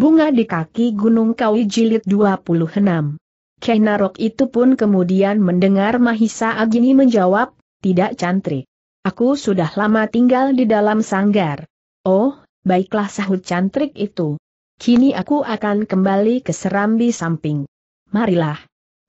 Bunga di kaki Gunung Kawi Jilid 26. Kainarok itu pun kemudian mendengar Mahisa Agini menjawab, tidak cantri. Aku sudah lama tinggal di dalam sanggar. Oh, baiklah sahut cantrik itu. Kini aku akan kembali ke serambi samping. Marilah.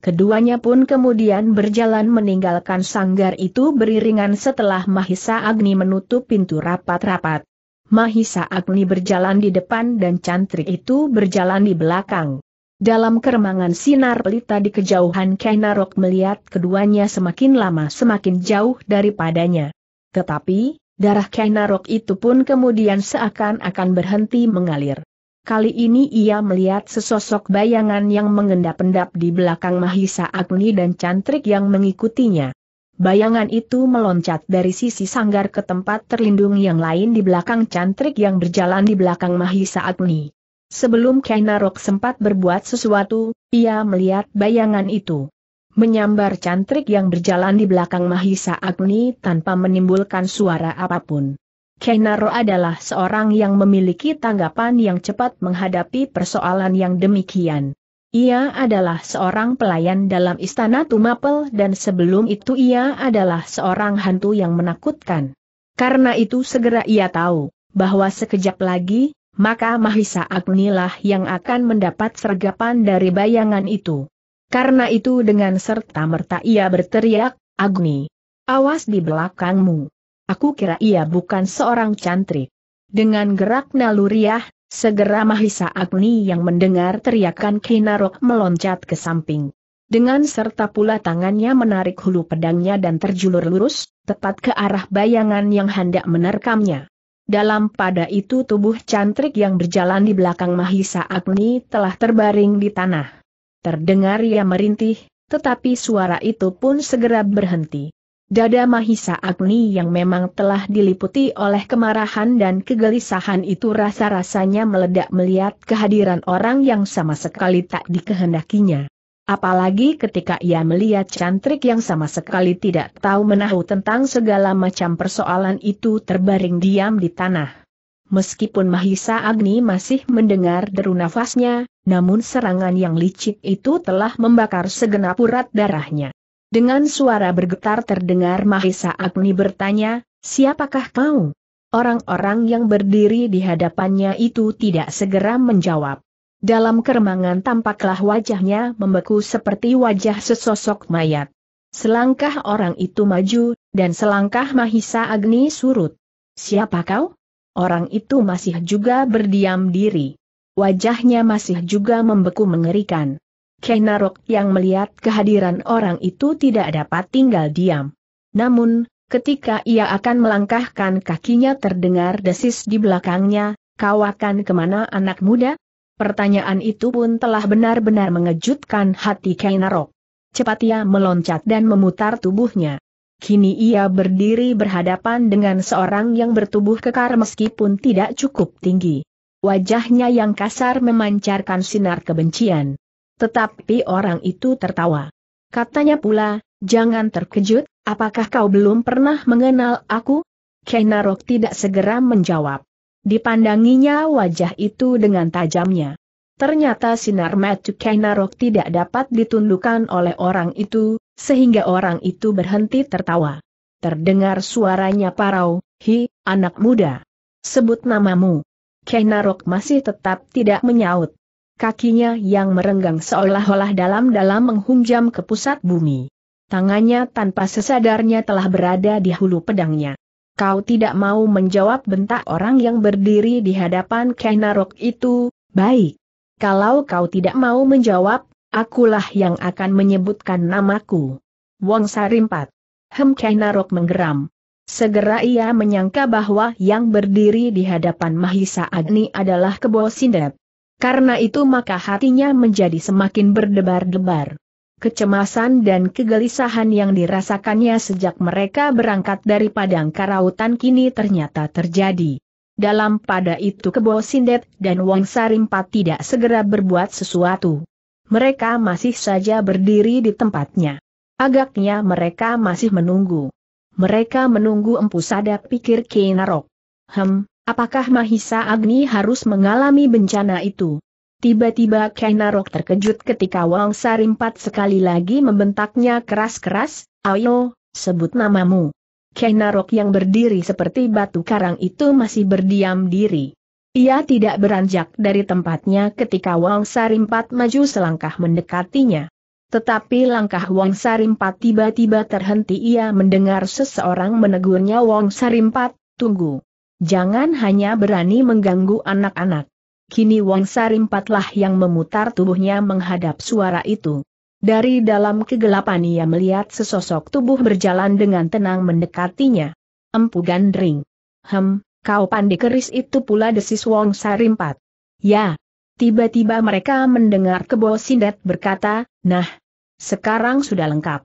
Keduanya pun kemudian berjalan meninggalkan sanggar itu beriringan setelah Mahisa Agni menutup pintu rapat-rapat. Mahisa Agni berjalan di depan dan cantrik itu berjalan di belakang. Dalam keremangan sinar pelita di kejauhan Kainarok melihat keduanya semakin lama semakin jauh daripadanya. Tetapi, darah Kainarok itu pun kemudian seakan-akan berhenti mengalir. Kali ini ia melihat sesosok bayangan yang mengendap-endap di belakang Mahisa Agni dan cantrik yang mengikutinya. Bayangan itu meloncat dari sisi sanggar ke tempat terlindung yang lain di belakang cantrik yang berjalan di belakang Mahisa Agni. Sebelum Kainarok sempat berbuat sesuatu, ia melihat bayangan itu. Menyambar cantrik yang berjalan di belakang Mahisa Agni tanpa menimbulkan suara apapun. Kainaro adalah seorang yang memiliki tanggapan yang cepat menghadapi persoalan yang demikian. Ia adalah seorang pelayan dalam istana Tumapel dan sebelum itu ia adalah seorang hantu yang menakutkan. Karena itu segera ia tahu, bahwa sekejap lagi, maka Mahisa Agni lah yang akan mendapat sergapan dari bayangan itu. Karena itu dengan serta-merta ia berteriak, Agni, awas di belakangmu. Aku kira ia bukan seorang cantrik. Dengan gerak naluriah, Segera Mahisa Agni yang mendengar teriakan Kinarok meloncat ke samping. Dengan serta pula tangannya menarik hulu pedangnya dan terjulur lurus, tepat ke arah bayangan yang hendak menerkamnya. Dalam pada itu tubuh cantrik yang berjalan di belakang Mahisa Agni telah terbaring di tanah. Terdengar ia merintih, tetapi suara itu pun segera berhenti. Dada Mahisa Agni yang memang telah diliputi oleh kemarahan dan kegelisahan itu rasa-rasanya meledak melihat kehadiran orang yang sama sekali tak dikehendakinya. Apalagi ketika ia melihat cantrik yang sama sekali tidak tahu menahu tentang segala macam persoalan itu terbaring diam di tanah. Meskipun Mahisa Agni masih mendengar deru nafasnya, namun serangan yang licik itu telah membakar segenap urat darahnya. Dengan suara bergetar terdengar Mahisa Agni bertanya, siapakah kau? Orang-orang yang berdiri di hadapannya itu tidak segera menjawab. Dalam keremangan tampaklah wajahnya membeku seperti wajah sesosok mayat. Selangkah orang itu maju, dan selangkah Mahisa Agni surut. Siapa kau? Orang itu masih juga berdiam diri. Wajahnya masih juga membeku mengerikan. Kenarok yang melihat kehadiran orang itu tidak dapat tinggal diam. Namun, ketika ia akan melangkahkan kakinya terdengar desis di belakangnya, kau akan kemana anak muda? Pertanyaan itu pun telah benar-benar mengejutkan hati Kenarok. Cepat ia meloncat dan memutar tubuhnya. Kini ia berdiri berhadapan dengan seorang yang bertubuh kekar meskipun tidak cukup tinggi. Wajahnya yang kasar memancarkan sinar kebencian. Tetapi orang itu tertawa. Katanya pula, jangan terkejut, apakah kau belum pernah mengenal aku? Kenarok tidak segera menjawab. Dipandanginya wajah itu dengan tajamnya. Ternyata sinar mata Kenarok tidak dapat ditundukkan oleh orang itu, sehingga orang itu berhenti tertawa. Terdengar suaranya parau, hi, anak muda. Sebut namamu. Kenarok masih tetap tidak menyaut kakinya yang merenggang seolah-olah dalam-dalam menghunjam ke pusat bumi. Tangannya tanpa sesadarnya telah berada di hulu pedangnya. Kau tidak mau menjawab bentak orang yang berdiri di hadapan Kenarok itu, baik. Kalau kau tidak mau menjawab, akulah yang akan menyebutkan namaku. Wong Sarimpat. Hem Kenarok menggeram. Segera ia menyangka bahwa yang berdiri di hadapan Mahisa Agni adalah Kebo karena itu maka hatinya menjadi semakin berdebar-debar. Kecemasan dan kegelisahan yang dirasakannya sejak mereka berangkat dari padang karautan kini ternyata terjadi. Dalam pada itu Kebo Sindet dan Wong Sarimpat tidak segera berbuat sesuatu. Mereka masih saja berdiri di tempatnya. Agaknya mereka masih menunggu. Mereka menunggu empu sadap pikir Kinarok. Hem, Apakah Mahisa Agni harus mengalami bencana itu? Tiba-tiba Kainarok terkejut ketika Wang Sarimpat sekali lagi membentaknya keras-keras, Ayo, sebut namamu. Kainarok yang berdiri seperti batu karang itu masih berdiam diri. Ia tidak beranjak dari tempatnya ketika Wang Sarimpat maju selangkah mendekatinya. Tetapi langkah Wang Sarimpat tiba-tiba terhenti ia mendengar seseorang menegurnya Wang Sarimpat, tunggu. Jangan hanya berani mengganggu anak-anak. Kini Wang Sarimpatlah yang memutar tubuhnya menghadap suara itu. Dari dalam kegelapan ia melihat sesosok tubuh berjalan dengan tenang mendekatinya. Empu Gandring. Hem, kau pandai keris itu pula desis Wong Sarimpat. Ya. Tiba-tiba mereka mendengar kebo Sindet berkata, nah, sekarang sudah lengkap.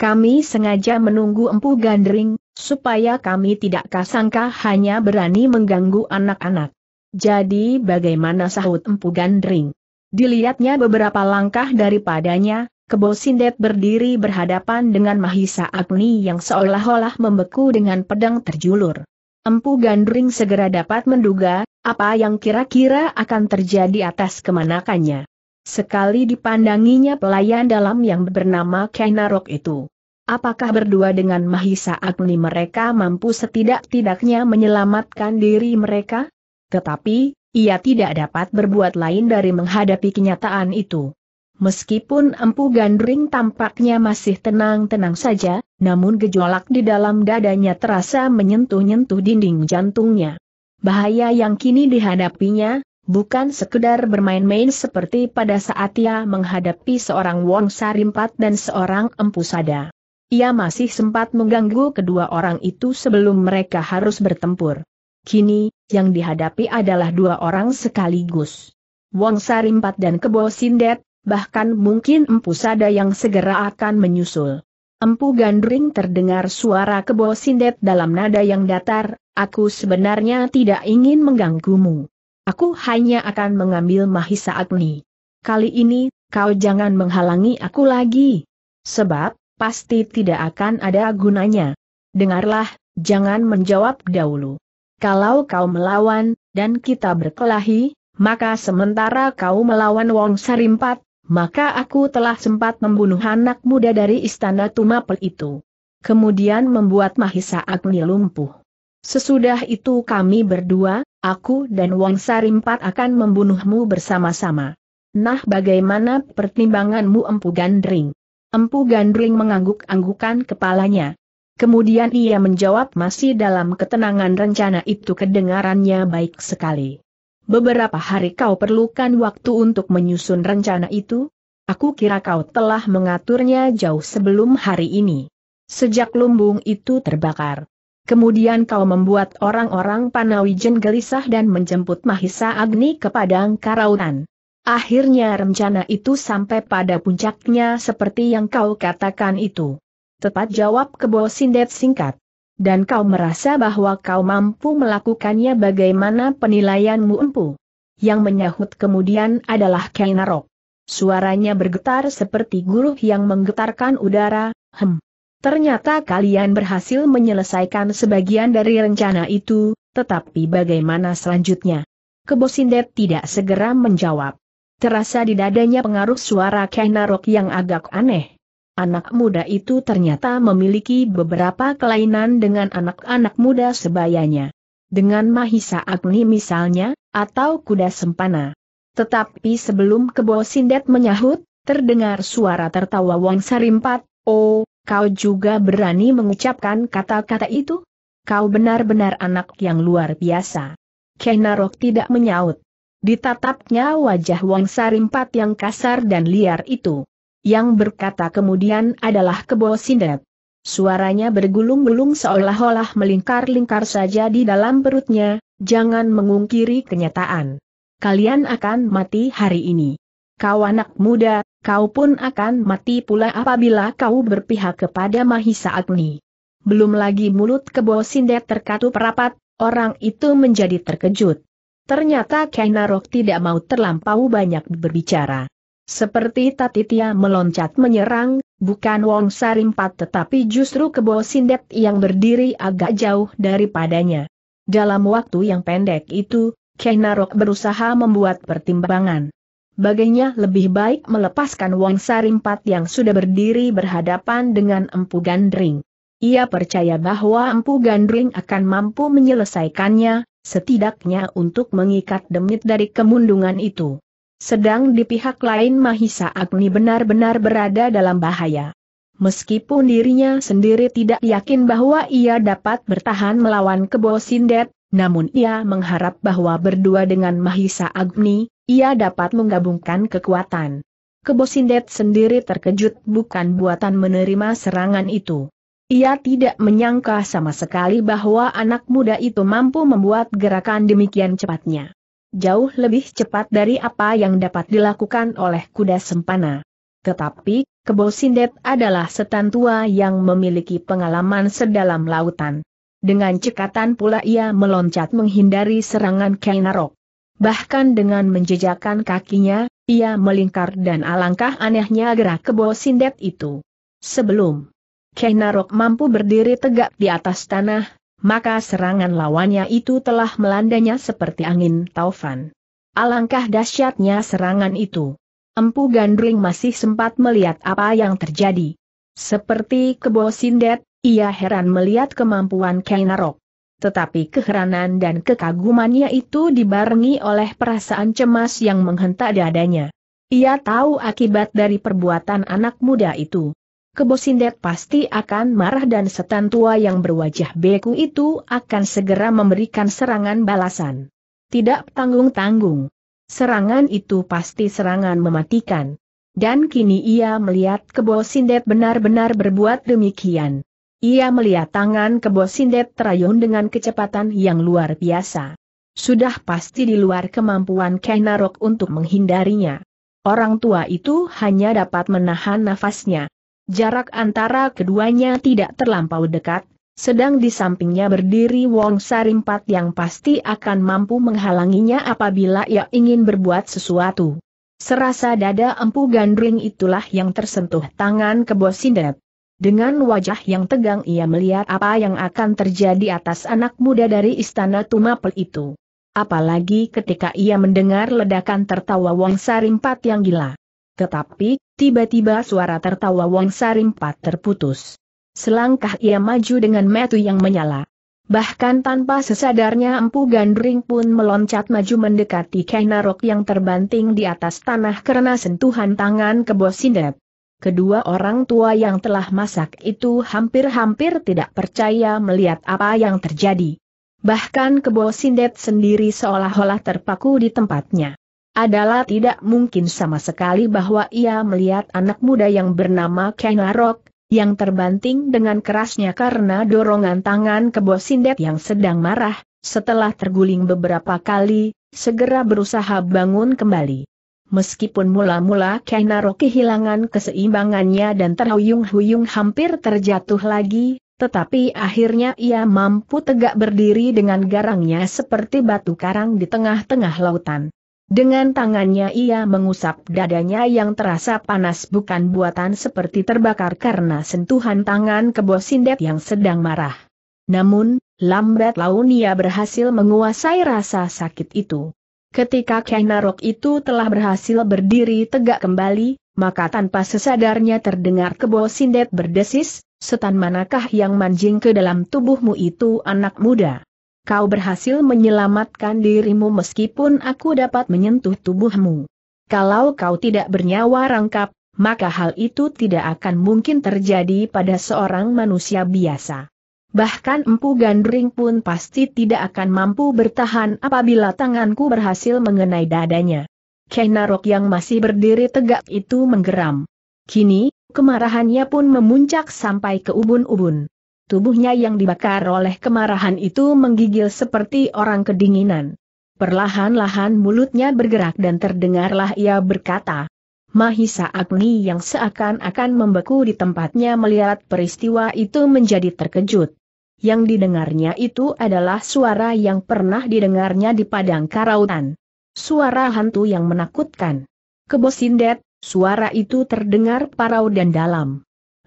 Kami sengaja menunggu Empu Gandring, supaya kami tidak kasangka hanya berani mengganggu anak-anak. Jadi bagaimana sahut Empu Gandring? Dilihatnya beberapa langkah daripadanya, Kebo Sindet berdiri berhadapan dengan Mahisa Agni yang seolah-olah membeku dengan pedang terjulur. Empu Gandring segera dapat menduga, apa yang kira-kira akan terjadi atas kemanakannya. Sekali dipandanginya pelayan dalam yang bernama Kainarok itu. Apakah berdua dengan Mahisa Agni mereka mampu setidak-tidaknya menyelamatkan diri mereka? Tetapi, ia tidak dapat berbuat lain dari menghadapi kenyataan itu. Meskipun Empu Gandring tampaknya masih tenang-tenang saja, namun gejolak di dalam dadanya terasa menyentuh-nyentuh dinding jantungnya. Bahaya yang kini dihadapinya, bukan sekedar bermain-main seperti pada saat ia menghadapi seorang Wong Sarimpat dan seorang Empu Sada. Ia masih sempat mengganggu kedua orang itu sebelum mereka harus bertempur. Kini, yang dihadapi adalah dua orang sekaligus. Wong Sarimpat dan Kebo Sindet, bahkan mungkin Empu Sada yang segera akan menyusul. Empu Gandring terdengar suara Kebo Sindet dalam nada yang datar, aku sebenarnya tidak ingin mengganggumu. Aku hanya akan mengambil Mahisa Agni. Kali ini, kau jangan menghalangi aku lagi. Sebab, pasti tidak akan ada gunanya. Dengarlah, jangan menjawab dahulu. Kalau kau melawan, dan kita berkelahi, maka sementara kau melawan Wong Sarimpat, maka aku telah sempat membunuh anak muda dari istana Tumapel itu. Kemudian membuat Mahisa Agni lumpuh. Sesudah itu kami berdua, aku dan Wang Sarimpat akan membunuhmu bersama-sama. Nah bagaimana pertimbanganmu Empu Gandring? Empu Gandring mengangguk-anggukan kepalanya. Kemudian ia menjawab masih dalam ketenangan rencana itu kedengarannya baik sekali. Beberapa hari kau perlukan waktu untuk menyusun rencana itu? Aku kira kau telah mengaturnya jauh sebelum hari ini. Sejak lumbung itu terbakar, Kemudian kau membuat orang-orang Panawijen gelisah dan menjemput Mahisa Agni ke Padang Karautan. Akhirnya rencana itu sampai pada puncaknya seperti yang kau katakan itu. Tepat jawab Kebo Sindet singkat. Dan kau merasa bahwa kau mampu melakukannya bagaimana penilaianmu empu. Yang menyahut kemudian adalah Kainarok. Suaranya bergetar seperti guruh yang menggetarkan udara, hem. Ternyata kalian berhasil menyelesaikan sebagian dari rencana itu, tetapi bagaimana selanjutnya? Kebosindet tidak segera menjawab. Terasa di dadanya pengaruh suara Kenarok yang agak aneh. Anak muda itu ternyata memiliki beberapa kelainan dengan anak-anak muda sebayanya. Dengan Mahisa Agni misalnya, atau kuda sempana. Tetapi sebelum Kebosindet menyahut, terdengar suara tertawa Wang Sarimpat, Oh, kau juga berani mengucapkan kata-kata itu? Kau benar-benar anak yang luar biasa. Kenarok tidak menyaut. Ditatapnya wajah Wang Sarimpat yang kasar dan liar itu. Yang berkata kemudian adalah Kebo Sindet. Suaranya bergulung-gulung seolah-olah melingkar-lingkar saja di dalam perutnya, jangan mengungkiri kenyataan. Kalian akan mati hari ini. Kau anak muda, kau pun akan mati pula apabila kau berpihak kepada Mahisa Agni. Belum lagi mulut kebo sindet terkatup rapat, orang itu menjadi terkejut. Ternyata Kainarok tidak mau terlampau banyak berbicara. Seperti Tatitia meloncat menyerang, bukan Wong Sarimpat tetapi justru Kebo Sindet yang berdiri agak jauh daripadanya. Dalam waktu yang pendek itu, Kainarok berusaha membuat pertimbangan. Baginya lebih baik melepaskan Wang Sarimpat yang sudah berdiri berhadapan dengan Empu Gandring. Ia percaya bahwa Empu Gandring akan mampu menyelesaikannya, setidaknya untuk mengikat demit dari kemundungan itu. Sedang di pihak lain Mahisa Agni benar-benar berada dalam bahaya. Meskipun dirinya sendiri tidak yakin bahwa ia dapat bertahan melawan Kebo Sindet, namun ia mengharap bahwa berdua dengan Mahisa Agni, ia dapat menggabungkan kekuatan. Kebo Kebosindet sendiri terkejut bukan buatan menerima serangan itu. Ia tidak menyangka sama sekali bahwa anak muda itu mampu membuat gerakan demikian cepatnya. Jauh lebih cepat dari apa yang dapat dilakukan oleh kuda sempana. Tetapi, Kebo Kebosindet adalah setan tua yang memiliki pengalaman sedalam lautan. Dengan cekatan pula ia meloncat menghindari serangan Kainarok. Bahkan dengan menjejakkan kakinya, ia melingkar dan alangkah anehnya gerak kebo sindet itu. Sebelum Kenarok mampu berdiri tegak di atas tanah, maka serangan lawannya itu telah melandanya seperti angin taufan. Alangkah dahsyatnya serangan itu. Empu Gandring masih sempat melihat apa yang terjadi. Seperti kebo sindet, ia heran melihat kemampuan Kenarok. Tetapi keheranan dan kekagumannya itu dibarengi oleh perasaan cemas yang menghentak dadanya. Ia tahu akibat dari perbuatan anak muda itu. Kebosindet pasti akan marah dan setan tua yang berwajah beku itu akan segera memberikan serangan balasan. Tidak tanggung-tanggung. Serangan itu pasti serangan mematikan. Dan kini ia melihat Kebosindet benar-benar berbuat demikian. Ia melihat tangan kebo sindet terayun dengan kecepatan yang luar biasa. Sudah pasti di luar kemampuan Kainarok untuk menghindarinya. Orang tua itu hanya dapat menahan nafasnya. Jarak antara keduanya tidak terlampau dekat, sedang di sampingnya berdiri Wong Sarimpat yang pasti akan mampu menghalanginya apabila ia ingin berbuat sesuatu. Serasa dada empu gandring itulah yang tersentuh tangan kebo sindet. Dengan wajah yang tegang ia melihat apa yang akan terjadi atas anak muda dari istana Tumapel itu. Apalagi ketika ia mendengar ledakan tertawa Wong Sarimpat yang gila. Tetapi, tiba-tiba suara tertawa Wong Sarimpat terputus. Selangkah ia maju dengan metu yang menyala. Bahkan tanpa sesadarnya Empu Gandring pun meloncat maju mendekati Kainarok yang terbanting di atas tanah karena sentuhan tangan kebos Kedua orang tua yang telah masak itu hampir-hampir tidak percaya melihat apa yang terjadi. Bahkan kebo sindet sendiri seolah-olah terpaku di tempatnya. Adalah tidak mungkin sama sekali bahwa ia melihat anak muda yang bernama Ken Larok, yang terbanting dengan kerasnya karena dorongan tangan kebo sindet yang sedang marah, setelah terguling beberapa kali, segera berusaha bangun kembali. Meskipun mula-mula Kainaro kehilangan keseimbangannya dan terhuyung-huyung hampir terjatuh lagi, tetapi akhirnya ia mampu tegak berdiri dengan garangnya seperti batu karang di tengah-tengah lautan. Dengan tangannya ia mengusap dadanya yang terasa panas bukan buatan seperti terbakar karena sentuhan tangan kebo sindet yang sedang marah. Namun, lambat laun ia berhasil menguasai rasa sakit itu. Ketika Kainarok itu telah berhasil berdiri tegak kembali, maka tanpa sesadarnya terdengar kebo sindet berdesis, setan manakah yang manjing ke dalam tubuhmu itu anak muda? Kau berhasil menyelamatkan dirimu meskipun aku dapat menyentuh tubuhmu. Kalau kau tidak bernyawa rangkap, maka hal itu tidak akan mungkin terjadi pada seorang manusia biasa. Bahkan Empu Gandring pun pasti tidak akan mampu bertahan apabila tanganku berhasil mengenai dadanya. Kenarok yang masih berdiri tegak itu menggeram. Kini, kemarahannya pun memuncak sampai ke ubun-ubun. Tubuhnya yang dibakar oleh kemarahan itu menggigil seperti orang kedinginan. Perlahan-lahan mulutnya bergerak dan terdengarlah ia berkata. Mahisa Agni yang seakan-akan membeku di tempatnya melihat peristiwa itu menjadi terkejut yang didengarnya itu adalah suara yang pernah didengarnya di padang karautan. Suara hantu yang menakutkan. Kebosindet, suara itu terdengar parau dan dalam.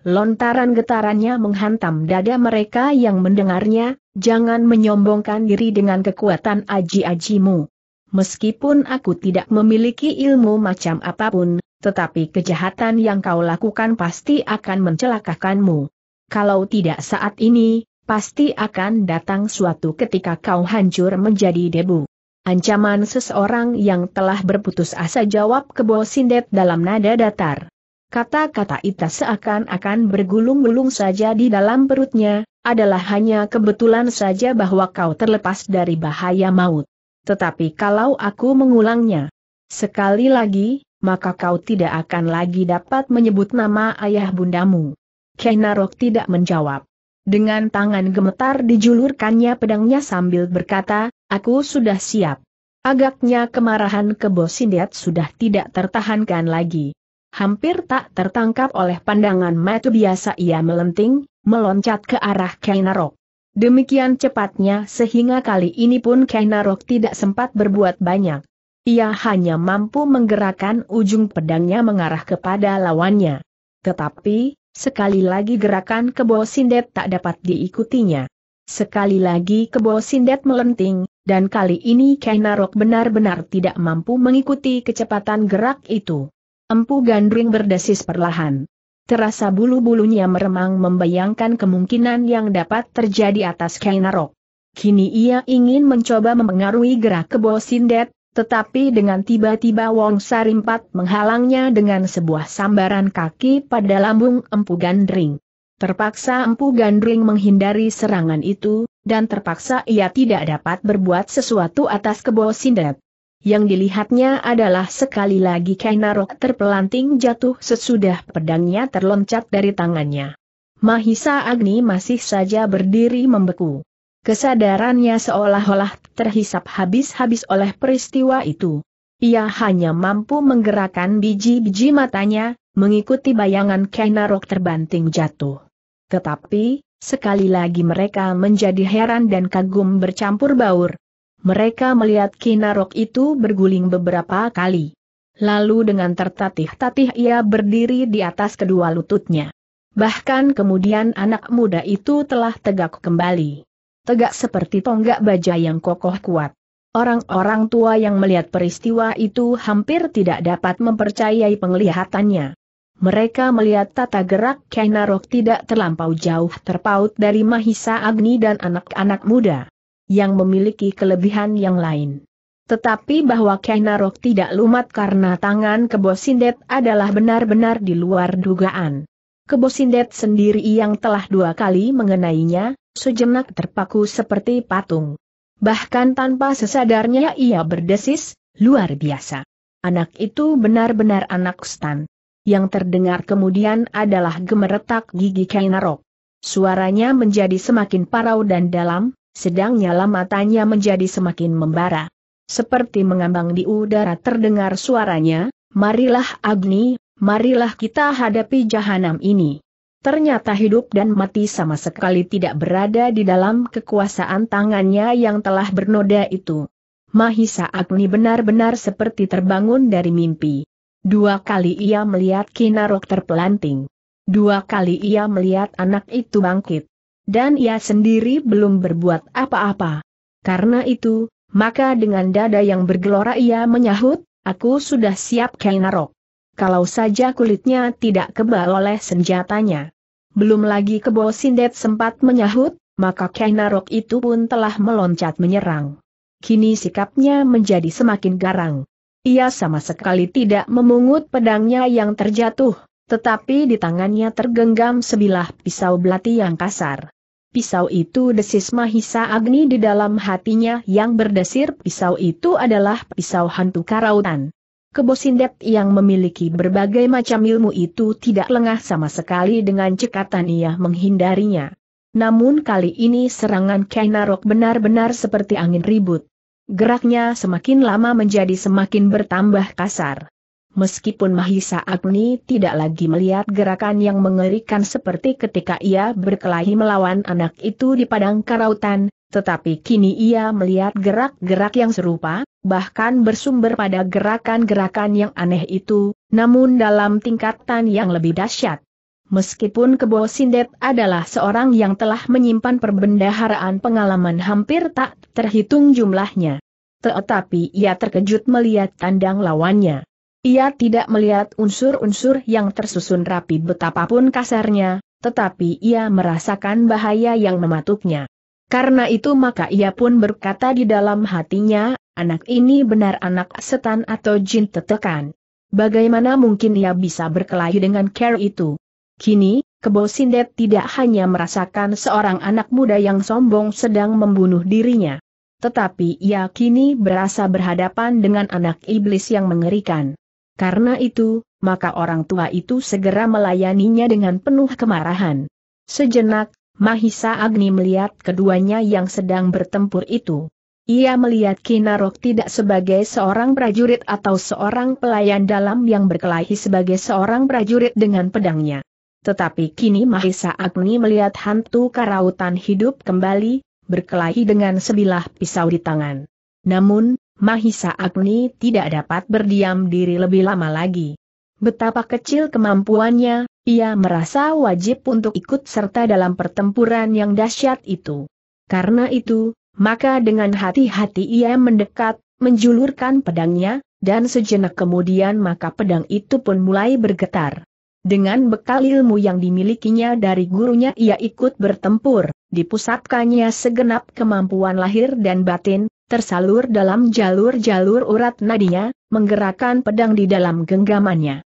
Lontaran getarannya menghantam dada mereka yang mendengarnya, jangan menyombongkan diri dengan kekuatan aji-ajimu. Meskipun aku tidak memiliki ilmu macam apapun, tetapi kejahatan yang kau lakukan pasti akan mencelakakanmu. Kalau tidak saat ini, pasti akan datang suatu ketika kau hancur menjadi debu. Ancaman seseorang yang telah berputus asa jawab kebo sindet dalam nada datar. Kata-kata Ita seakan-akan bergulung-gulung saja di dalam perutnya, adalah hanya kebetulan saja bahwa kau terlepas dari bahaya maut. Tetapi kalau aku mengulangnya sekali lagi, maka kau tidak akan lagi dapat menyebut nama ayah bundamu. Kenarok tidak menjawab. Dengan tangan gemetar dijulurkannya pedangnya sambil berkata, aku sudah siap. Agaknya kemarahan kebo sindet sudah tidak tertahankan lagi. Hampir tak tertangkap oleh pandangan mata biasa ia melenting, meloncat ke arah Kainarok. Demikian cepatnya sehingga kali ini pun Kainarok tidak sempat berbuat banyak. Ia hanya mampu menggerakkan ujung pedangnya mengarah kepada lawannya. Tetapi, Sekali lagi gerakan kebo sindet tak dapat diikutinya. Sekali lagi kebo sindet melenting, dan kali ini Kainarok benar-benar tidak mampu mengikuti kecepatan gerak itu. Empu Gandring berdesis perlahan. Terasa bulu-bulunya meremang membayangkan kemungkinan yang dapat terjadi atas Kainarok. Kini ia ingin mencoba memengaruhi gerak kebo Sindet, tetapi dengan tiba-tiba Wong Sarimpat menghalangnya dengan sebuah sambaran kaki pada lambung Empu Gandring. Terpaksa Empu Gandring menghindari serangan itu, dan terpaksa ia tidak dapat berbuat sesuatu atas kebo sindet. Yang dilihatnya adalah sekali lagi Kainarok terpelanting jatuh sesudah pedangnya terloncat dari tangannya. Mahisa Agni masih saja berdiri membeku. Kesadarannya seolah-olah terhisap habis-habis oleh peristiwa itu. Ia hanya mampu menggerakkan biji-biji matanya, mengikuti bayangan Kenarok terbanting jatuh. Tetapi, sekali lagi mereka menjadi heran dan kagum bercampur baur. Mereka melihat Kinarok itu berguling beberapa kali. Lalu dengan tertatih-tatih ia berdiri di atas kedua lututnya. Bahkan kemudian anak muda itu telah tegak kembali tegak seperti tonggak baja yang kokoh kuat. Orang-orang tua yang melihat peristiwa itu hampir tidak dapat mempercayai penglihatannya. Mereka melihat tata gerak Kainarok tidak terlampau jauh terpaut dari Mahisa Agni dan anak-anak muda yang memiliki kelebihan yang lain. Tetapi bahwa Kainarok tidak lumat karena tangan Kebosindet adalah benar-benar di luar dugaan. Kebosindet sendiri yang telah dua kali mengenainya, sejenak terpaku seperti patung. Bahkan tanpa sesadarnya ia berdesis, luar biasa. Anak itu benar-benar anak stan. Yang terdengar kemudian adalah gemeretak gigi Kainarok. Suaranya menjadi semakin parau dan dalam, sedang nyala matanya menjadi semakin membara. Seperti mengambang di udara terdengar suaranya, marilah Agni, marilah kita hadapi jahanam ini. Ternyata hidup dan mati sama sekali tidak berada di dalam kekuasaan tangannya yang telah bernoda itu. Mahisa Agni benar-benar seperti terbangun dari mimpi. Dua kali ia melihat Kinarok terpelanting. Dua kali ia melihat anak itu bangkit. Dan ia sendiri belum berbuat apa-apa. Karena itu, maka dengan dada yang bergelora ia menyahut, Aku sudah siap Kinarok." kalau saja kulitnya tidak kebal oleh senjatanya. Belum lagi kebo Sindet sempat menyahut, maka Kainarok itu pun telah meloncat menyerang. Kini sikapnya menjadi semakin garang. Ia sama sekali tidak memungut pedangnya yang terjatuh, tetapi di tangannya tergenggam sebilah pisau belati yang kasar. Pisau itu desis Mahisa Agni di dalam hatinya yang berdesir pisau itu adalah pisau hantu karautan. Kebosindet yang memiliki berbagai macam ilmu itu tidak lengah sama sekali dengan cekatan ia menghindarinya. Namun kali ini serangan Kainarok benar-benar seperti angin ribut. Geraknya semakin lama menjadi semakin bertambah kasar. Meskipun Mahisa Agni tidak lagi melihat gerakan yang mengerikan seperti ketika ia berkelahi melawan anak itu di padang karautan, tetapi kini ia melihat gerak-gerak yang serupa, bahkan bersumber pada gerakan-gerakan yang aneh itu, namun dalam tingkatan yang lebih dahsyat. Meskipun Kebo Sindet adalah seorang yang telah menyimpan perbendaharaan pengalaman hampir tak terhitung jumlahnya. Tetapi ia terkejut melihat tandang lawannya. Ia tidak melihat unsur-unsur yang tersusun rapi betapapun kasarnya, tetapi ia merasakan bahaya yang mematuknya. Karena itu maka ia pun berkata di dalam hatinya, anak ini benar anak setan atau jin tetekan. Bagaimana mungkin ia bisa berkelahi dengan care itu? Kini, Kebo Sindet tidak hanya merasakan seorang anak muda yang sombong sedang membunuh dirinya. Tetapi ia kini berasa berhadapan dengan anak iblis yang mengerikan. Karena itu, maka orang tua itu segera melayaninya dengan penuh kemarahan. Sejenak, Mahisa Agni melihat keduanya yang sedang bertempur itu. Ia melihat Kinarok tidak sebagai seorang prajurit atau seorang pelayan dalam yang berkelahi sebagai seorang prajurit dengan pedangnya. Tetapi kini Mahisa Agni melihat hantu karautan hidup kembali, berkelahi dengan sebilah pisau di tangan. Namun, Mahisa Agni tidak dapat berdiam diri lebih lama lagi. Betapa kecil kemampuannya, ia merasa wajib untuk ikut serta dalam pertempuran yang dahsyat itu. Karena itu, maka dengan hati-hati ia mendekat, menjulurkan pedangnya, dan sejenak kemudian maka pedang itu pun mulai bergetar. Dengan bekal ilmu yang dimilikinya dari gurunya ia ikut bertempur, dipusatkannya segenap kemampuan lahir dan batin, tersalur dalam jalur-jalur urat nadinya, menggerakkan pedang di dalam genggamannya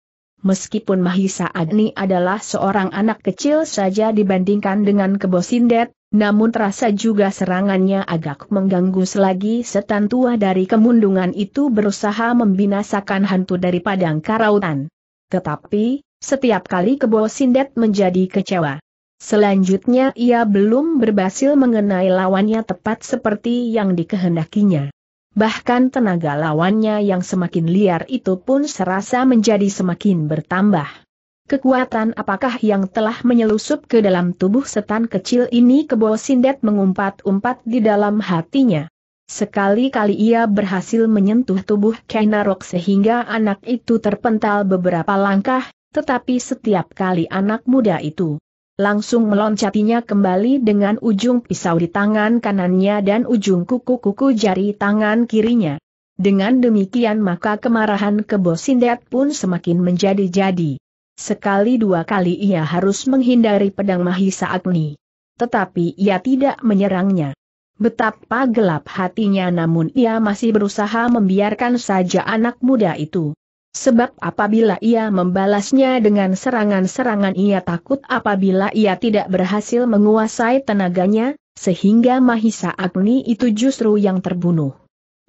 meskipun Mahisa Agni adalah seorang anak kecil saja dibandingkan dengan Sindet, namun terasa juga serangannya agak mengganggu selagi setan tua dari kemundungan itu berusaha membinasakan hantu dari padang karautan. Tetapi, setiap kali Sindet menjadi kecewa. Selanjutnya ia belum berhasil mengenai lawannya tepat seperti yang dikehendakinya bahkan tenaga lawannya yang semakin liar itu pun serasa menjadi semakin bertambah. Kekuatan apakah yang telah menyelusup ke dalam tubuh setan kecil ini kebo sindet mengumpat-umpat di dalam hatinya. Sekali-kali ia berhasil menyentuh tubuh Kainarok sehingga anak itu terpental beberapa langkah, tetapi setiap kali anak muda itu langsung meloncatinya kembali dengan ujung pisau di tangan kanannya dan ujung kuku-kuku jari tangan kirinya. Dengan demikian maka kemarahan kebo sindet pun semakin menjadi-jadi. Sekali dua kali ia harus menghindari pedang Mahisa Agni. Tetapi ia tidak menyerangnya. Betapa gelap hatinya namun ia masih berusaha membiarkan saja anak muda itu. Sebab apabila ia membalasnya dengan serangan-serangan ia takut apabila ia tidak berhasil menguasai tenaganya, sehingga Mahisa Agni itu justru yang terbunuh.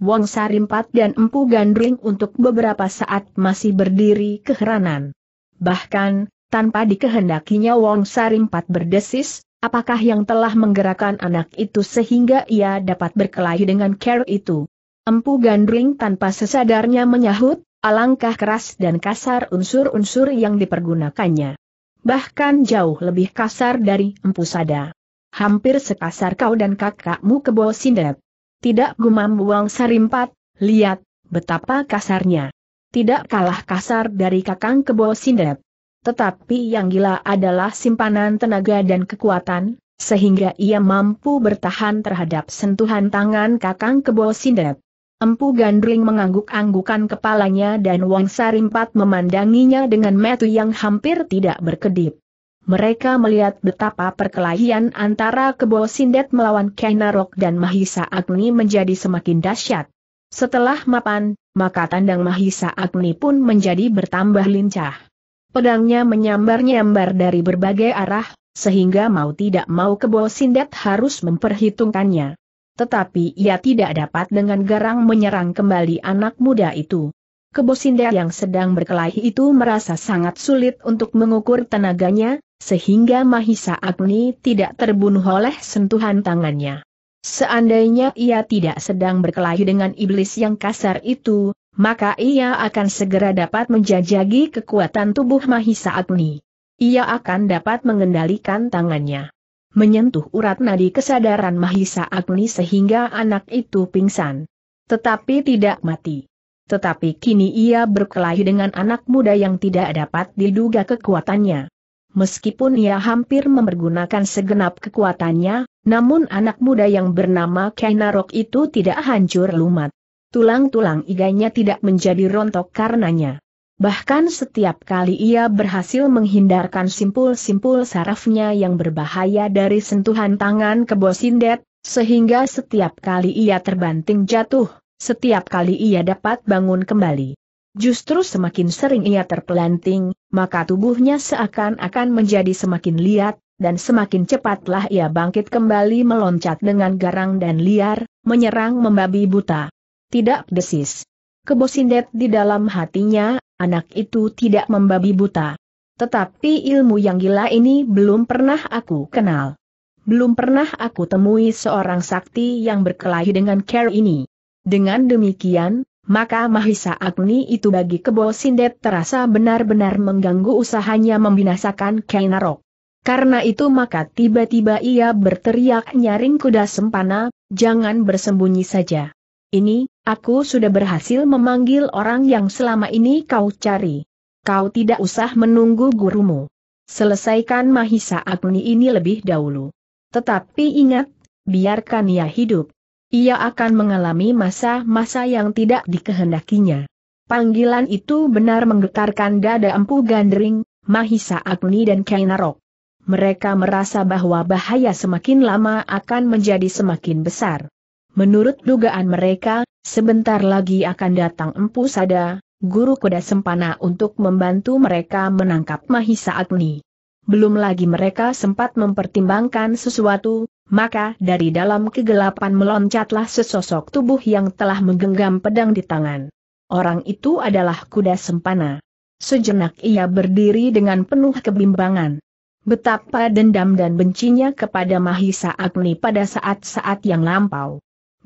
Wong Sarimpat dan Empu Gandring untuk beberapa saat masih berdiri keheranan. Bahkan, tanpa dikehendakinya Wong Sarimpat berdesis, apakah yang telah menggerakkan anak itu sehingga ia dapat berkelahi dengan care itu. Empu Gandring tanpa sesadarnya menyahut, Alangkah keras dan kasar unsur-unsur yang dipergunakannya. Bahkan jauh lebih kasar dari empu sada. Hampir sekasar kau dan kakakmu kebo sindet. Tidak gumam buang sarimpat, lihat, betapa kasarnya. Tidak kalah kasar dari kakang kebo sindet. Tetapi yang gila adalah simpanan tenaga dan kekuatan, sehingga ia mampu bertahan terhadap sentuhan tangan kakang kebo sindet. Empu Gandring mengangguk-anggukan kepalanya dan Wang Sarimpat memandanginya dengan metu yang hampir tidak berkedip. Mereka melihat betapa perkelahian antara Kebo Sindet melawan Kainarok dan Mahisa Agni menjadi semakin dahsyat. Setelah mapan, maka tandang Mahisa Agni pun menjadi bertambah lincah. Pedangnya menyambar-nyambar dari berbagai arah, sehingga mau tidak mau Kebo Sindet harus memperhitungkannya. Tetapi ia tidak dapat dengan garang menyerang kembali anak muda itu. Kebosinda yang sedang berkelahi itu merasa sangat sulit untuk mengukur tenaganya, sehingga Mahisa Agni tidak terbunuh oleh sentuhan tangannya. Seandainya ia tidak sedang berkelahi dengan iblis yang kasar itu, maka ia akan segera dapat menjajagi kekuatan tubuh Mahisa Agni. Ia akan dapat mengendalikan tangannya menyentuh urat nadi kesadaran Mahisa Agni sehingga anak itu pingsan. Tetapi tidak mati. Tetapi kini ia berkelahi dengan anak muda yang tidak dapat diduga kekuatannya. Meskipun ia hampir mempergunakan segenap kekuatannya, namun anak muda yang bernama Kainarok itu tidak hancur lumat. Tulang-tulang iganya tidak menjadi rontok karenanya. Bahkan setiap kali ia berhasil menghindarkan simpul-simpul sarafnya yang berbahaya dari sentuhan tangan kebosindet, sehingga setiap kali ia terbanting jatuh, setiap kali ia dapat bangun kembali. Justru semakin sering ia terpelanting, maka tubuhnya seakan-akan menjadi semakin liat, dan semakin cepatlah ia bangkit kembali meloncat dengan garang dan liar, menyerang membabi buta. Tidak desis. Kebosindet di dalam hatinya anak itu tidak membabi buta. Tetapi ilmu yang gila ini belum pernah aku kenal. Belum pernah aku temui seorang sakti yang berkelahi dengan care ini. Dengan demikian, maka Mahisa Agni itu bagi Kebo Sindet terasa benar-benar mengganggu usahanya membinasakan Kainarok. Karena itu maka tiba-tiba ia berteriak nyaring kuda sempana, jangan bersembunyi saja. Ini, aku sudah berhasil memanggil orang yang selama ini kau cari. Kau tidak usah menunggu gurumu. Selesaikan Mahisa Agni ini lebih dahulu. Tetapi ingat, biarkan ia hidup. Ia akan mengalami masa-masa yang tidak dikehendakinya. Panggilan itu benar menggetarkan dada empu gandring, Mahisa Agni dan Kainarok. Mereka merasa bahwa bahaya semakin lama akan menjadi semakin besar. Menurut dugaan mereka, sebentar lagi akan datang Empu Sada, guru kuda sempana untuk membantu mereka menangkap Mahisa Agni. Belum lagi mereka sempat mempertimbangkan sesuatu, maka dari dalam kegelapan meloncatlah sesosok tubuh yang telah menggenggam pedang di tangan. Orang itu adalah kuda sempana. Sejenak ia berdiri dengan penuh kebimbangan. Betapa dendam dan bencinya kepada Mahisa Agni pada saat-saat yang lampau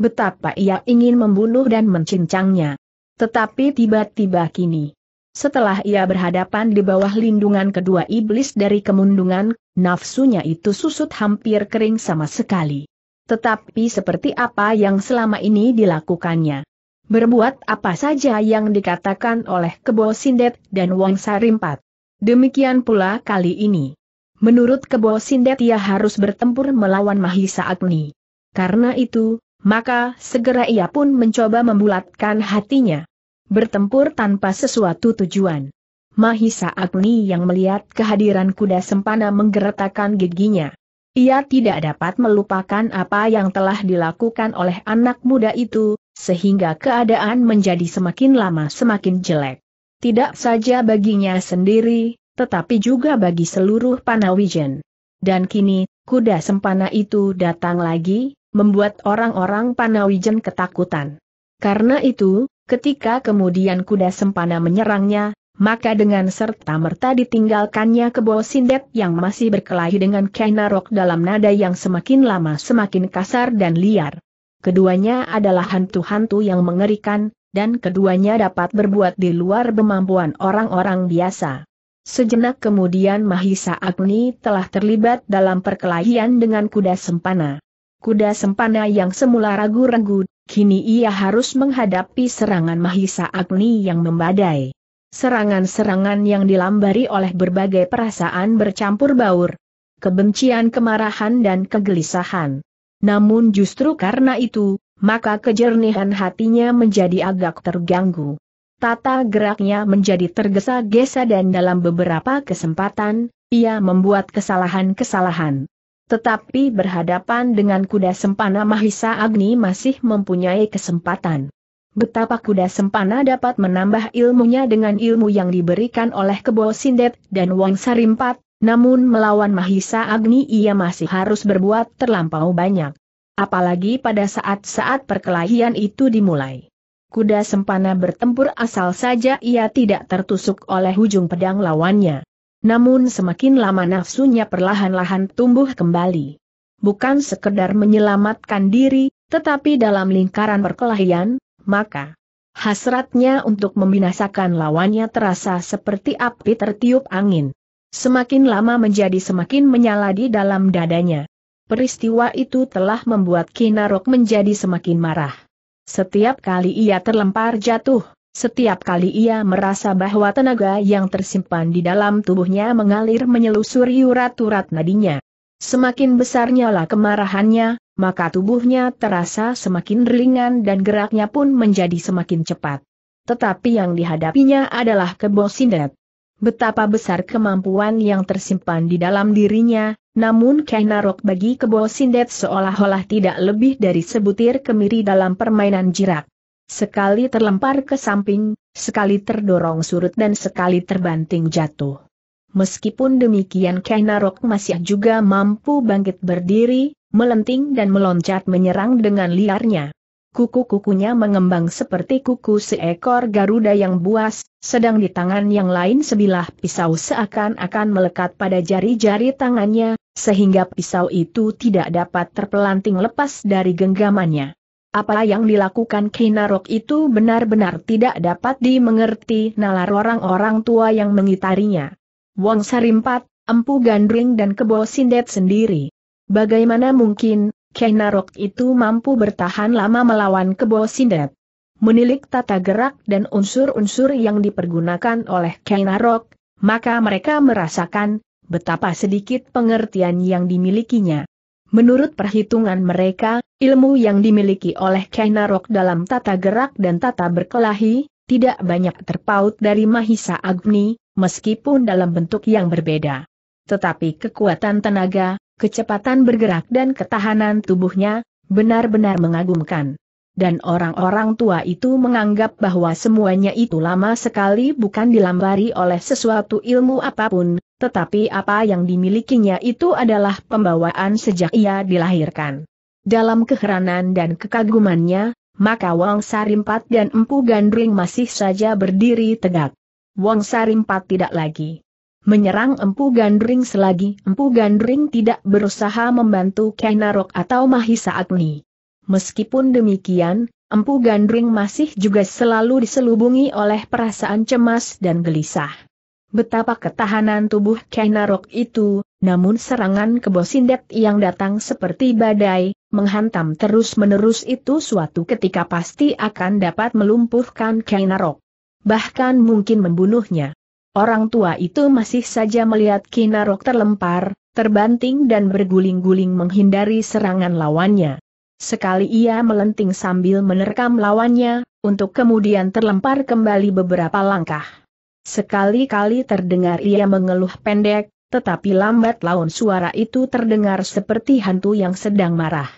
betapa ia ingin membunuh dan mencincangnya. Tetapi tiba-tiba kini, setelah ia berhadapan di bawah lindungan kedua iblis dari kemundungan, nafsunya itu susut hampir kering sama sekali. Tetapi seperti apa yang selama ini dilakukannya. Berbuat apa saja yang dikatakan oleh Kebo Sindet dan Wong Sarimpat. Demikian pula kali ini. Menurut Kebo Sindet ia harus bertempur melawan Mahisa Agni. Karena itu, maka segera ia pun mencoba membulatkan hatinya. Bertempur tanpa sesuatu tujuan. Mahisa Agni yang melihat kehadiran kuda sempana menggeretakkan giginya. Ia tidak dapat melupakan apa yang telah dilakukan oleh anak muda itu, sehingga keadaan menjadi semakin lama semakin jelek. Tidak saja baginya sendiri, tetapi juga bagi seluruh Panawijen. Dan kini, kuda sempana itu datang lagi, membuat orang-orang Panawijen ketakutan. Karena itu, ketika kemudian kuda sempana menyerangnya, maka dengan serta-merta ditinggalkannya ke bawah sindet yang masih berkelahi dengan kainarok dalam nada yang semakin lama semakin kasar dan liar. Keduanya adalah hantu-hantu yang mengerikan, dan keduanya dapat berbuat di luar kemampuan orang-orang biasa. Sejenak kemudian Mahisa Agni telah terlibat dalam perkelahian dengan kuda sempana kuda sempana yang semula ragu-ragu, kini ia harus menghadapi serangan Mahisa Agni yang membadai. Serangan-serangan yang dilambari oleh berbagai perasaan bercampur baur, kebencian, kemarahan dan kegelisahan. Namun justru karena itu, maka kejernihan hatinya menjadi agak terganggu. Tata geraknya menjadi tergesa-gesa dan dalam beberapa kesempatan, ia membuat kesalahan-kesalahan. Tetapi berhadapan dengan kuda sempana Mahisa Agni masih mempunyai kesempatan. Betapa kuda sempana dapat menambah ilmunya dengan ilmu yang diberikan oleh Kebo Sindet dan Wang Sarimpat, namun melawan Mahisa Agni ia masih harus berbuat terlampau banyak. Apalagi pada saat-saat perkelahian itu dimulai. Kuda sempana bertempur asal saja ia tidak tertusuk oleh ujung pedang lawannya. Namun semakin lama nafsunya perlahan-lahan tumbuh kembali. Bukan sekedar menyelamatkan diri, tetapi dalam lingkaran perkelahian, maka hasratnya untuk membinasakan lawannya terasa seperti api tertiup angin. Semakin lama menjadi semakin menyala di dalam dadanya. Peristiwa itu telah membuat Kinarok menjadi semakin marah. Setiap kali ia terlempar jatuh, setiap kali ia merasa bahwa tenaga yang tersimpan di dalam tubuhnya mengalir menyelusuri urat-urat nadinya. Semakin besarnya lah kemarahannya, maka tubuhnya terasa semakin ringan dan geraknya pun menjadi semakin cepat. Tetapi yang dihadapinya adalah sindet. Betapa besar kemampuan yang tersimpan di dalam dirinya, namun Kainarok bagi Kebo Sindet seolah-olah tidak lebih dari sebutir kemiri dalam permainan jirak sekali terlempar ke samping, sekali terdorong surut dan sekali terbanting jatuh. Meskipun demikian Kainarok masih juga mampu bangkit berdiri, melenting dan meloncat menyerang dengan liarnya. Kuku-kukunya mengembang seperti kuku seekor Garuda yang buas, sedang di tangan yang lain sebilah pisau seakan-akan melekat pada jari-jari tangannya, sehingga pisau itu tidak dapat terpelanting lepas dari genggamannya. Apa yang dilakukan Kinarok itu benar-benar tidak dapat dimengerti nalar orang-orang tua yang mengitarinya. Wong Sarimpat, Empu Gandring dan Kebo Sindet sendiri. Bagaimana mungkin, Kinarok itu mampu bertahan lama melawan Kebo Sindet? Menilik tata gerak dan unsur-unsur yang dipergunakan oleh Kinarok, maka mereka merasakan betapa sedikit pengertian yang dimilikinya. Menurut perhitungan mereka, ilmu yang dimiliki oleh Kainarok dalam tata gerak dan tata berkelahi, tidak banyak terpaut dari Mahisa Agni, meskipun dalam bentuk yang berbeda. Tetapi kekuatan tenaga, kecepatan bergerak dan ketahanan tubuhnya, benar-benar mengagumkan dan orang-orang tua itu menganggap bahwa semuanya itu lama sekali bukan dilambari oleh sesuatu ilmu apapun, tetapi apa yang dimilikinya itu adalah pembawaan sejak ia dilahirkan. Dalam keheranan dan kekagumannya, maka Wang Sarimpat dan Empu Gandring masih saja berdiri tegak. Wang Sarimpat tidak lagi menyerang Empu Gandring selagi Empu Gandring tidak berusaha membantu Kainarok atau Mahisa Agni. Meskipun demikian, Empu Gandring masih juga selalu diselubungi oleh perasaan cemas dan gelisah. Betapa ketahanan tubuh Kainarok itu, namun serangan kebosindet yang datang seperti badai, menghantam terus-menerus itu suatu ketika pasti akan dapat melumpuhkan Kainarok. Bahkan mungkin membunuhnya. Orang tua itu masih saja melihat Kainarok terlempar, terbanting dan berguling-guling menghindari serangan lawannya. Sekali ia melenting sambil menerkam lawannya, untuk kemudian terlempar kembali beberapa langkah. Sekali-kali terdengar ia mengeluh pendek, tetapi lambat laun suara itu terdengar seperti hantu yang sedang marah.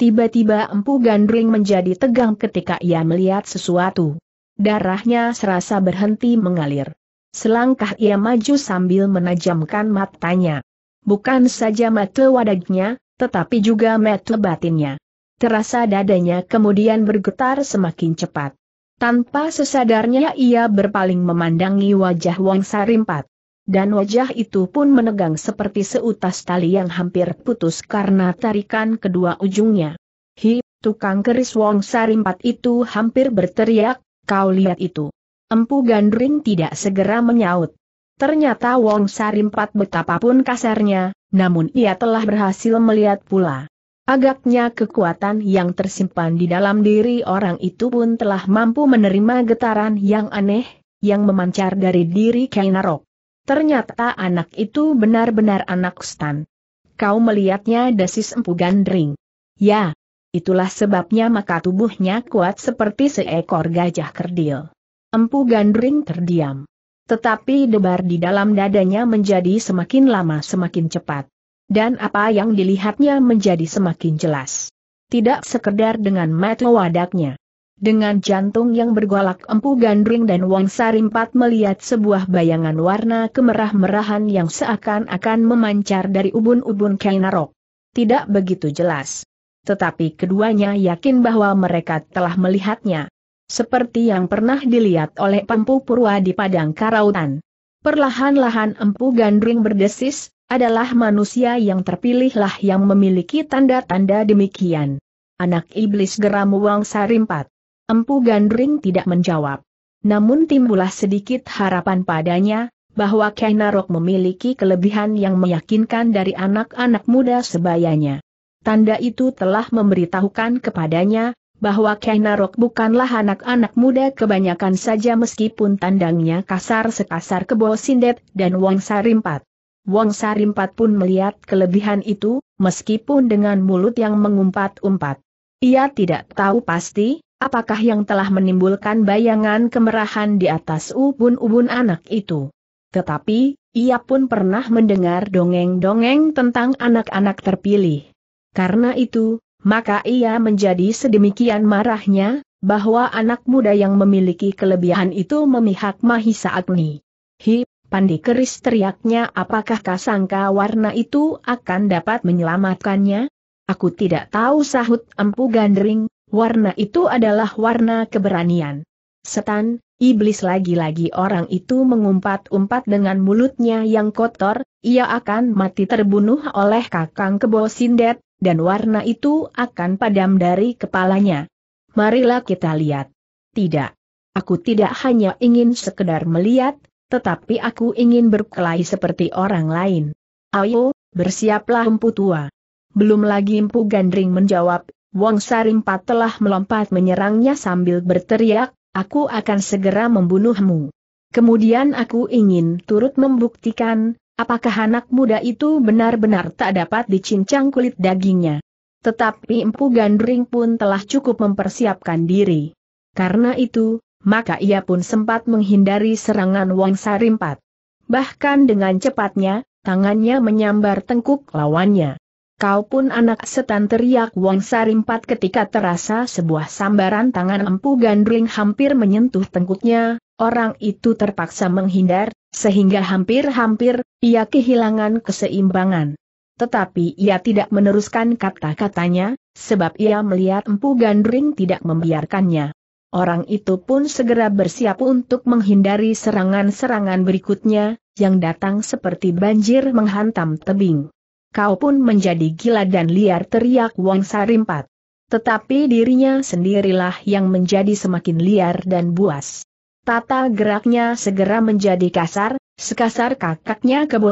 Tiba-tiba Empu Gandring menjadi tegang ketika ia melihat sesuatu. Darahnya serasa berhenti mengalir. Selangkah ia maju sambil menajamkan matanya. Bukan saja mata wadagnya, tetapi juga mata batinnya terasa dadanya kemudian bergetar semakin cepat. Tanpa sesadarnya ia berpaling memandangi wajah Wang Sarimpat. Dan wajah itu pun menegang seperti seutas tali yang hampir putus karena tarikan kedua ujungnya. Hi, tukang keris Wong Sarimpat itu hampir berteriak, kau lihat itu. Empu Gandring tidak segera menyaut. Ternyata Wong Sarimpat betapapun kasarnya, namun ia telah berhasil melihat pula. Agaknya kekuatan yang tersimpan di dalam diri orang itu pun telah mampu menerima getaran yang aneh, yang memancar dari diri Kainarok. Ternyata anak itu benar-benar anak Stan. Kau melihatnya dasis empu gandring. Ya, itulah sebabnya maka tubuhnya kuat seperti seekor gajah kerdil. Empu gandring terdiam. Tetapi debar di dalam dadanya menjadi semakin lama semakin cepat dan apa yang dilihatnya menjadi semakin jelas. Tidak sekedar dengan mata wadaknya. Dengan jantung yang bergolak empu gandring dan Wang Sarimpat melihat sebuah bayangan warna kemerah-merahan yang seakan-akan memancar dari ubun-ubun Kainarok. Tidak begitu jelas. Tetapi keduanya yakin bahwa mereka telah melihatnya. Seperti yang pernah dilihat oleh Pempu Purwa di Padang Karautan. Perlahan-lahan empu gandring berdesis, adalah manusia yang terpilihlah yang memiliki tanda-tanda demikian. Anak iblis geram Wang Sarimpat. Empu Gandring tidak menjawab. Namun timbulah sedikit harapan padanya, bahwa Kainarok memiliki kelebihan yang meyakinkan dari anak-anak muda sebayanya. Tanda itu telah memberitahukan kepadanya, bahwa Kainarok bukanlah anak-anak muda kebanyakan saja meskipun tandangnya kasar sekasar kebo sindet dan wang sarimpat. Wong Sarimpat pun melihat kelebihan itu, meskipun dengan mulut yang mengumpat-umpat. Ia tidak tahu pasti, apakah yang telah menimbulkan bayangan kemerahan di atas ubun-ubun anak itu. Tetapi, ia pun pernah mendengar dongeng-dongeng tentang anak-anak terpilih. Karena itu, maka ia menjadi sedemikian marahnya, bahwa anak muda yang memiliki kelebihan itu memihak Mahisa Agni. Hi, Pandi keris teriaknya apakah kasangka warna itu akan dapat menyelamatkannya? Aku tidak tahu sahut empu gandering, warna itu adalah warna keberanian. Setan, iblis lagi-lagi orang itu mengumpat-umpat dengan mulutnya yang kotor, ia akan mati terbunuh oleh kakang kebo sindet, dan warna itu akan padam dari kepalanya. Marilah kita lihat. Tidak. Aku tidak hanya ingin sekedar melihat, tetapi aku ingin berkelahi seperti orang lain. Ayo, bersiaplah empu tua. Belum lagi empu gandring menjawab, Wong Sarimpat telah melompat menyerangnya sambil berteriak, aku akan segera membunuhmu. Kemudian aku ingin turut membuktikan, apakah anak muda itu benar-benar tak dapat dicincang kulit dagingnya. Tetapi empu gandring pun telah cukup mempersiapkan diri. Karena itu, maka ia pun sempat menghindari serangan Wang Sarimpat. Bahkan dengan cepatnya, tangannya menyambar tengkuk lawannya. Kau pun anak setan teriak Wang Sarimpat ketika terasa sebuah sambaran tangan empu gandring hampir menyentuh tengkuknya, orang itu terpaksa menghindar, sehingga hampir-hampir, ia kehilangan keseimbangan. Tetapi ia tidak meneruskan kata-katanya, sebab ia melihat empu gandring tidak membiarkannya orang itu pun segera bersiap untuk menghindari serangan-serangan berikutnya, yang datang seperti banjir menghantam tebing. Kau pun menjadi gila dan liar teriak Wong Sarimpat. Tetapi dirinya sendirilah yang menjadi semakin liar dan buas. Tata geraknya segera menjadi kasar, sekasar kakaknya kebo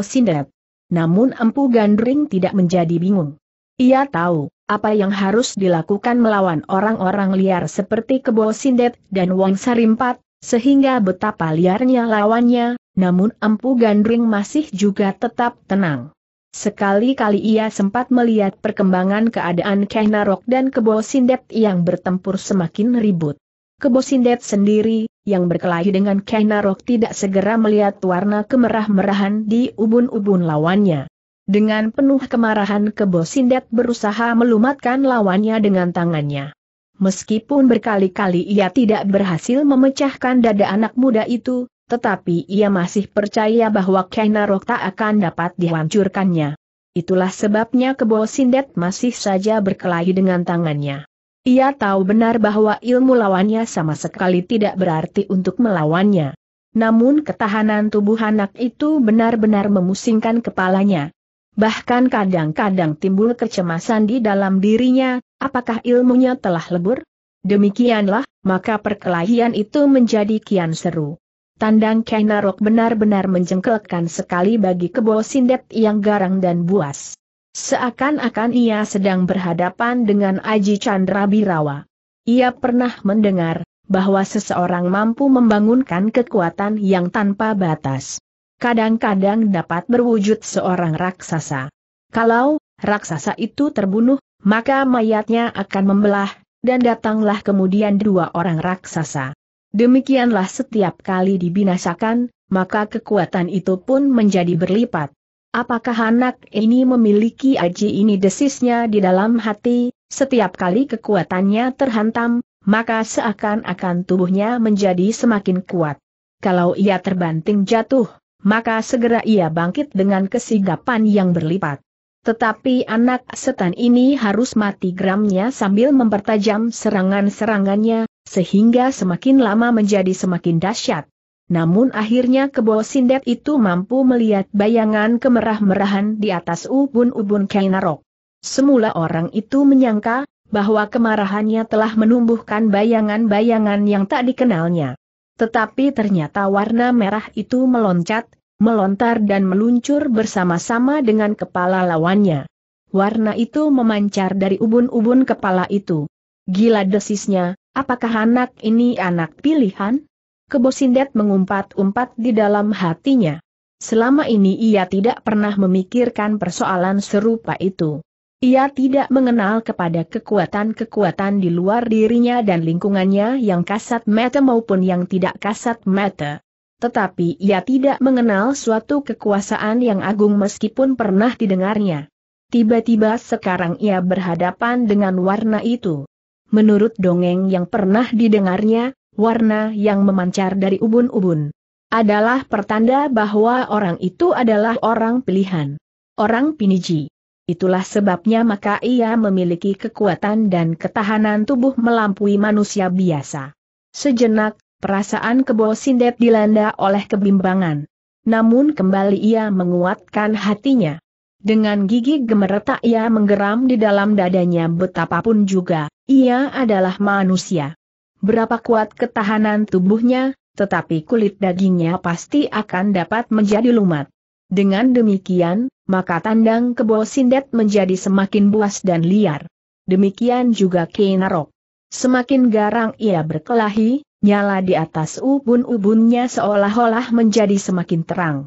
Namun Empu Gandring tidak menjadi bingung. Ia tahu, apa yang harus dilakukan melawan orang-orang liar seperti Kebo Sindet dan Wong Sarimpat, sehingga betapa liarnya lawannya, namun Empu Gandring masih juga tetap tenang. Sekali-kali ia sempat melihat perkembangan keadaan Kehnarok dan Kebo Sindet yang bertempur semakin ribut. Kebo Sindet sendiri, yang berkelahi dengan Kehnarok tidak segera melihat warna kemerah-merahan di ubun-ubun lawannya. Dengan penuh kemarahan Kebosindet berusaha melumatkan lawannya dengan tangannya. Meskipun berkali-kali ia tidak berhasil memecahkan dada anak muda itu, tetapi ia masih percaya bahwa Kainarok tak akan dapat dihancurkannya. Itulah sebabnya Kebo Sindet masih saja berkelahi dengan tangannya. Ia tahu benar bahwa ilmu lawannya sama sekali tidak berarti untuk melawannya. Namun ketahanan tubuh anak itu benar-benar memusingkan kepalanya, Bahkan kadang-kadang timbul kecemasan di dalam dirinya, apakah ilmunya telah lebur? Demikianlah, maka perkelahian itu menjadi kian seru. Tandang Kainarok benar-benar menjengkelkan sekali bagi kebo sindet yang garang dan buas. Seakan-akan ia sedang berhadapan dengan Aji Chandra Birawa. Ia pernah mendengar bahwa seseorang mampu membangunkan kekuatan yang tanpa batas kadang-kadang dapat berwujud seorang raksasa. Kalau raksasa itu terbunuh, maka mayatnya akan membelah, dan datanglah kemudian dua orang raksasa. Demikianlah setiap kali dibinasakan, maka kekuatan itu pun menjadi berlipat. Apakah anak ini memiliki aji ini desisnya di dalam hati, setiap kali kekuatannya terhantam, maka seakan-akan tubuhnya menjadi semakin kuat. Kalau ia terbanting jatuh, maka segera ia bangkit dengan kesigapan yang berlipat. Tetapi anak setan ini harus mati gramnya sambil mempertajam serangan-serangannya, sehingga semakin lama menjadi semakin dahsyat. Namun akhirnya kebo sindet itu mampu melihat bayangan kemerah-merahan di atas ubun-ubun Kainarok. Semula orang itu menyangka bahwa kemarahannya telah menumbuhkan bayangan-bayangan yang tak dikenalnya. Tetapi ternyata warna merah itu meloncat, melontar dan meluncur bersama-sama dengan kepala lawannya. Warna itu memancar dari ubun-ubun kepala itu. Gila desisnya, apakah anak ini anak pilihan? Kebosindet mengumpat-umpat di dalam hatinya. Selama ini ia tidak pernah memikirkan persoalan serupa itu. Ia tidak mengenal kepada kekuatan-kekuatan di luar dirinya dan lingkungannya yang kasat mata maupun yang tidak kasat mata. Tetapi ia tidak mengenal suatu kekuasaan yang agung meskipun pernah didengarnya. Tiba-tiba sekarang ia berhadapan dengan warna itu. Menurut dongeng yang pernah didengarnya, warna yang memancar dari ubun-ubun adalah pertanda bahwa orang itu adalah orang pilihan. Orang piniji. Itulah sebabnya maka ia memiliki kekuatan dan ketahanan tubuh melampaui manusia biasa. Sejenak, perasaan kebo sindet dilanda oleh kebimbangan. Namun kembali ia menguatkan hatinya. Dengan gigi gemeretak ia menggeram di dalam dadanya betapapun juga, ia adalah manusia. Berapa kuat ketahanan tubuhnya, tetapi kulit dagingnya pasti akan dapat menjadi lumat. Dengan demikian, maka tandang kebo sindet menjadi semakin buas dan liar. Demikian juga Kenarok. Semakin garang ia berkelahi, nyala di atas ubun-ubunnya seolah-olah menjadi semakin terang.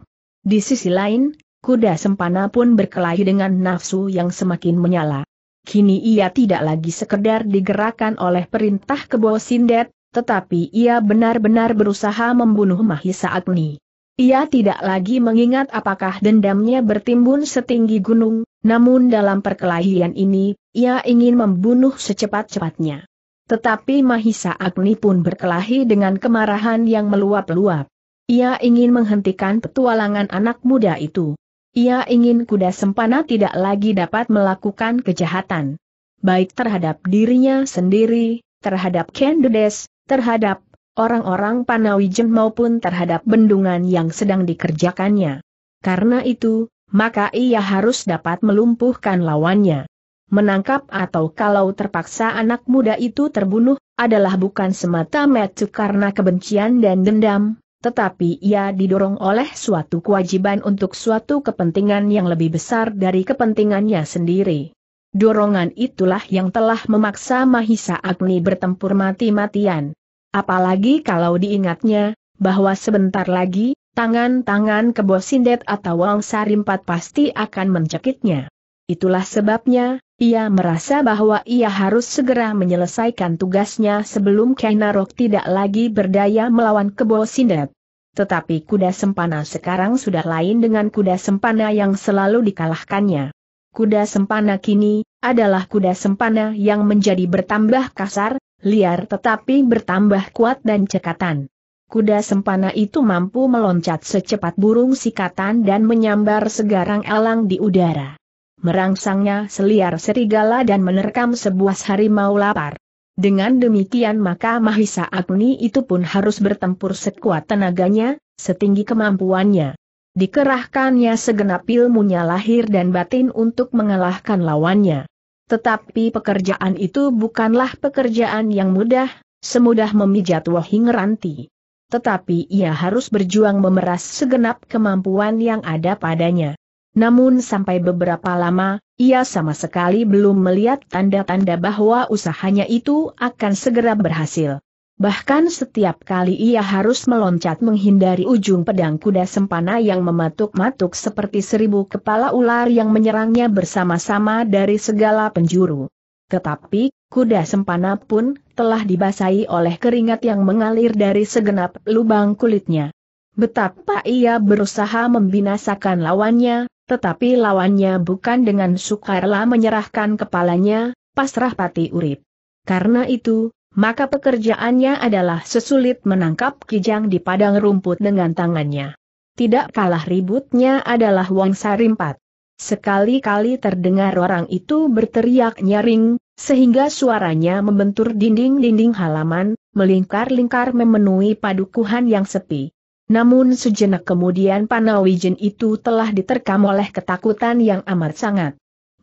Di sisi lain, kuda sempana pun berkelahi dengan nafsu yang semakin menyala. Kini ia tidak lagi sekedar digerakkan oleh perintah kebo sindet, tetapi ia benar-benar berusaha membunuh Mahisa Agni. Ia tidak lagi mengingat apakah dendamnya bertimbun setinggi gunung, namun dalam perkelahian ini, ia ingin membunuh secepat-cepatnya. Tetapi Mahisa Agni pun berkelahi dengan kemarahan yang meluap-luap. Ia ingin menghentikan petualangan anak muda itu. Ia ingin kuda sempana tidak lagi dapat melakukan kejahatan. Baik terhadap dirinya sendiri, terhadap Kendudes, terhadap orang-orang Panawijen maupun terhadap bendungan yang sedang dikerjakannya. Karena itu, maka ia harus dapat melumpuhkan lawannya. Menangkap atau kalau terpaksa anak muda itu terbunuh, adalah bukan semata metu karena kebencian dan dendam, tetapi ia didorong oleh suatu kewajiban untuk suatu kepentingan yang lebih besar dari kepentingannya sendiri. Dorongan itulah yang telah memaksa Mahisa Agni bertempur mati-matian. Apalagi kalau diingatnya, bahwa sebentar lagi, tangan-tangan sindet atau Wang Sarimpat pasti akan mencekiknya. Itulah sebabnya, ia merasa bahwa ia harus segera menyelesaikan tugasnya sebelum Kainarok tidak lagi berdaya melawan sindet. Tetapi kuda sempana sekarang sudah lain dengan kuda sempana yang selalu dikalahkannya. Kuda sempana kini, adalah kuda sempana yang menjadi bertambah kasar, liar tetapi bertambah kuat dan cekatan. Kuda sempana itu mampu meloncat secepat burung sikatan dan menyambar segarang elang di udara. Merangsangnya seliar serigala dan menerkam sebuah harimau lapar. Dengan demikian maka Mahisa Agni itu pun harus bertempur sekuat tenaganya, setinggi kemampuannya. Dikerahkannya segenap ilmunya lahir dan batin untuk mengalahkan lawannya. Tetapi pekerjaan itu bukanlah pekerjaan yang mudah, semudah memijat Wohing Ranti. Tetapi ia harus berjuang memeras segenap kemampuan yang ada padanya. Namun sampai beberapa lama, ia sama sekali belum melihat tanda-tanda bahwa usahanya itu akan segera berhasil. Bahkan setiap kali ia harus meloncat menghindari ujung pedang kuda sempana yang mematuk-matuk seperti seribu kepala ular yang menyerangnya bersama-sama dari segala penjuru. Tetapi, kuda sempana pun telah dibasahi oleh keringat yang mengalir dari segenap lubang kulitnya. Betapa ia berusaha membinasakan lawannya, tetapi lawannya bukan dengan sukarela menyerahkan kepalanya, pasrah pati urip. Karena itu, maka pekerjaannya adalah sesulit menangkap kijang di padang rumput dengan tangannya. Tidak kalah ributnya adalah Wang Sarimpat. Sekali-kali terdengar orang itu berteriak nyaring, sehingga suaranya membentur dinding-dinding halaman, melingkar-lingkar memenuhi padukuhan yang sepi. Namun sejenak kemudian Panawijen itu telah diterkam oleh ketakutan yang amat sangat.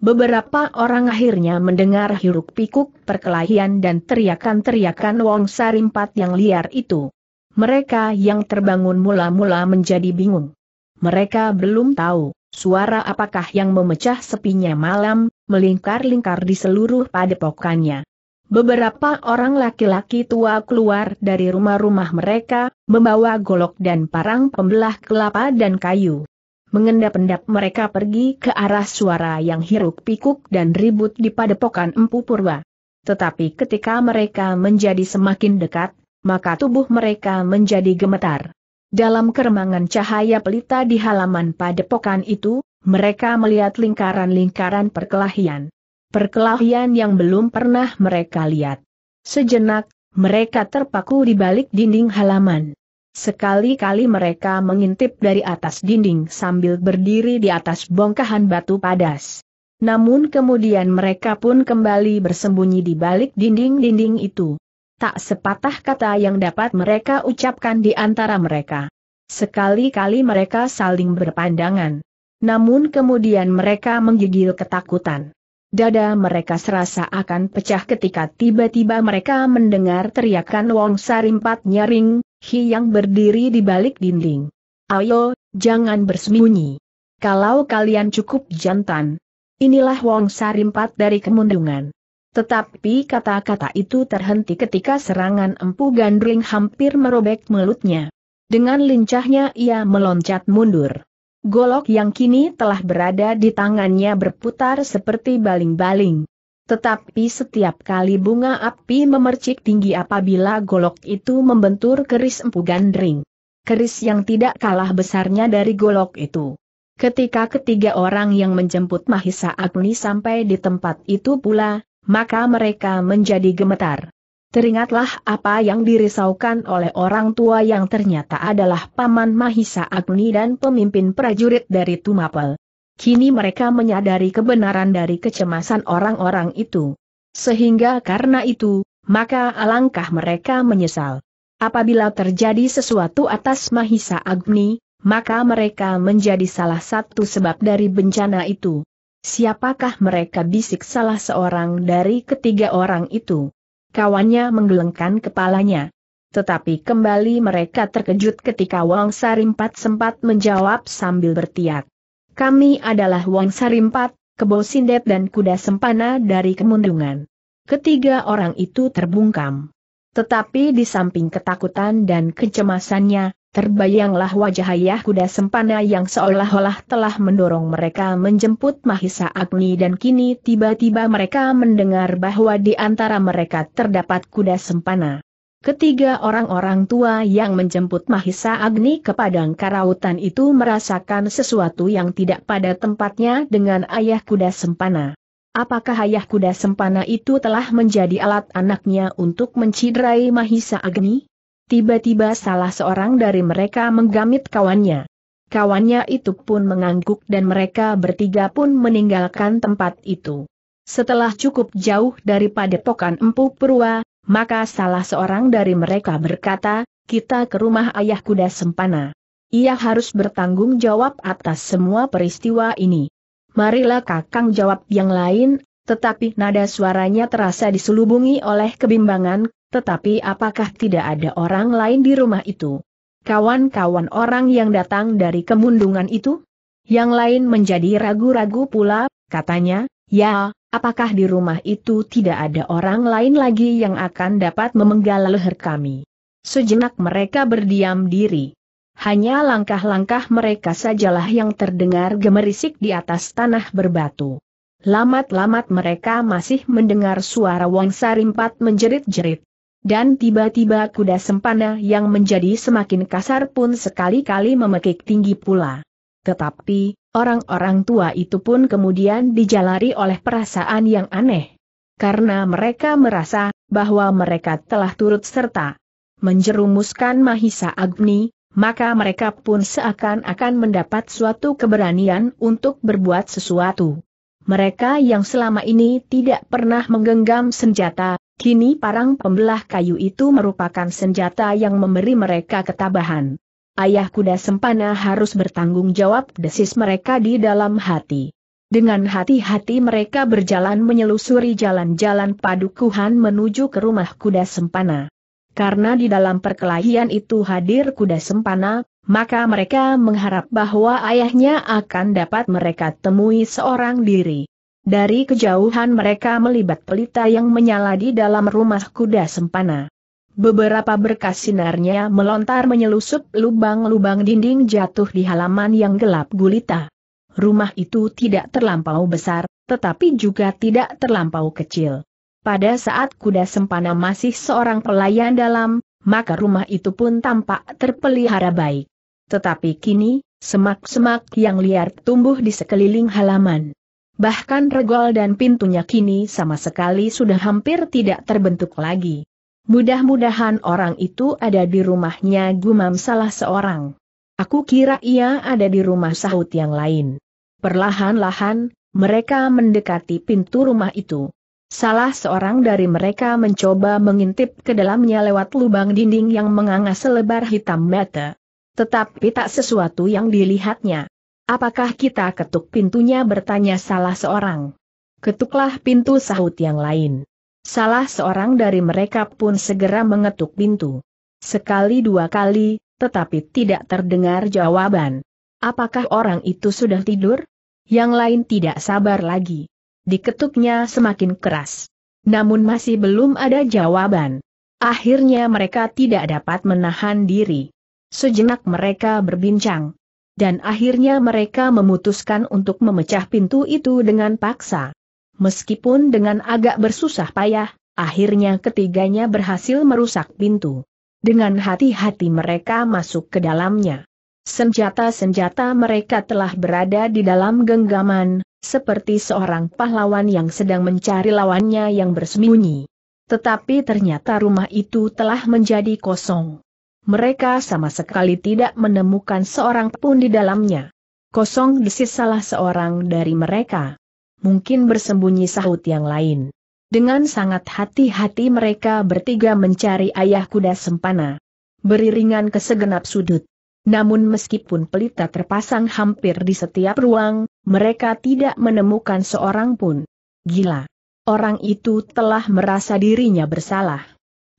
Beberapa orang akhirnya mendengar hiruk-pikuk, perkelahian dan teriakan-teriakan Wong Sarimpat yang liar itu. Mereka yang terbangun mula-mula menjadi bingung. Mereka belum tahu, suara apakah yang memecah sepinya malam, melingkar-lingkar di seluruh padepokannya. Beberapa orang laki-laki tua keluar dari rumah-rumah mereka, membawa golok dan parang pembelah kelapa dan kayu mengendap-endap mereka pergi ke arah suara yang hiruk pikuk dan ribut di padepokan Empu Purwa. Tetapi ketika mereka menjadi semakin dekat, maka tubuh mereka menjadi gemetar. Dalam keremangan cahaya pelita di halaman padepokan itu, mereka melihat lingkaran-lingkaran perkelahian. Perkelahian yang belum pernah mereka lihat. Sejenak, mereka terpaku di balik dinding halaman. Sekali-kali mereka mengintip dari atas dinding sambil berdiri di atas bongkahan batu padas. Namun kemudian mereka pun kembali bersembunyi di balik dinding-dinding itu. Tak sepatah kata yang dapat mereka ucapkan di antara mereka. Sekali-kali mereka saling berpandangan. Namun kemudian mereka menggigil ketakutan. Dada mereka serasa akan pecah ketika tiba-tiba mereka mendengar teriakan Wong Sarimpat nyaring, Hi yang berdiri di balik dinding. Ayo, jangan bersembunyi. Kalau kalian cukup jantan, inilah Wong Sarimpat dari kemundungan. Tetapi kata-kata itu terhenti ketika serangan empu gandring hampir merobek mulutnya. Dengan lincahnya ia meloncat mundur. Golok yang kini telah berada di tangannya berputar seperti baling-baling. Tetapi setiap kali bunga api memercik tinggi apabila golok itu membentur keris empu gandring. Keris yang tidak kalah besarnya dari golok itu. Ketika ketiga orang yang menjemput Mahisa Agni sampai di tempat itu pula, maka mereka menjadi gemetar. Teringatlah apa yang dirisaukan oleh orang tua yang ternyata adalah paman Mahisa Agni dan pemimpin prajurit dari Tumapel. Kini mereka menyadari kebenaran dari kecemasan orang-orang itu. Sehingga karena itu, maka alangkah mereka menyesal. Apabila terjadi sesuatu atas Mahisa Agni, maka mereka menjadi salah satu sebab dari bencana itu. Siapakah mereka bisik salah seorang dari ketiga orang itu? Kawannya menggelengkan kepalanya. Tetapi kembali mereka terkejut ketika Wang Sarimpat sempat menjawab sambil bertiak. Kami adalah Wong Sarimpat, Kebo Sindet dan Kuda Sempana dari Kemundungan. Ketiga orang itu terbungkam. Tetapi di samping ketakutan dan kecemasannya, terbayanglah wajah ayah kuda sempana yang seolah-olah telah mendorong mereka menjemput Mahisa Agni dan kini tiba-tiba mereka mendengar bahwa di antara mereka terdapat kuda sempana. Ketiga orang-orang tua yang menjemput Mahisa Agni ke padang karautan itu merasakan sesuatu yang tidak pada tempatnya dengan ayah kuda sempana. Apakah ayah kuda sempana itu telah menjadi alat anaknya untuk menciderai Mahisa Agni? Tiba-tiba salah seorang dari mereka menggamit kawannya. Kawannya itu pun mengangguk dan mereka bertiga pun meninggalkan tempat itu. Setelah cukup jauh dari padepokan Empu Perua. Maka salah seorang dari mereka berkata, kita ke rumah ayah kuda sempana. Ia harus bertanggung jawab atas semua peristiwa ini. Marilah kakang jawab yang lain, tetapi nada suaranya terasa diselubungi oleh kebimbangan, tetapi apakah tidak ada orang lain di rumah itu? Kawan-kawan orang yang datang dari kemundungan itu? Yang lain menjadi ragu-ragu pula, katanya, ya, apakah di rumah itu tidak ada orang lain lagi yang akan dapat memenggal leher kami? Sejenak mereka berdiam diri. Hanya langkah-langkah mereka sajalah yang terdengar gemerisik di atas tanah berbatu. Lamat-lamat mereka masih mendengar suara Wong Sarimpat menjerit-jerit. Dan tiba-tiba kuda sempana yang menjadi semakin kasar pun sekali-kali memekik tinggi pula. Tetapi, Orang-orang tua itu pun kemudian dijalari oleh perasaan yang aneh. Karena mereka merasa bahwa mereka telah turut serta menjerumuskan Mahisa Agni, maka mereka pun seakan-akan mendapat suatu keberanian untuk berbuat sesuatu. Mereka yang selama ini tidak pernah menggenggam senjata, kini parang pembelah kayu itu merupakan senjata yang memberi mereka ketabahan ayah kuda sempana harus bertanggung jawab desis mereka di dalam hati. Dengan hati-hati mereka berjalan menyelusuri jalan-jalan padukuhan menuju ke rumah kuda sempana. Karena di dalam perkelahian itu hadir kuda sempana, maka mereka mengharap bahwa ayahnya akan dapat mereka temui seorang diri. Dari kejauhan mereka melibat pelita yang menyala di dalam rumah kuda sempana. Beberapa berkas sinarnya melontar menyelusup lubang-lubang dinding jatuh di halaman yang gelap gulita. Rumah itu tidak terlampau besar, tetapi juga tidak terlampau kecil. Pada saat kuda sempana masih seorang pelayan dalam, maka rumah itu pun tampak terpelihara baik. Tetapi kini, semak-semak yang liar tumbuh di sekeliling halaman. Bahkan regol dan pintunya kini sama sekali sudah hampir tidak terbentuk lagi. Mudah-mudahan orang itu ada di rumahnya gumam salah seorang. Aku kira ia ada di rumah sahut yang lain. Perlahan-lahan, mereka mendekati pintu rumah itu. Salah seorang dari mereka mencoba mengintip ke dalamnya lewat lubang dinding yang menganga selebar hitam mata. Tetapi tak sesuatu yang dilihatnya. Apakah kita ketuk pintunya bertanya salah seorang? Ketuklah pintu sahut yang lain. Salah seorang dari mereka pun segera mengetuk pintu. Sekali dua kali, tetapi tidak terdengar jawaban. Apakah orang itu sudah tidur? Yang lain tidak sabar lagi. Diketuknya semakin keras. Namun masih belum ada jawaban. Akhirnya mereka tidak dapat menahan diri. Sejenak mereka berbincang. Dan akhirnya mereka memutuskan untuk memecah pintu itu dengan paksa meskipun dengan agak bersusah payah, akhirnya ketiganya berhasil merusak pintu. Dengan hati-hati mereka masuk ke dalamnya. Senjata-senjata mereka telah berada di dalam genggaman, seperti seorang pahlawan yang sedang mencari lawannya yang bersembunyi. Tetapi ternyata rumah itu telah menjadi kosong. Mereka sama sekali tidak menemukan seorang pun di dalamnya. Kosong desis salah seorang dari mereka mungkin bersembunyi sahut yang lain. Dengan sangat hati-hati mereka bertiga mencari ayah kuda sempana. Beriringan ke segenap sudut. Namun meskipun pelita terpasang hampir di setiap ruang, mereka tidak menemukan seorang pun. Gila. Orang itu telah merasa dirinya bersalah.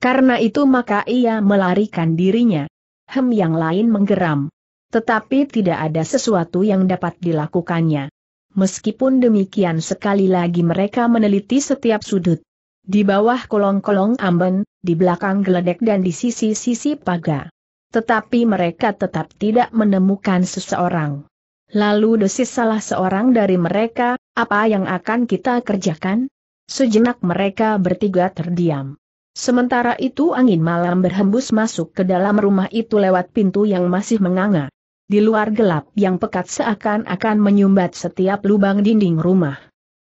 Karena itu maka ia melarikan dirinya. Hem yang lain menggeram. Tetapi tidak ada sesuatu yang dapat dilakukannya. Meskipun demikian sekali lagi mereka meneliti setiap sudut. Di bawah kolong-kolong amben, di belakang geledek dan di sisi-sisi pagar. Tetapi mereka tetap tidak menemukan seseorang. Lalu dosis salah seorang dari mereka, apa yang akan kita kerjakan? Sejenak mereka bertiga terdiam. Sementara itu angin malam berhembus masuk ke dalam rumah itu lewat pintu yang masih menganga. Di luar gelap yang pekat seakan-akan menyumbat setiap lubang dinding rumah.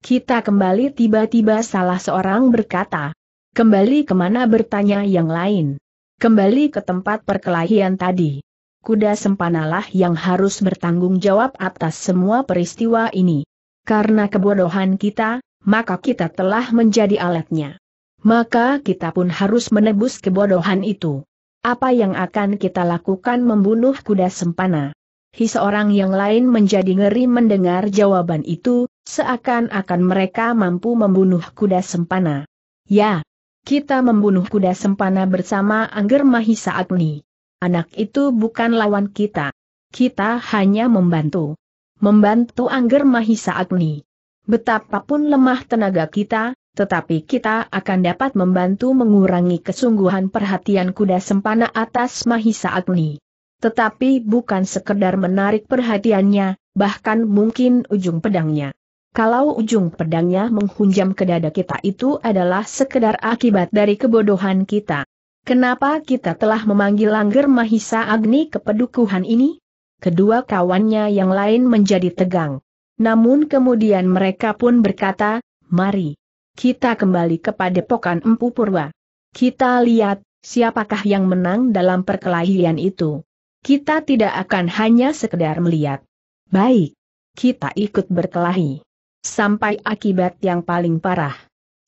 Kita kembali tiba-tiba salah seorang berkata. Kembali kemana bertanya yang lain. Kembali ke tempat perkelahian tadi. Kuda sempanalah yang harus bertanggung jawab atas semua peristiwa ini. Karena kebodohan kita, maka kita telah menjadi alatnya. Maka kita pun harus menebus kebodohan itu. Apa yang akan kita lakukan membunuh kuda sempana? Hi seorang yang lain menjadi ngeri mendengar jawaban itu, seakan-akan mereka mampu membunuh kuda sempana. Ya, kita membunuh kuda sempana bersama Angger Mahisa Agni. Anak itu bukan lawan kita. Kita hanya membantu. Membantu Angger Mahisa Agni. Betapapun lemah tenaga kita, tetapi kita akan dapat membantu mengurangi kesungguhan perhatian kuda sempana atas Mahisa Agni. Tetapi bukan sekedar menarik perhatiannya, bahkan mungkin ujung pedangnya. Kalau ujung pedangnya menghunjam ke dada kita itu adalah sekedar akibat dari kebodohan kita. Kenapa kita telah memanggil Langger Mahisa Agni ke pedukuhan ini? Kedua kawannya yang lain menjadi tegang. Namun kemudian mereka pun berkata, mari kita kembali kepada padepokan Empu Purwa. Kita lihat, siapakah yang menang dalam perkelahian itu. Kita tidak akan hanya sekedar melihat. Baik. Kita ikut berkelahi. Sampai akibat yang paling parah.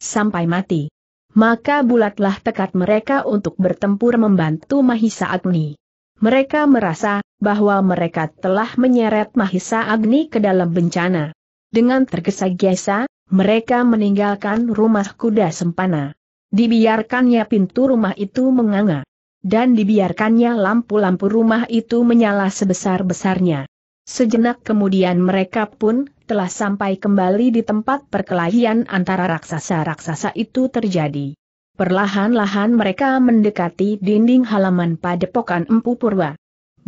Sampai mati. Maka bulatlah tekad mereka untuk bertempur membantu Mahisa Agni. Mereka merasa bahwa mereka telah menyeret Mahisa Agni ke dalam bencana. Dengan tergesa-gesa, mereka meninggalkan rumah kuda sempana. Dibiarkannya pintu rumah itu menganga. Dan dibiarkannya lampu-lampu rumah itu menyala sebesar-besarnya. Sejenak kemudian mereka pun telah sampai kembali di tempat perkelahian antara raksasa-raksasa itu terjadi. Perlahan-lahan mereka mendekati dinding halaman padepokan Empu Purwa.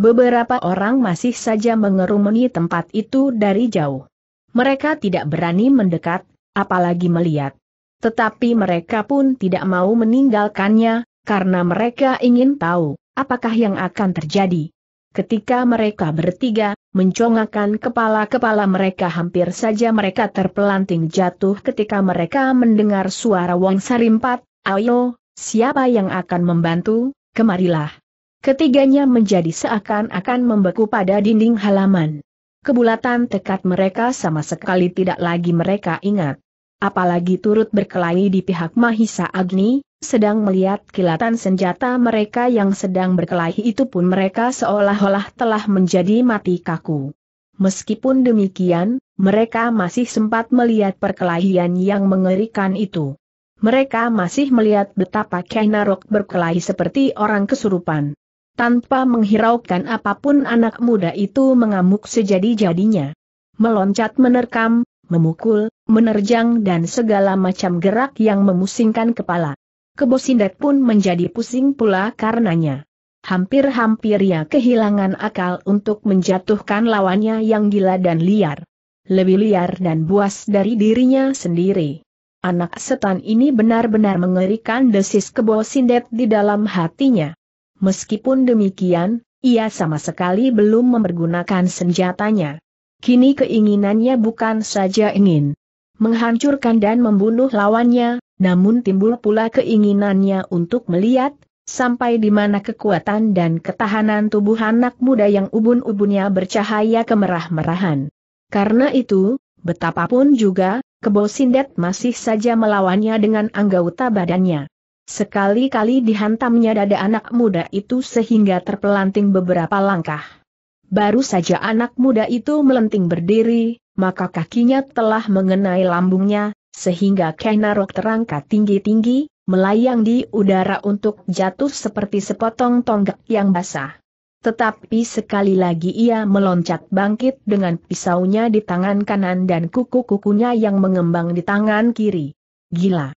Beberapa orang masih saja mengerumuni tempat itu dari jauh. Mereka tidak berani mendekat, apalagi melihat. Tetapi mereka pun tidak mau meninggalkannya, karena mereka ingin tahu apakah yang akan terjadi. Ketika mereka bertiga mencongakan kepala-kepala mereka hampir saja mereka terpelanting jatuh ketika mereka mendengar suara Wong Sarimpat, "Ayo, siapa yang akan membantu? Kemarilah." Ketiganya menjadi seakan-akan membeku pada dinding halaman. Kebulatan tekad mereka sama sekali tidak lagi mereka ingat. Apalagi turut berkelahi di pihak Mahisa Agni, sedang melihat kilatan senjata mereka yang sedang berkelahi itu pun mereka seolah-olah telah menjadi mati kaku. Meskipun demikian, mereka masih sempat melihat perkelahian yang mengerikan itu. Mereka masih melihat betapa Kainarok berkelahi seperti orang kesurupan tanpa menghiraukan apapun anak muda itu mengamuk sejadi-jadinya. Meloncat menerkam, memukul, menerjang dan segala macam gerak yang memusingkan kepala. Kebo Sindek pun menjadi pusing pula karenanya. Hampir-hampir ia kehilangan akal untuk menjatuhkan lawannya yang gila dan liar. Lebih liar dan buas dari dirinya sendiri. Anak setan ini benar-benar mengerikan desis kebo kebosindet di dalam hatinya. Meskipun demikian, ia sama sekali belum mempergunakan senjatanya. Kini keinginannya bukan saja ingin menghancurkan dan membunuh lawannya, namun timbul pula keinginannya untuk melihat sampai di mana kekuatan dan ketahanan tubuh anak muda yang ubun-ubunnya bercahaya kemerah-merahan. Karena itu, betapapun juga, Kebo Sindet masih saja melawannya dengan anggota badannya. Sekali-kali dihantamnya dada anak muda itu sehingga terpelanting beberapa langkah. Baru saja anak muda itu melenting berdiri, maka kakinya telah mengenai lambungnya, sehingga Kainarok terangkat tinggi-tinggi, melayang di udara untuk jatuh seperti sepotong tonggak yang basah. Tetapi sekali lagi ia meloncat bangkit dengan pisaunya di tangan kanan dan kuku-kukunya yang mengembang di tangan kiri. Gila!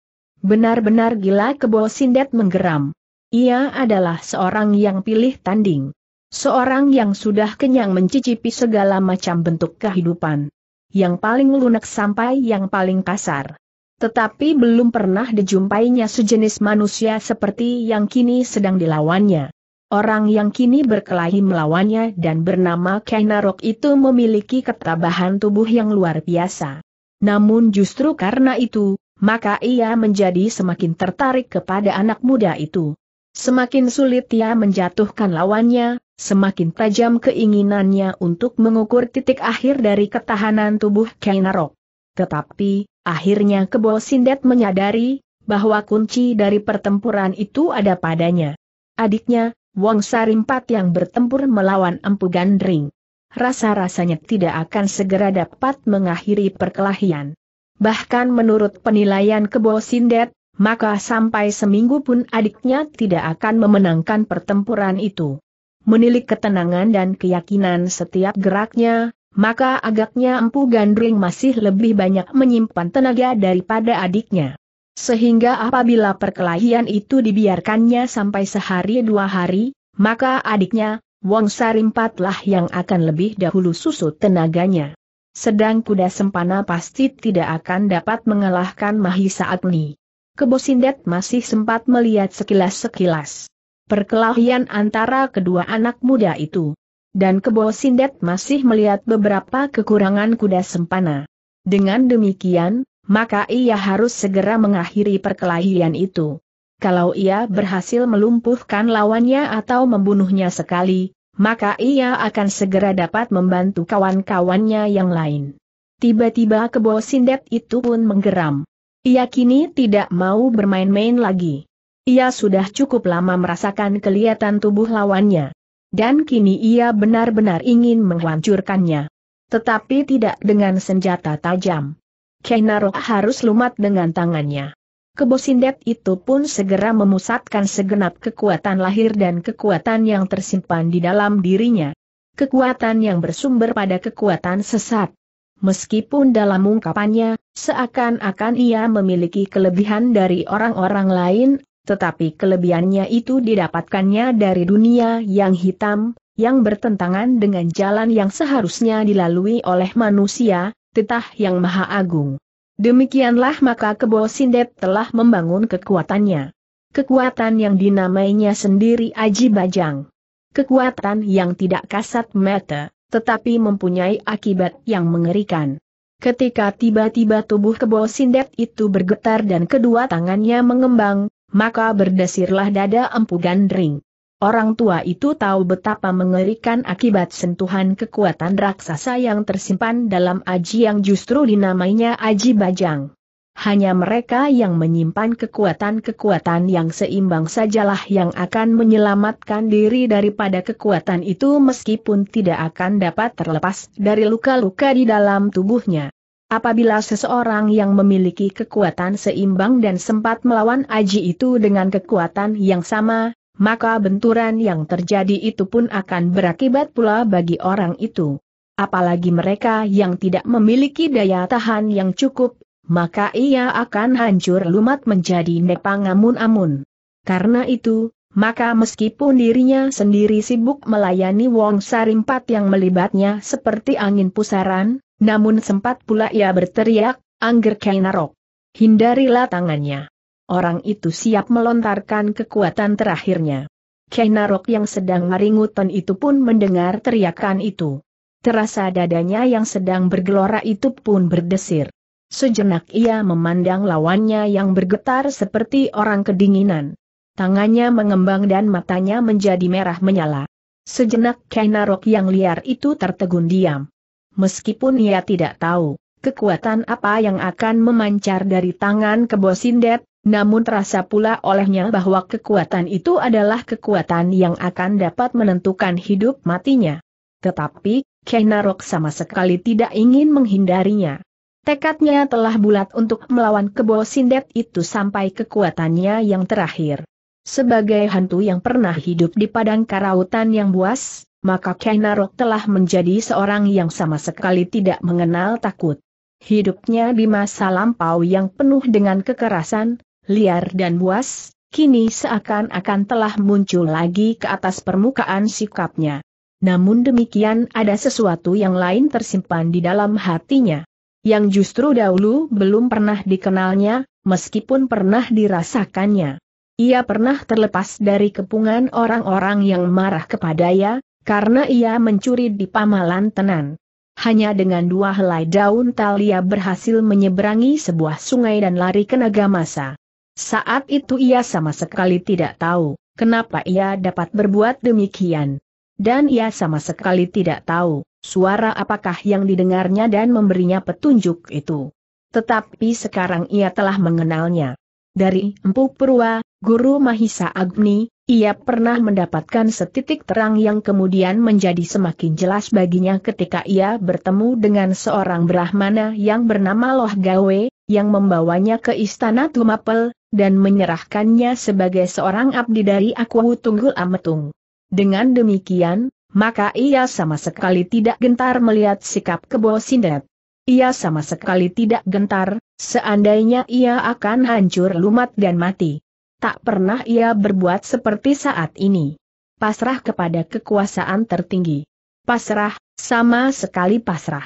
Benar-benar gila kebo Sindet menggeram. Ia adalah seorang yang pilih tanding. Seorang yang sudah kenyang mencicipi segala macam bentuk kehidupan. Yang paling lunak sampai yang paling kasar. Tetapi belum pernah dijumpainya sejenis manusia seperti yang kini sedang dilawannya. Orang yang kini berkelahi melawannya dan bernama Kainarok itu memiliki ketabahan tubuh yang luar biasa. Namun justru karena itu, maka ia menjadi semakin tertarik kepada anak muda itu. Semakin sulit ia menjatuhkan lawannya, semakin tajam keinginannya untuk mengukur titik akhir dari ketahanan tubuh Kainarok. Tetapi, akhirnya Kebo Sindet menyadari, bahwa kunci dari pertempuran itu ada padanya. Adiknya, Wong Sarimpat yang bertempur melawan Empu Gandring. Rasa-rasanya tidak akan segera dapat mengakhiri perkelahian. Bahkan menurut penilaian Kebo Sindet, maka sampai seminggu pun adiknya tidak akan memenangkan pertempuran itu. Menilik ketenangan dan keyakinan setiap geraknya, maka agaknya Empu Gandring masih lebih banyak menyimpan tenaga daripada adiknya. Sehingga apabila perkelahian itu dibiarkannya sampai sehari dua hari, maka adiknya, Wong Sarimpatlah yang akan lebih dahulu susut tenaganya. Sedang kuda sempana pasti tidak akan dapat mengalahkan Mahisa Agni. Kebosindet masih sempat melihat sekilas-sekilas perkelahian antara kedua anak muda itu. Dan Kebosindet masih melihat beberapa kekurangan kuda sempana. Dengan demikian, maka ia harus segera mengakhiri perkelahian itu. Kalau ia berhasil melumpuhkan lawannya atau membunuhnya sekali, maka ia akan segera dapat membantu kawan-kawannya yang lain. Tiba-tiba kebo sindet itu pun menggeram. Ia kini tidak mau bermain-main lagi. Ia sudah cukup lama merasakan kelihatan tubuh lawannya. Dan kini ia benar-benar ingin menghancurkannya. Tetapi tidak dengan senjata tajam. Kenaro harus lumat dengan tangannya. Kebo Sindet itu pun segera memusatkan segenap kekuatan lahir dan kekuatan yang tersimpan di dalam dirinya. Kekuatan yang bersumber pada kekuatan sesat. Meskipun dalam ungkapannya, seakan-akan ia memiliki kelebihan dari orang-orang lain, tetapi kelebihannya itu didapatkannya dari dunia yang hitam, yang bertentangan dengan jalan yang seharusnya dilalui oleh manusia, titah yang maha agung. Demikianlah maka Kebo Sindet telah membangun kekuatannya. Kekuatan yang dinamainya sendiri Aji Bajang. Kekuatan yang tidak kasat mata, tetapi mempunyai akibat yang mengerikan. Ketika tiba-tiba tubuh Kebo Sindet itu bergetar dan kedua tangannya mengembang, maka berdesirlah dada empu gandring. Orang tua itu tahu betapa mengerikan akibat sentuhan kekuatan raksasa yang tersimpan dalam aji yang justru dinamainya aji bajang. Hanya mereka yang menyimpan kekuatan-kekuatan yang seimbang sajalah yang akan menyelamatkan diri daripada kekuatan itu meskipun tidak akan dapat terlepas dari luka-luka di dalam tubuhnya. Apabila seseorang yang memiliki kekuatan seimbang dan sempat melawan Aji itu dengan kekuatan yang sama, maka benturan yang terjadi itu pun akan berakibat pula bagi orang itu. Apalagi mereka yang tidak memiliki daya tahan yang cukup, maka ia akan hancur lumat menjadi nepang amun-amun. Karena itu, maka meskipun dirinya sendiri sibuk melayani Wong Sarimpat yang melibatnya seperti angin pusaran, namun sempat pula ia berteriak, Angger Kainarok. Hindarilah tangannya. Orang itu siap melontarkan kekuatan terakhirnya. Kainarok yang sedang meringutan itu pun mendengar teriakan itu. Terasa dadanya yang sedang bergelora itu pun berdesir. Sejenak ia memandang lawannya yang bergetar seperti orang kedinginan. Tangannya mengembang dan matanya menjadi merah menyala. Sejenak Kainarok yang liar itu tertegun diam. Meskipun ia tidak tahu kekuatan apa yang akan memancar dari tangan kebosindet, namun terasa pula olehnya bahwa kekuatan itu adalah kekuatan yang akan dapat menentukan hidup matinya. Tetapi, Kenarok sama sekali tidak ingin menghindarinya. Tekadnya telah bulat untuk melawan kebo sindet itu sampai kekuatannya yang terakhir. Sebagai hantu yang pernah hidup di padang karautan yang buas, maka Kenarok telah menjadi seorang yang sama sekali tidak mengenal takut. Hidupnya di masa lampau yang penuh dengan kekerasan, liar dan buas, kini seakan-akan telah muncul lagi ke atas permukaan sikapnya. Namun demikian ada sesuatu yang lain tersimpan di dalam hatinya. Yang justru dahulu belum pernah dikenalnya, meskipun pernah dirasakannya. Ia pernah terlepas dari kepungan orang-orang yang marah kepada ia karena ia mencuri di pamalan tenan. Hanya dengan dua helai daun talia berhasil menyeberangi sebuah sungai dan lari ke naga masa. Saat itu ia sama sekali tidak tahu, kenapa ia dapat berbuat demikian. Dan ia sama sekali tidak tahu, suara apakah yang didengarnya dan memberinya petunjuk itu. Tetapi sekarang ia telah mengenalnya. Dari Empu Purwa, Guru Mahisa Agni, ia pernah mendapatkan setitik terang yang kemudian menjadi semakin jelas baginya ketika ia bertemu dengan seorang Brahmana yang bernama Loh Gawe, yang membawanya ke istana Tumapel, dan menyerahkannya sebagai seorang abdi dari aku Tunggul Ametung. Dengan demikian, maka ia sama sekali tidak gentar melihat sikap Kebo Sindet. Ia sama sekali tidak gentar, seandainya ia akan hancur lumat dan mati. Tak pernah ia berbuat seperti saat ini. Pasrah kepada kekuasaan tertinggi. Pasrah, sama sekali pasrah.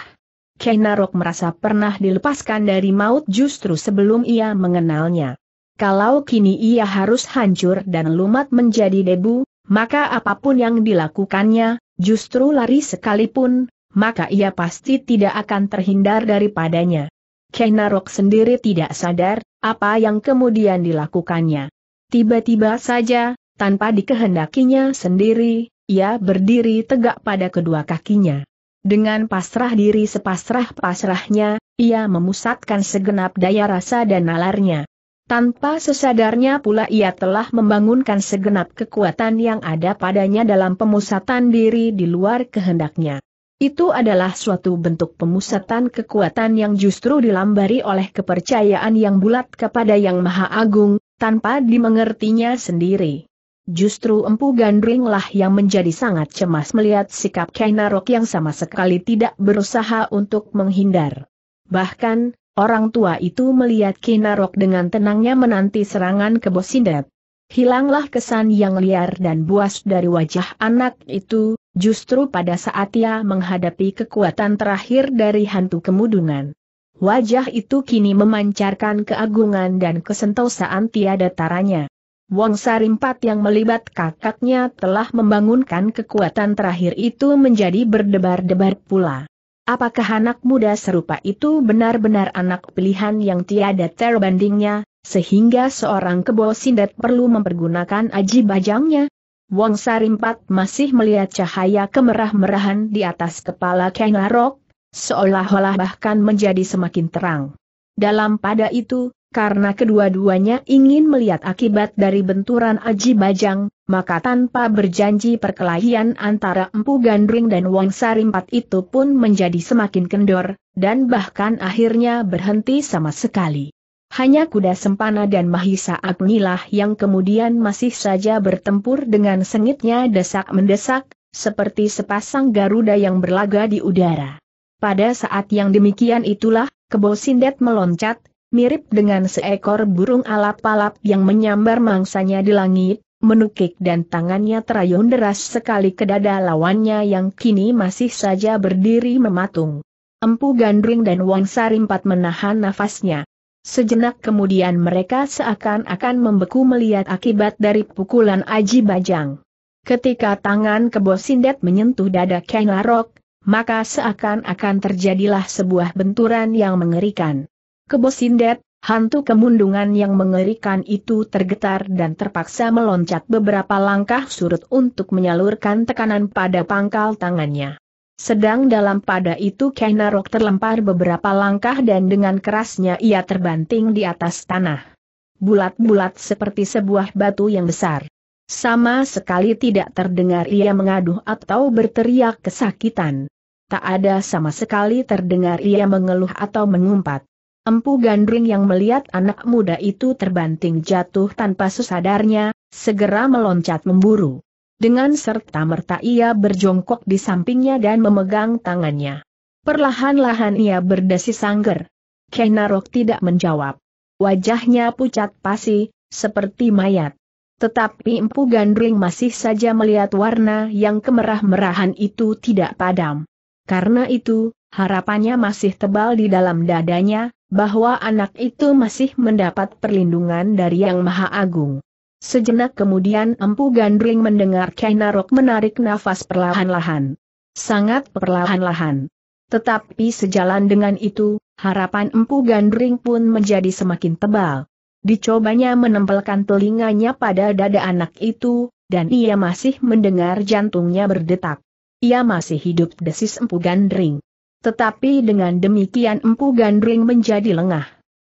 Kenarok merasa pernah dilepaskan dari maut justru sebelum ia mengenalnya. Kalau kini ia harus hancur dan lumat menjadi debu, maka apapun yang dilakukannya, justru lari sekalipun, maka ia pasti tidak akan terhindar daripadanya. Kenarok sendiri tidak sadar, apa yang kemudian dilakukannya. Tiba-tiba saja, tanpa dikehendakinya sendiri, ia berdiri tegak pada kedua kakinya. Dengan pasrah diri sepasrah-pasrahnya, ia memusatkan segenap daya rasa dan nalarnya. Tanpa sesadarnya pula ia telah membangunkan segenap kekuatan yang ada padanya dalam pemusatan diri di luar kehendaknya. Itu adalah suatu bentuk pemusatan kekuatan yang justru dilambari oleh kepercayaan yang bulat kepada Yang Maha Agung, tanpa dimengertinya sendiri. Justru Empu Gandringlah yang menjadi sangat cemas melihat sikap Kainarok yang sama sekali tidak berusaha untuk menghindar. Bahkan, Orang tua itu melihat Kinarok dengan tenangnya menanti serangan ke Bosindet. Hilanglah kesan yang liar dan buas dari wajah anak itu, justru pada saat ia menghadapi kekuatan terakhir dari hantu kemudungan. Wajah itu kini memancarkan keagungan dan kesentosaan tiada taranya. Wong Sarimpat yang melibat kakaknya telah membangunkan kekuatan terakhir itu menjadi berdebar-debar pula. Apakah anak muda serupa itu benar-benar anak pilihan yang tiada terbandingnya, sehingga seorang kebo sindet perlu mempergunakan aji bajangnya? Wong Sarimpat masih melihat cahaya kemerah-merahan di atas kepala Kang Larok, seolah-olah bahkan menjadi semakin terang. Dalam pada itu, karena kedua-duanya ingin melihat akibat dari benturan aji bajang, maka tanpa berjanji perkelahian antara Empu Gandring dan Wang Sarimpat itu pun menjadi semakin kendor, dan bahkan akhirnya berhenti sama sekali. Hanya kuda Sempana dan Mahisa Agnilah yang kemudian masih saja bertempur dengan sengitnya desak-mendesak, seperti sepasang Garuda yang berlaga di udara. Pada saat yang demikian itulah, kebo sindet meloncat, mirip dengan seekor burung alap-alap yang menyambar mangsanya di langit, menukik dan tangannya terayun deras sekali ke dada lawannya yang kini masih saja berdiri mematung. Empu Gandring dan Wang Sarimpat menahan nafasnya. Sejenak kemudian mereka seakan-akan membeku melihat akibat dari pukulan Aji Bajang. Ketika tangan kebo sindet menyentuh dada Kenarok, maka seakan-akan terjadilah sebuah benturan yang mengerikan. Kebo sindet, Hantu kemundungan yang mengerikan itu tergetar dan terpaksa meloncat beberapa langkah surut untuk menyalurkan tekanan pada pangkal tangannya. Sedang dalam pada itu Kainarok terlempar beberapa langkah dan dengan kerasnya ia terbanting di atas tanah. Bulat-bulat seperti sebuah batu yang besar. Sama sekali tidak terdengar ia mengaduh atau berteriak kesakitan. Tak ada sama sekali terdengar ia mengeluh atau mengumpat. Empu Gandring yang melihat anak muda itu terbanting jatuh tanpa sesadarnya, segera meloncat memburu. Dengan serta merta ia berjongkok di sampingnya dan memegang tangannya. Perlahan-lahan ia berdesi sangger. Kenarok tidak menjawab. Wajahnya pucat pasi, seperti mayat. Tetapi Empu Gandring masih saja melihat warna yang kemerah-merahan itu tidak padam. Karena itu, harapannya masih tebal di dalam dadanya, bahwa anak itu masih mendapat perlindungan dari Yang Maha Agung. Sejenak kemudian Empu Gandring mendengar Kainarok menarik nafas perlahan-lahan. Sangat perlahan-lahan. Tetapi sejalan dengan itu, harapan Empu Gandring pun menjadi semakin tebal. Dicobanya menempelkan telinganya pada dada anak itu, dan ia masih mendengar jantungnya berdetak. Ia masih hidup desis Empu Gandring. Tetapi dengan demikian Empu Gandring menjadi lengah.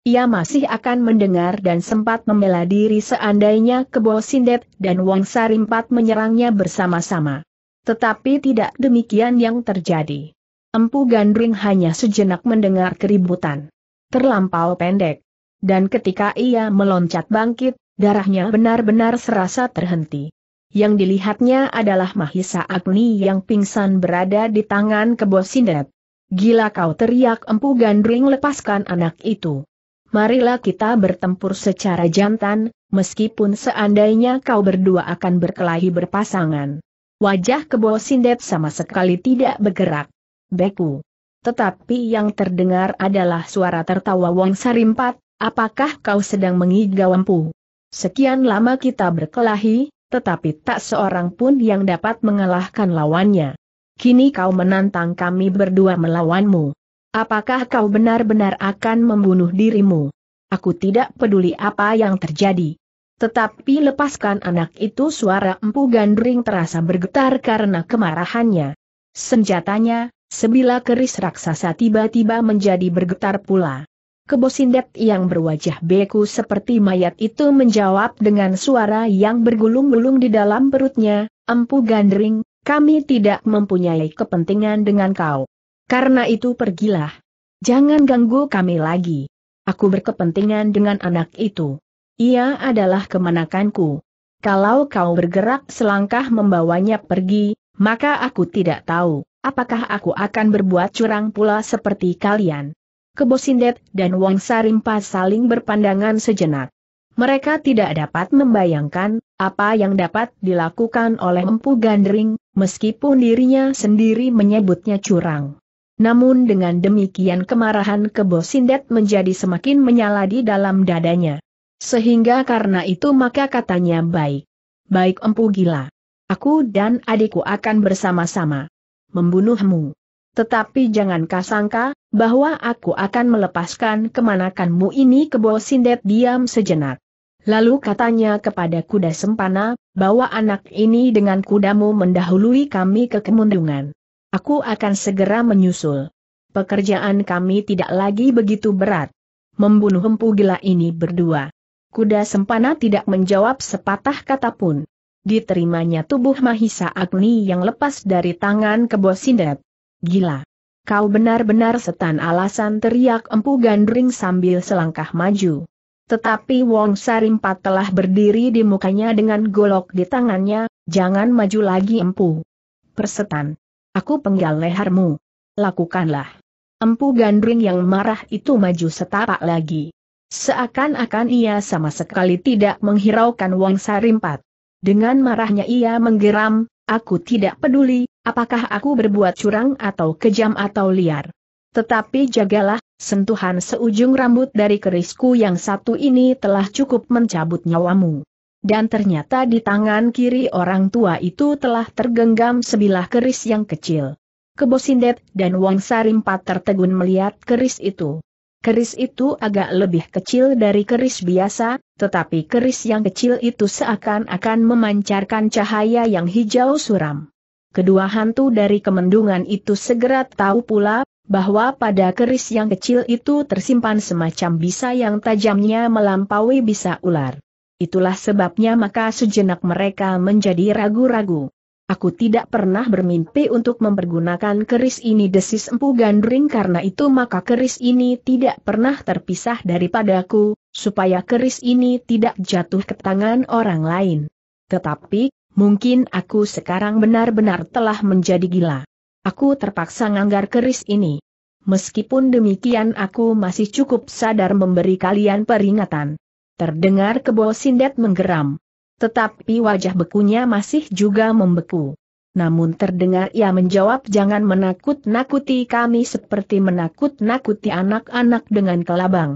Ia masih akan mendengar dan sempat membela diri seandainya Kebo Sindet dan Wang Sarimpat menyerangnya bersama-sama. Tetapi tidak demikian yang terjadi. Empu Gandring hanya sejenak mendengar keributan. Terlampau pendek. Dan ketika ia meloncat bangkit, darahnya benar-benar serasa terhenti. Yang dilihatnya adalah Mahisa Agni yang pingsan berada di tangan Kebo Sindet. Gila kau teriak empu gandring lepaskan anak itu. Marilah kita bertempur secara jantan, meskipun seandainya kau berdua akan berkelahi berpasangan. Wajah kebo sindet sama sekali tidak bergerak. Beku. Tetapi yang terdengar adalah suara tertawa Wang Sarimpat, apakah kau sedang mengigau empu? Sekian lama kita berkelahi, tetapi tak seorang pun yang dapat mengalahkan lawannya kini kau menantang kami berdua melawanmu. Apakah kau benar-benar akan membunuh dirimu? Aku tidak peduli apa yang terjadi. Tetapi lepaskan anak itu suara empu gandring terasa bergetar karena kemarahannya. Senjatanya, sebilah keris raksasa tiba-tiba menjadi bergetar pula. Kebosindet yang berwajah beku seperti mayat itu menjawab dengan suara yang bergulung-gulung di dalam perutnya, Empu Gandring, kami tidak mempunyai kepentingan dengan kau. Karena itu pergilah. Jangan ganggu kami lagi. Aku berkepentingan dengan anak itu. Ia adalah kemanakanku. Kalau kau bergerak selangkah membawanya pergi, maka aku tidak tahu, apakah aku akan berbuat curang pula seperti kalian. Kebosindet dan Wong Sarimpa saling berpandangan sejenak. Mereka tidak dapat membayangkan apa yang dapat dilakukan oleh Empu Gandring, meskipun dirinya sendiri menyebutnya curang. Namun dengan demikian kemarahan Kebo Sindet menjadi semakin menyala di dalam dadanya. Sehingga karena itu maka katanya baik. Baik Empu Gila. Aku dan adikku akan bersama-sama membunuhmu. Tetapi jangan kasangka bahwa aku akan melepaskan kemanakanmu ini Kebo Sindet diam sejenak. Lalu katanya kepada kuda sempana, bawa anak ini dengan kudamu mendahului kami ke kemundungan. Aku akan segera menyusul. Pekerjaan kami tidak lagi begitu berat. Membunuh empu gila ini berdua. Kuda sempana tidak menjawab sepatah kata pun. Diterimanya tubuh Mahisa Agni yang lepas dari tangan kebo sindet. Gila. Kau benar-benar setan alasan teriak empu gandring sambil selangkah maju. Tetapi Wong Sarimpat telah berdiri di mukanya dengan golok di tangannya, jangan maju lagi empu. Persetan. Aku penggal lehermu. Lakukanlah. Empu Gandring yang marah itu maju setapak lagi. Seakan-akan ia sama sekali tidak menghiraukan Wong Sarimpat. Dengan marahnya ia menggeram, aku tidak peduli, apakah aku berbuat curang atau kejam atau liar. Tetapi jagalah, sentuhan seujung rambut dari kerisku yang satu ini telah cukup mencabut nyawamu. Dan ternyata di tangan kiri orang tua itu telah tergenggam sebilah keris yang kecil. Kebosindet dan Wong Sarimpat tertegun melihat keris itu. Keris itu agak lebih kecil dari keris biasa, tetapi keris yang kecil itu seakan-akan memancarkan cahaya yang hijau suram kedua hantu dari kemendungan itu segera tahu pula, bahwa pada keris yang kecil itu tersimpan semacam bisa yang tajamnya melampaui bisa ular. Itulah sebabnya maka sejenak mereka menjadi ragu-ragu. Aku tidak pernah bermimpi untuk mempergunakan keris ini desis empu gandring karena itu maka keris ini tidak pernah terpisah daripadaku, supaya keris ini tidak jatuh ke tangan orang lain. Tetapi, mungkin aku sekarang benar-benar telah menjadi gila. Aku terpaksa nganggar keris ini. Meskipun demikian aku masih cukup sadar memberi kalian peringatan. Terdengar kebo sindet menggeram. Tetapi wajah bekunya masih juga membeku. Namun terdengar ia menjawab jangan menakut-nakuti kami seperti menakut-nakuti anak-anak dengan kelabang.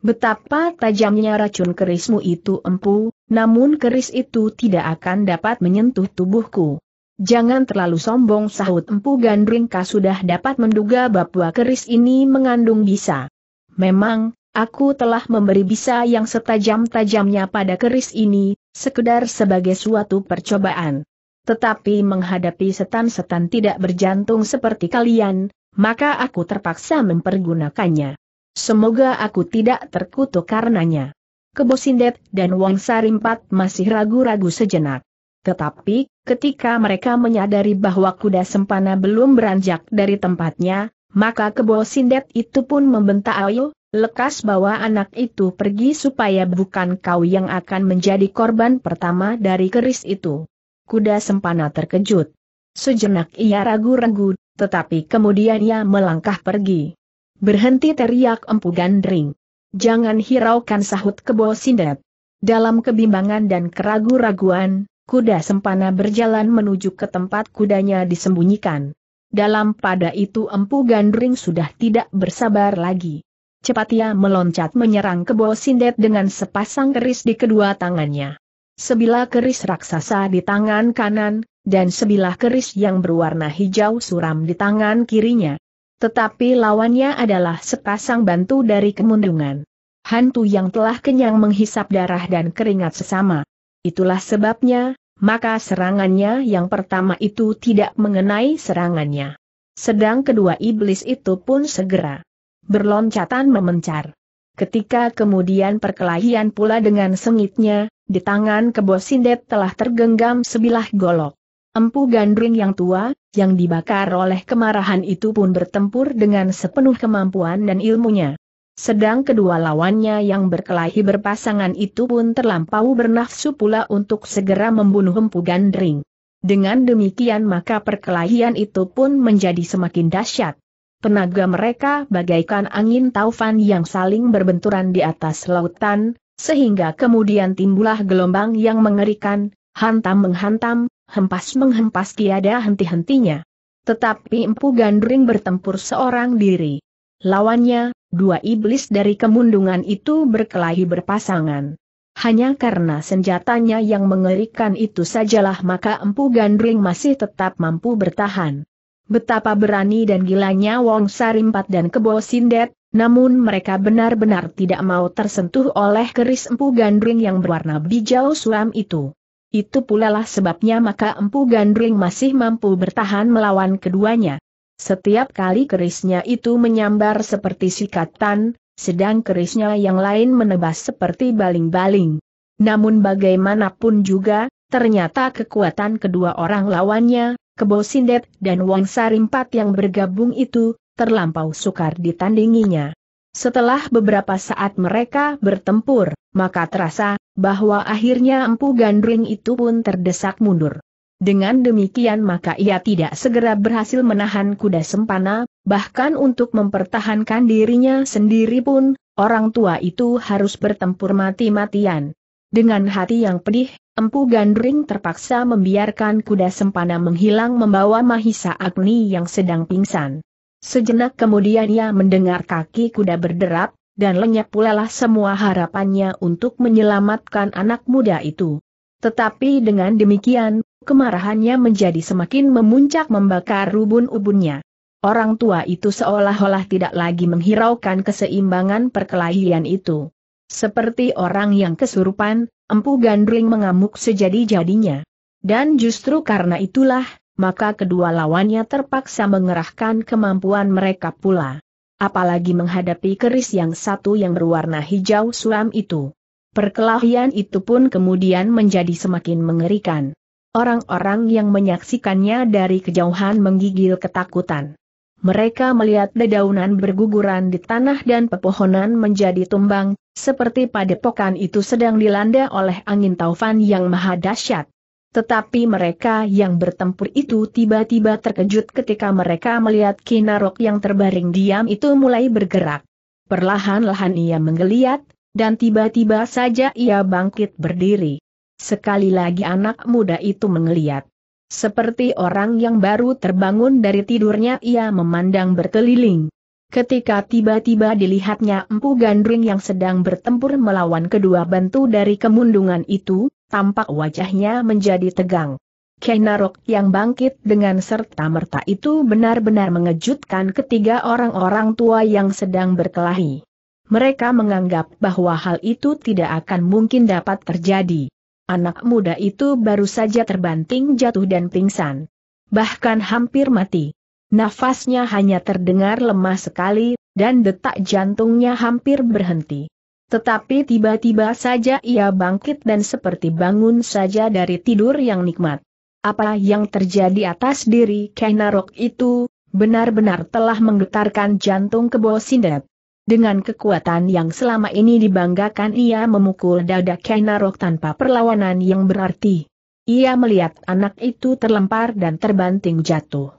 Betapa tajamnya racun kerismu itu empu, namun keris itu tidak akan dapat menyentuh tubuhku. Jangan terlalu sombong sahut empu gandringka sudah dapat menduga bahwa keris ini mengandung bisa. Memang, aku telah memberi bisa yang setajam-tajamnya pada keris ini, sekedar sebagai suatu percobaan. Tetapi menghadapi setan-setan tidak berjantung seperti kalian, maka aku terpaksa mempergunakannya. Semoga aku tidak terkutuk karenanya. Kebosindet dan Wang Sarimpat masih ragu-ragu sejenak. Tetapi, ketika mereka menyadari bahwa kuda sempana belum beranjak dari tempatnya, maka Kebosindet itu pun membentak ayo, lekas bawa anak itu pergi supaya bukan kau yang akan menjadi korban pertama dari keris itu. Kuda sempana terkejut. Sejenak ia ragu-ragu, tetapi kemudian ia melangkah pergi. Berhenti teriak Empu Gandring. Jangan hiraukan sahut kebo sindet. Dalam kebimbangan dan keragu-raguan, kuda sempana berjalan menuju ke tempat kudanya disembunyikan. Dalam pada itu Empu Gandring sudah tidak bersabar lagi. Cepat ia meloncat menyerang kebo sindet dengan sepasang keris di kedua tangannya. Sebilah keris raksasa di tangan kanan, dan sebilah keris yang berwarna hijau suram di tangan kirinya. Tetapi lawannya adalah sepasang bantu dari kemundungan. Hantu yang telah kenyang menghisap darah dan keringat sesama. Itulah sebabnya, maka serangannya yang pertama itu tidak mengenai serangannya. Sedang kedua iblis itu pun segera berloncatan memencar. Ketika kemudian perkelahian pula dengan sengitnya, di tangan Sindet telah tergenggam sebilah golok. Empu Gandring yang tua, yang dibakar oleh kemarahan itu pun bertempur dengan sepenuh kemampuan dan ilmunya. Sedang kedua lawannya yang berkelahi berpasangan itu pun terlampau bernafsu pula untuk segera membunuh Empu Gandring. Dengan demikian maka perkelahian itu pun menjadi semakin dahsyat. Tenaga mereka bagaikan angin taufan yang saling berbenturan di atas lautan, sehingga kemudian timbullah gelombang yang mengerikan, hantam-menghantam, hempas menghempas tiada henti-hentinya. Tetapi Empu Gandring bertempur seorang diri. Lawannya, dua iblis dari kemundungan itu berkelahi berpasangan. Hanya karena senjatanya yang mengerikan itu sajalah maka Empu Gandring masih tetap mampu bertahan. Betapa berani dan gilanya Wong Sarimpat dan Kebo Sindet, namun mereka benar-benar tidak mau tersentuh oleh keris Empu Gandring yang berwarna bijau suram itu. Itu pula lah sebabnya maka Empu Gandring masih mampu bertahan melawan keduanya. Setiap kali kerisnya itu menyambar seperti sikatan, sedang kerisnya yang lain menebas seperti baling-baling. Namun bagaimanapun juga, ternyata kekuatan kedua orang lawannya, Kebo Sindet dan Wang Sarimpat yang bergabung itu, terlampau sukar ditandinginya. Setelah beberapa saat mereka bertempur, maka terasa bahwa akhirnya Empu Gandring itu pun terdesak mundur. Dengan demikian maka ia tidak segera berhasil menahan kuda sempana, bahkan untuk mempertahankan dirinya sendiri pun, orang tua itu harus bertempur mati-matian. Dengan hati yang pedih, Empu Gandring terpaksa membiarkan kuda sempana menghilang membawa Mahisa Agni yang sedang pingsan. Sejenak kemudian ia mendengar kaki kuda berderap, dan lenyap pulalah semua harapannya untuk menyelamatkan anak muda itu. Tetapi dengan demikian, kemarahannya menjadi semakin memuncak membakar rubun ubunnya. Orang tua itu seolah-olah tidak lagi menghiraukan keseimbangan perkelahian itu. Seperti orang yang kesurupan, Empu Gandring mengamuk sejadi-jadinya. Dan justru karena itulah, maka kedua lawannya terpaksa mengerahkan kemampuan mereka pula. Apalagi menghadapi keris yang satu yang berwarna hijau suam itu. Perkelahian itu pun kemudian menjadi semakin mengerikan. Orang-orang yang menyaksikannya dari kejauhan menggigil ketakutan. Mereka melihat dedaunan berguguran di tanah dan pepohonan menjadi tumbang, seperti padepokan itu sedang dilanda oleh angin taufan yang maha dahsyat. Tetapi mereka yang bertempur itu tiba-tiba terkejut ketika mereka melihat Kinarok yang terbaring diam itu mulai bergerak. Perlahan-lahan ia menggeliat, dan tiba-tiba saja ia bangkit berdiri. Sekali lagi anak muda itu menggeliat. Seperti orang yang baru terbangun dari tidurnya ia memandang berkeliling. Ketika tiba-tiba dilihatnya Empu Gandring yang sedang bertempur melawan kedua bantu dari kemundungan itu, tampak wajahnya menjadi tegang. Kenarok yang bangkit dengan serta-merta itu benar-benar mengejutkan ketiga orang-orang tua yang sedang berkelahi. Mereka menganggap bahwa hal itu tidak akan mungkin dapat terjadi. Anak muda itu baru saja terbanting jatuh dan pingsan. Bahkan hampir mati. Nafasnya hanya terdengar lemah sekali, dan detak jantungnya hampir berhenti. Tetapi tiba-tiba saja ia bangkit dan seperti bangun saja dari tidur yang nikmat. Apa yang terjadi atas diri Kainarok itu, benar-benar telah menggetarkan jantung kebo Sindet. Dengan kekuatan yang selama ini dibanggakan ia memukul dada Kainarok tanpa perlawanan yang berarti. Ia melihat anak itu terlempar dan terbanting jatuh.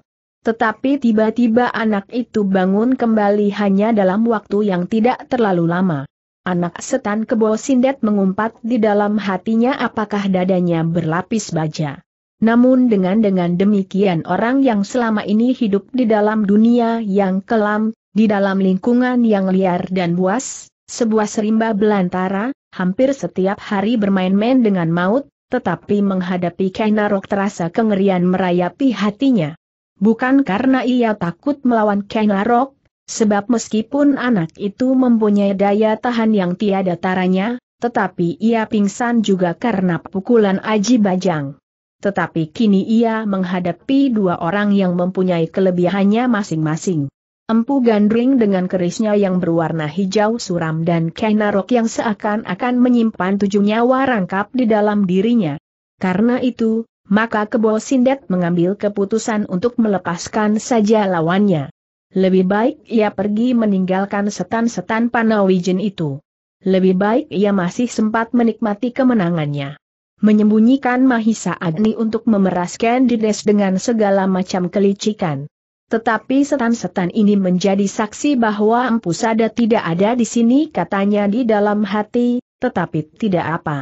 Tetapi tiba-tiba anak itu bangun kembali hanya dalam waktu yang tidak terlalu lama. Anak setan kebo sindet mengumpat di dalam hatinya apakah dadanya berlapis baja. Namun dengan dengan demikian orang yang selama ini hidup di dalam dunia yang kelam, di dalam lingkungan yang liar dan buas, sebuah serimba belantara, hampir setiap hari bermain-main dengan maut, tetapi menghadapi Kainarok terasa kengerian merayapi hatinya. Bukan karena ia takut melawan Kainarok, Sebab meskipun anak itu mempunyai daya tahan yang tiada taranya, tetapi ia pingsan juga karena pukulan Aji Bajang. Tetapi kini ia menghadapi dua orang yang mempunyai kelebihannya masing-masing. Empu Gandring dengan kerisnya yang berwarna hijau suram dan Kainarok yang seakan-akan menyimpan tujuh nyawa rangkap di dalam dirinya. Karena itu, maka Kebo Sindet mengambil keputusan untuk melepaskan saja lawannya. Lebih baik ia pergi meninggalkan setan-setan Panawijen itu. Lebih baik ia masih sempat menikmati kemenangannya. Menyembunyikan Mahisa Agni untuk memeras Candides dengan segala macam kelicikan. Tetapi setan-setan ini menjadi saksi bahwa Empu Sada tidak ada di sini katanya di dalam hati, tetapi tidak apa.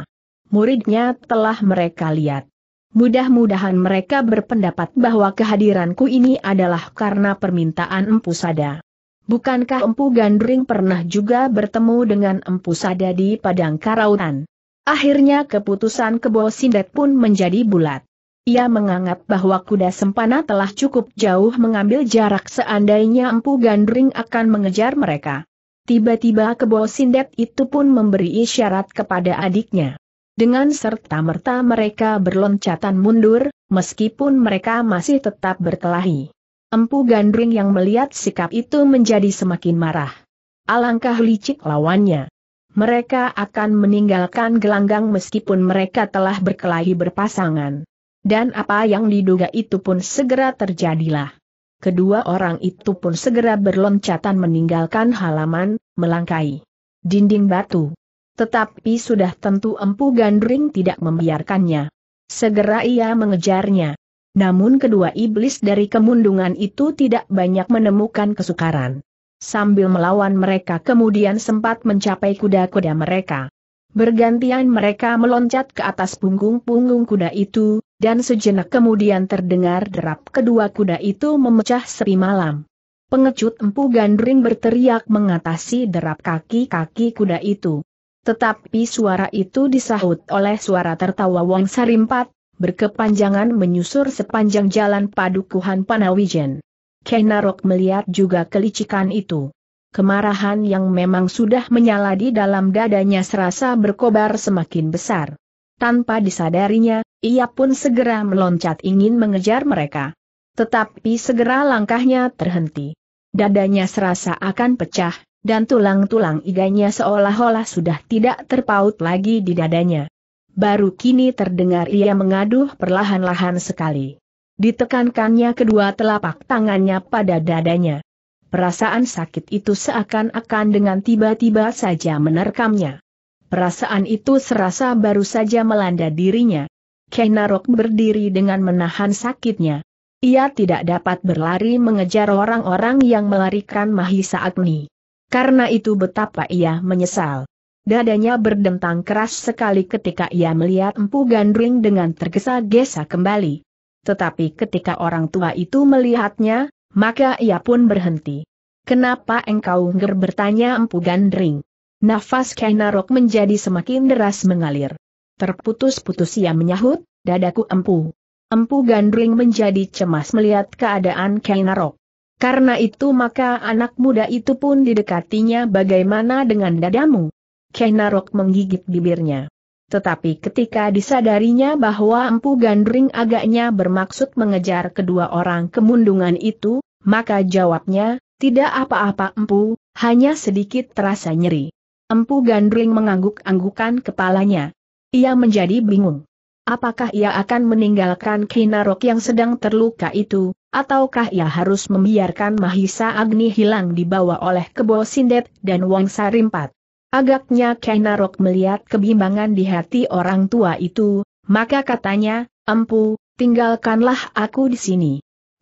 Muridnya telah mereka lihat. Mudah-mudahan mereka berpendapat bahwa kehadiranku ini adalah karena permintaan Empu Sada. Bukankah Empu Gandring pernah juga bertemu dengan Empu Sada di Padang Karautan? Akhirnya keputusan Kebo Sindet pun menjadi bulat. Ia menganggap bahwa kuda sempana telah cukup jauh mengambil jarak seandainya Empu Gandring akan mengejar mereka. Tiba-tiba Kebo Sindet itu pun memberi isyarat kepada adiknya. Dengan serta-merta mereka berloncatan mundur, meskipun mereka masih tetap berkelahi. Empu Gandring yang melihat sikap itu menjadi semakin marah. Alangkah licik lawannya. Mereka akan meninggalkan gelanggang meskipun mereka telah berkelahi berpasangan. Dan apa yang diduga itu pun segera terjadilah. Kedua orang itu pun segera berloncatan meninggalkan halaman, melangkai dinding batu. Tetapi sudah tentu Empu Gandring tidak membiarkannya. Segera ia mengejarnya. Namun kedua iblis dari kemundungan itu tidak banyak menemukan kesukaran. Sambil melawan mereka kemudian sempat mencapai kuda-kuda mereka. Bergantian mereka meloncat ke atas punggung-punggung kuda itu, dan sejenak kemudian terdengar derap kedua kuda itu memecah sepi malam. Pengecut empu gandring berteriak mengatasi derap kaki-kaki kuda itu. Tetapi suara itu disahut oleh suara tertawa Wong Sarimpat, berkepanjangan menyusur sepanjang jalan padukuhan Panawijen. Kenarok melihat juga kelicikan itu. Kemarahan yang memang sudah menyala di dalam dadanya serasa berkobar semakin besar. Tanpa disadarinya, ia pun segera meloncat ingin mengejar mereka. Tetapi segera langkahnya terhenti. Dadanya serasa akan pecah, dan tulang-tulang iganya seolah-olah sudah tidak terpaut lagi di dadanya. Baru kini terdengar ia mengaduh perlahan-lahan sekali. Ditekankannya kedua telapak tangannya pada dadanya. Perasaan sakit itu seakan-akan dengan tiba-tiba saja menerkamnya. Perasaan itu serasa baru saja melanda dirinya. Kenarok berdiri dengan menahan sakitnya. Ia tidak dapat berlari mengejar orang-orang yang melarikan Mahisa Agni. Karena itu betapa ia menyesal. Dadanya berdentang keras sekali ketika ia melihat Empu Gandring dengan tergesa-gesa kembali. Tetapi ketika orang tua itu melihatnya, maka ia pun berhenti. Kenapa engkau ngger bertanya Empu Gandring? Nafas Kainarok menjadi semakin deras mengalir. Terputus-putus ia menyahut, dadaku empu. Empu Gandring menjadi cemas melihat keadaan Kainarok. Karena itu maka anak muda itu pun didekatinya bagaimana dengan dadamu. Kenarok menggigit bibirnya. Tetapi ketika disadarinya bahwa Empu Gandring agaknya bermaksud mengejar kedua orang kemundungan itu, maka jawabnya, tidak apa-apa Empu, hanya sedikit terasa nyeri. Empu Gandring mengangguk-anggukan kepalanya. Ia menjadi bingung apakah ia akan meninggalkan Kinarok yang sedang terluka itu, ataukah ia harus membiarkan Mahisa Agni hilang dibawa oleh Kebo Sindet dan Wang Sarimpat. Agaknya Kinarok melihat kebimbangan di hati orang tua itu, maka katanya, Empu, tinggalkanlah aku di sini.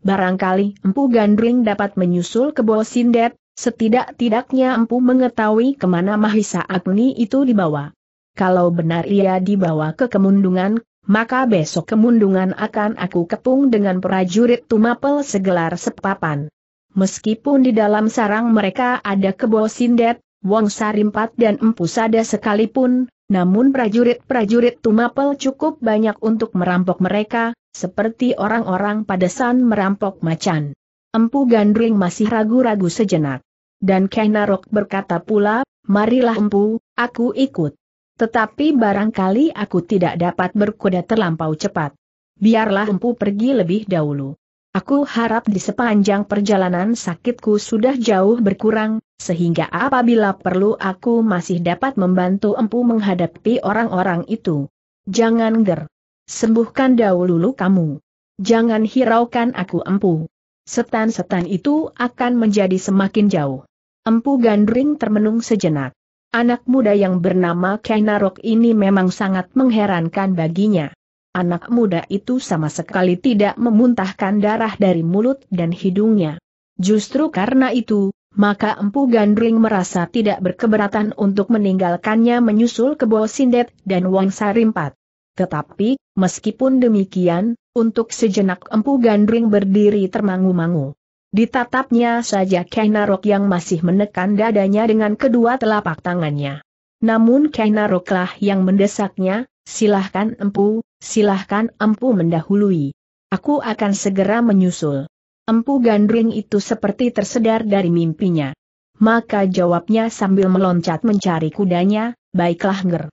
Barangkali Empu Gandring dapat menyusul Kebo Sindet, setidak-tidaknya Empu mengetahui kemana Mahisa Agni itu dibawa. Kalau benar ia dibawa ke kemundungan, maka besok kemundungan akan aku kepung dengan prajurit tumapel segelar sepapan. Meskipun di dalam sarang mereka ada kebo sindet, wong sarimpat dan empu sada sekalipun, namun prajurit-prajurit tumapel cukup banyak untuk merampok mereka, seperti orang-orang pada padesan merampok macan. Empu Gandring masih ragu-ragu sejenak. Dan Kenarok berkata pula, marilah empu, aku ikut. Tetapi barangkali aku tidak dapat berkuda terlampau cepat. Biarlah empu pergi lebih dahulu. Aku harap di sepanjang perjalanan sakitku sudah jauh berkurang, sehingga apabila perlu aku masih dapat membantu empu menghadapi orang-orang itu. Jangan ger. Sembuhkan dahulu kamu. Jangan hiraukan aku empu. Setan-setan itu akan menjadi semakin jauh. Empu Gandring termenung sejenak. Anak muda yang bernama Kainarok ini memang sangat mengherankan baginya. Anak muda itu sama sekali tidak memuntahkan darah dari mulut dan hidungnya. Justru karena itu, maka Empu Gandring merasa tidak berkeberatan untuk meninggalkannya menyusul ke Sindet dan Wang Sarimpat. Tetapi, meskipun demikian, untuk sejenak Empu Gandring berdiri termangu-mangu. Ditatapnya saja Kainarok yang masih menekan dadanya dengan kedua telapak tangannya. Namun Kainaroklah yang mendesaknya, silahkan empu, silahkan empu mendahului. Aku akan segera menyusul. Empu Gandring itu seperti tersedar dari mimpinya. Maka jawabnya sambil meloncat mencari kudanya, baiklah Angger,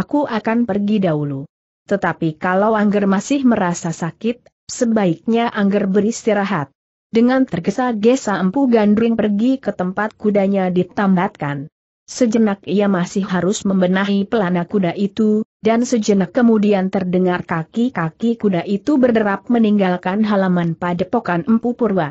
Aku akan pergi dahulu. Tetapi kalau Angger masih merasa sakit, sebaiknya Angger beristirahat. Dengan tergesa-gesa Empu Gandring pergi ke tempat kudanya ditambatkan. Sejenak ia masih harus membenahi pelana kuda itu, dan sejenak kemudian terdengar kaki-kaki kuda itu berderap meninggalkan halaman padepokan Empu Purwa.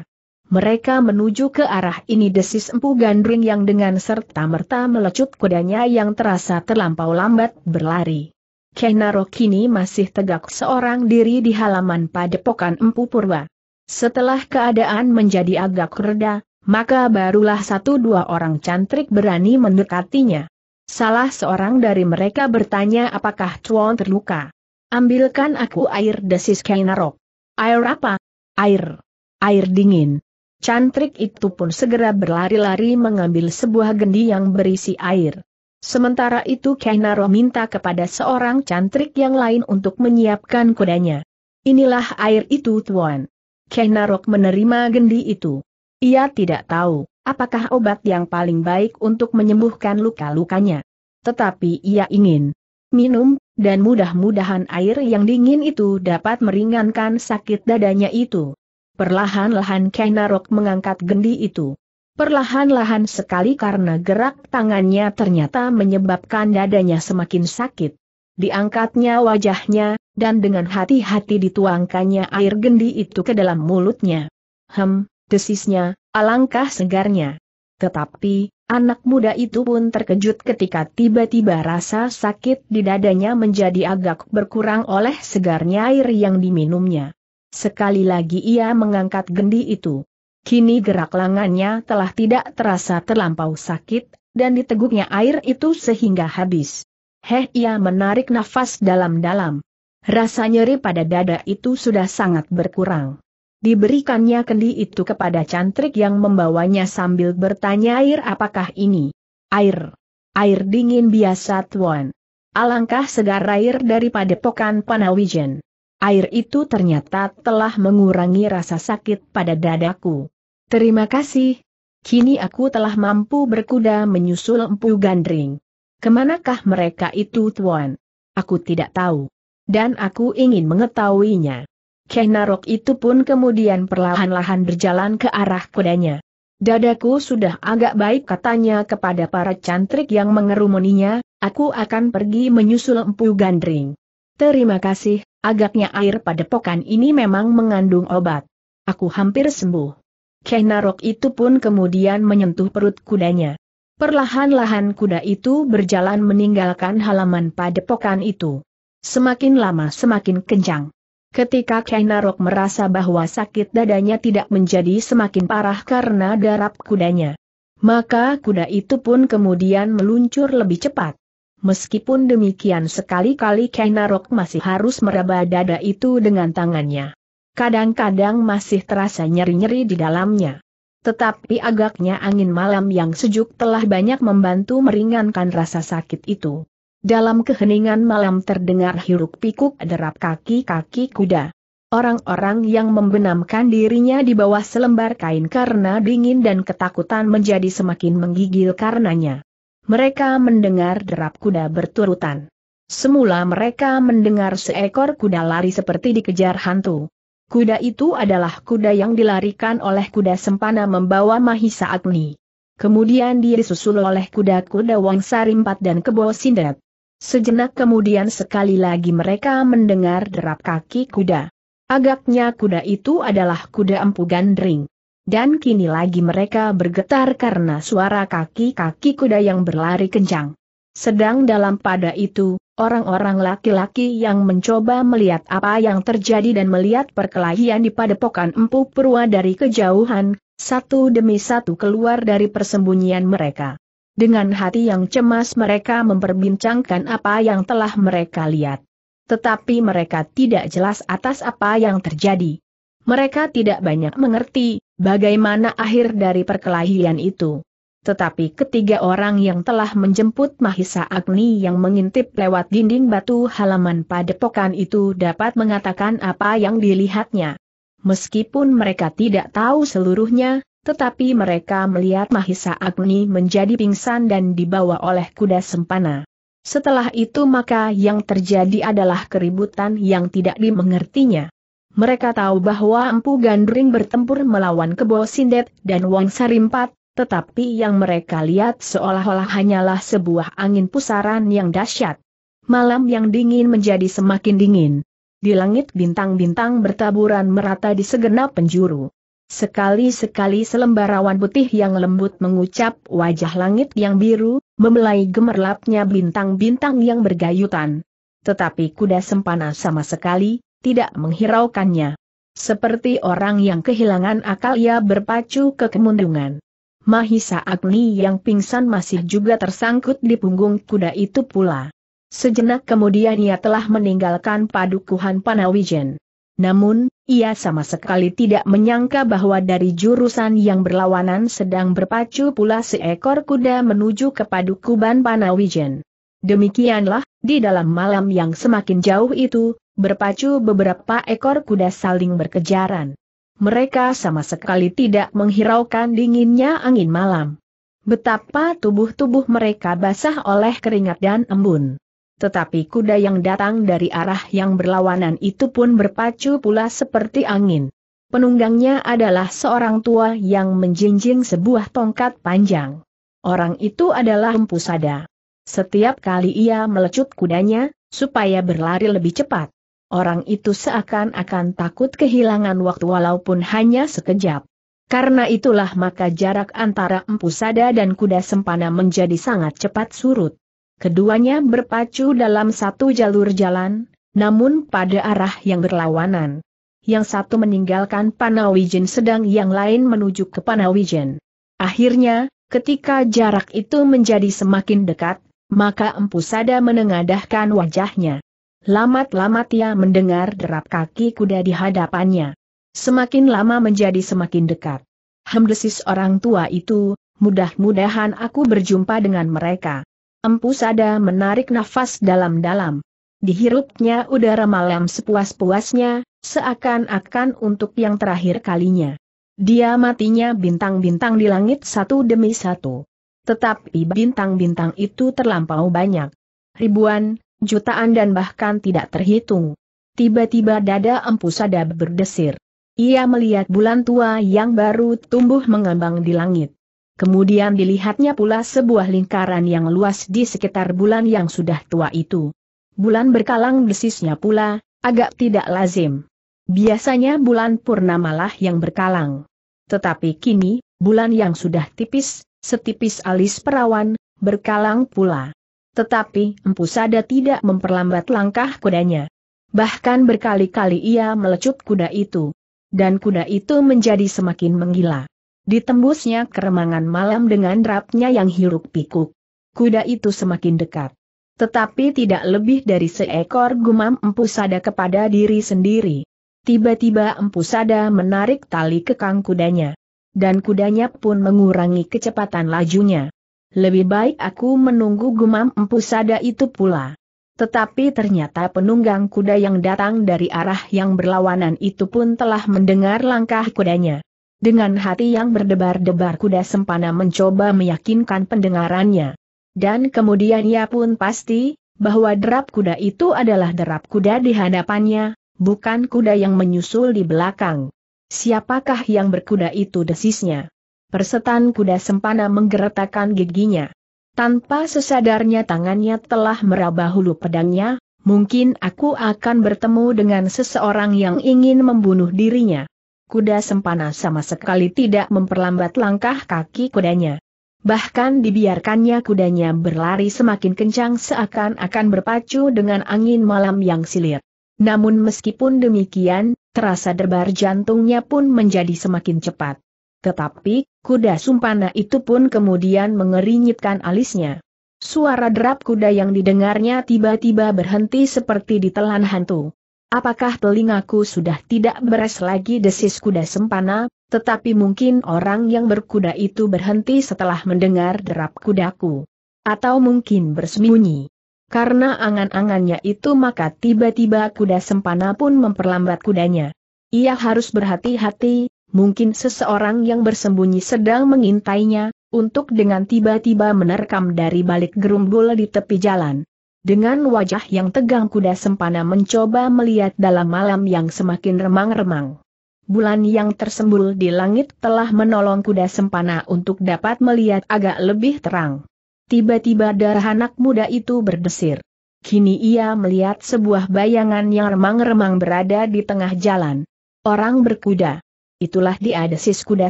Mereka menuju ke arah ini desis Empu Gandring yang dengan serta-merta melecut kudanya yang terasa terlampau lambat berlari. Kenaro kini masih tegak seorang diri di halaman padepokan Empu Purwa. Setelah keadaan menjadi agak reda, maka barulah satu dua orang cantrik berani mendekatinya. Salah seorang dari mereka bertanya apakah Chuan terluka. Ambilkan aku air desis Kainarok. Air apa? Air. Air dingin. Cantrik itu pun segera berlari-lari mengambil sebuah gendi yang berisi air. Sementara itu Kainaro minta kepada seorang cantrik yang lain untuk menyiapkan kudanya. Inilah air itu tuan. Kenarok menerima gendi itu. Ia tidak tahu apakah obat yang paling baik untuk menyembuhkan luka-lukanya. Tetapi ia ingin minum, dan mudah-mudahan air yang dingin itu dapat meringankan sakit dadanya itu. Perlahan-lahan Kenarok mengangkat gendi itu. Perlahan-lahan sekali karena gerak tangannya ternyata menyebabkan dadanya semakin sakit. Diangkatnya wajahnya, dan dengan hati-hati dituangkannya air gendi itu ke dalam mulutnya. Hem, desisnya, alangkah segarnya. Tetapi, anak muda itu pun terkejut ketika tiba-tiba rasa sakit di dadanya menjadi agak berkurang oleh segarnya air yang diminumnya. Sekali lagi ia mengangkat gendi itu. Kini gerak lengannya telah tidak terasa terlampau sakit, dan diteguknya air itu sehingga habis. Heh ia menarik nafas dalam-dalam. Rasa nyeri pada dada itu sudah sangat berkurang. Diberikannya kendi itu kepada cantrik yang membawanya sambil bertanya air apakah ini? Air. Air dingin biasa tuan. Alangkah segar air daripada pokan Panawijen. Air itu ternyata telah mengurangi rasa sakit pada dadaku. Terima kasih. Kini aku telah mampu berkuda menyusul empu gandring. Kemanakah mereka itu tuan? Aku tidak tahu. Dan aku ingin mengetahuinya. Keh itu pun kemudian perlahan-lahan berjalan ke arah kudanya. Dadaku sudah agak baik katanya kepada para cantrik yang mengerumuninya, aku akan pergi menyusul Empu Gandring. Terima kasih, agaknya air pada pokan ini memang mengandung obat. Aku hampir sembuh. Keh itu pun kemudian menyentuh perut kudanya. Perlahan-lahan kuda itu berjalan meninggalkan halaman padepokan itu. Semakin lama semakin kencang. Ketika Kainarok merasa bahwa sakit dadanya tidak menjadi semakin parah karena darap kudanya. Maka kuda itu pun kemudian meluncur lebih cepat. Meskipun demikian sekali-kali Kainarok masih harus meraba dada itu dengan tangannya. Kadang-kadang masih terasa nyeri-nyeri di dalamnya. Tetapi agaknya angin malam yang sejuk telah banyak membantu meringankan rasa sakit itu. Dalam keheningan malam terdengar hiruk-pikuk derap kaki-kaki kuda. Orang-orang yang membenamkan dirinya di bawah selembar kain karena dingin dan ketakutan menjadi semakin menggigil karenanya. Mereka mendengar derap kuda berturutan. Semula mereka mendengar seekor kuda lari seperti dikejar hantu. Kuda itu adalah kuda yang dilarikan oleh kuda sempana membawa Mahisa Agni. Kemudian dia disusul oleh kuda-kuda Wangsa Rimpat dan Kebo Sindet. Sejenak kemudian sekali lagi mereka mendengar derap kaki kuda. Agaknya kuda itu adalah kuda empu gandring. Dan kini lagi mereka bergetar karena suara kaki-kaki kuda yang berlari kencang. Sedang dalam pada itu, orang-orang laki-laki yang mencoba melihat apa yang terjadi dan melihat perkelahian di padepokan Empu Purwa dari kejauhan, satu demi satu keluar dari persembunyian mereka. Dengan hati yang cemas mereka memperbincangkan apa yang telah mereka lihat. Tetapi mereka tidak jelas atas apa yang terjadi. Mereka tidak banyak mengerti bagaimana akhir dari perkelahian itu. Tetapi ketiga orang yang telah menjemput Mahisa Agni yang mengintip lewat dinding batu halaman padepokan itu dapat mengatakan apa yang dilihatnya. Meskipun mereka tidak tahu seluruhnya, tetapi mereka melihat Mahisa Agni menjadi pingsan dan dibawa oleh kuda sempana. Setelah itu maka yang terjadi adalah keributan yang tidak dimengertinya. Mereka tahu bahwa Empu Gandring bertempur melawan Kebo Sindet dan Wang Sarimpat, tetapi yang mereka lihat seolah-olah hanyalah sebuah angin pusaran yang dahsyat. Malam yang dingin menjadi semakin dingin. Di langit bintang-bintang bertaburan merata di segenap penjuru. Sekali-sekali selembar awan putih yang lembut mengucap wajah langit yang biru, memelai gemerlapnya bintang-bintang yang bergayutan. Tetapi kuda sempana sama sekali, tidak menghiraukannya. Seperti orang yang kehilangan akal ia berpacu ke kemundungan. Mahisa Agni yang pingsan masih juga tersangkut di punggung kuda itu pula. Sejenak kemudian ia telah meninggalkan padukuhan Panawijen. Namun, ia sama sekali tidak menyangka bahwa dari jurusan yang berlawanan sedang berpacu pula seekor kuda menuju ke Padukuban Panawijen. Demikianlah, di dalam malam yang semakin jauh itu, berpacu beberapa ekor kuda saling berkejaran. Mereka sama sekali tidak menghiraukan dinginnya angin malam. Betapa tubuh-tubuh mereka basah oleh keringat dan embun. Tetapi kuda yang datang dari arah yang berlawanan itu pun berpacu pula seperti angin. Penunggangnya adalah seorang tua yang menjinjing sebuah tongkat panjang. Orang itu adalah Empu Sada. Setiap kali ia melecut kudanya, supaya berlari lebih cepat. Orang itu seakan-akan takut kehilangan waktu walaupun hanya sekejap. Karena itulah maka jarak antara Empu Sada dan kuda sempana menjadi sangat cepat surut. Keduanya berpacu dalam satu jalur jalan, namun pada arah yang berlawanan. Yang satu meninggalkan Panawijen sedang yang lain menuju ke Panawijen. Akhirnya, ketika jarak itu menjadi semakin dekat, maka Empu Sada menengadahkan wajahnya. Lamat-lamat ia mendengar derap kaki kuda di hadapannya. Semakin lama menjadi semakin dekat. Hemdesis orang tua itu, mudah-mudahan aku berjumpa dengan mereka. Empu Sada menarik nafas dalam-dalam. Dihirupnya udara malam sepuas-puasnya, seakan-akan untuk yang terakhir kalinya. Dia matinya bintang-bintang di langit satu demi satu. Tetapi bintang-bintang itu terlampau banyak. Ribuan, jutaan dan bahkan tidak terhitung. Tiba-tiba dada empu sada berdesir. Ia melihat bulan tua yang baru tumbuh mengambang di langit. Kemudian dilihatnya pula sebuah lingkaran yang luas di sekitar bulan yang sudah tua itu. Bulan berkalang desisnya pula, agak tidak lazim. Biasanya bulan purnamalah yang berkalang. Tetapi kini, bulan yang sudah tipis, setipis alis perawan, berkalang pula. Tetapi Empu Sada tidak memperlambat langkah kudanya. Bahkan berkali-kali ia melecut kuda itu. Dan kuda itu menjadi semakin menggila. Ditembusnya keremangan malam dengan rapnya yang hiruk pikuk. Kuda itu semakin dekat. Tetapi tidak lebih dari seekor gumam empu sada kepada diri sendiri. Tiba-tiba empu sada menarik tali kekang kudanya. Dan kudanya pun mengurangi kecepatan lajunya. Lebih baik aku menunggu gumam empu sada itu pula. Tetapi ternyata penunggang kuda yang datang dari arah yang berlawanan itu pun telah mendengar langkah kudanya. Dengan hati yang berdebar-debar kuda sempana mencoba meyakinkan pendengarannya. Dan kemudian ia pun pasti, bahwa derap kuda itu adalah derap kuda di hadapannya, bukan kuda yang menyusul di belakang. Siapakah yang berkuda itu desisnya? Persetan kuda sempana menggeretakkan giginya. Tanpa sesadarnya tangannya telah meraba hulu pedangnya, mungkin aku akan bertemu dengan seseorang yang ingin membunuh dirinya kuda sempana sama sekali tidak memperlambat langkah kaki kudanya. Bahkan dibiarkannya kudanya berlari semakin kencang seakan-akan berpacu dengan angin malam yang silir. Namun meskipun demikian, terasa derbar jantungnya pun menjadi semakin cepat. Tetapi, kuda sumpana itu pun kemudian mengerinyitkan alisnya. Suara derap kuda yang didengarnya tiba-tiba berhenti seperti ditelan hantu. Apakah telingaku sudah tidak beres lagi desis kuda sempana, tetapi mungkin orang yang berkuda itu berhenti setelah mendengar derap kudaku. Atau mungkin bersembunyi. Karena angan-angannya itu maka tiba-tiba kuda sempana pun memperlambat kudanya. Ia harus berhati-hati, mungkin seseorang yang bersembunyi sedang mengintainya, untuk dengan tiba-tiba menerkam dari balik gerumbul di tepi jalan. Dengan wajah yang tegang kuda sempana mencoba melihat dalam malam yang semakin remang-remang. Bulan yang tersembul di langit telah menolong kuda sempana untuk dapat melihat agak lebih terang. Tiba-tiba darah anak muda itu berdesir. Kini ia melihat sebuah bayangan yang remang-remang berada di tengah jalan. Orang berkuda. Itulah dia desis kuda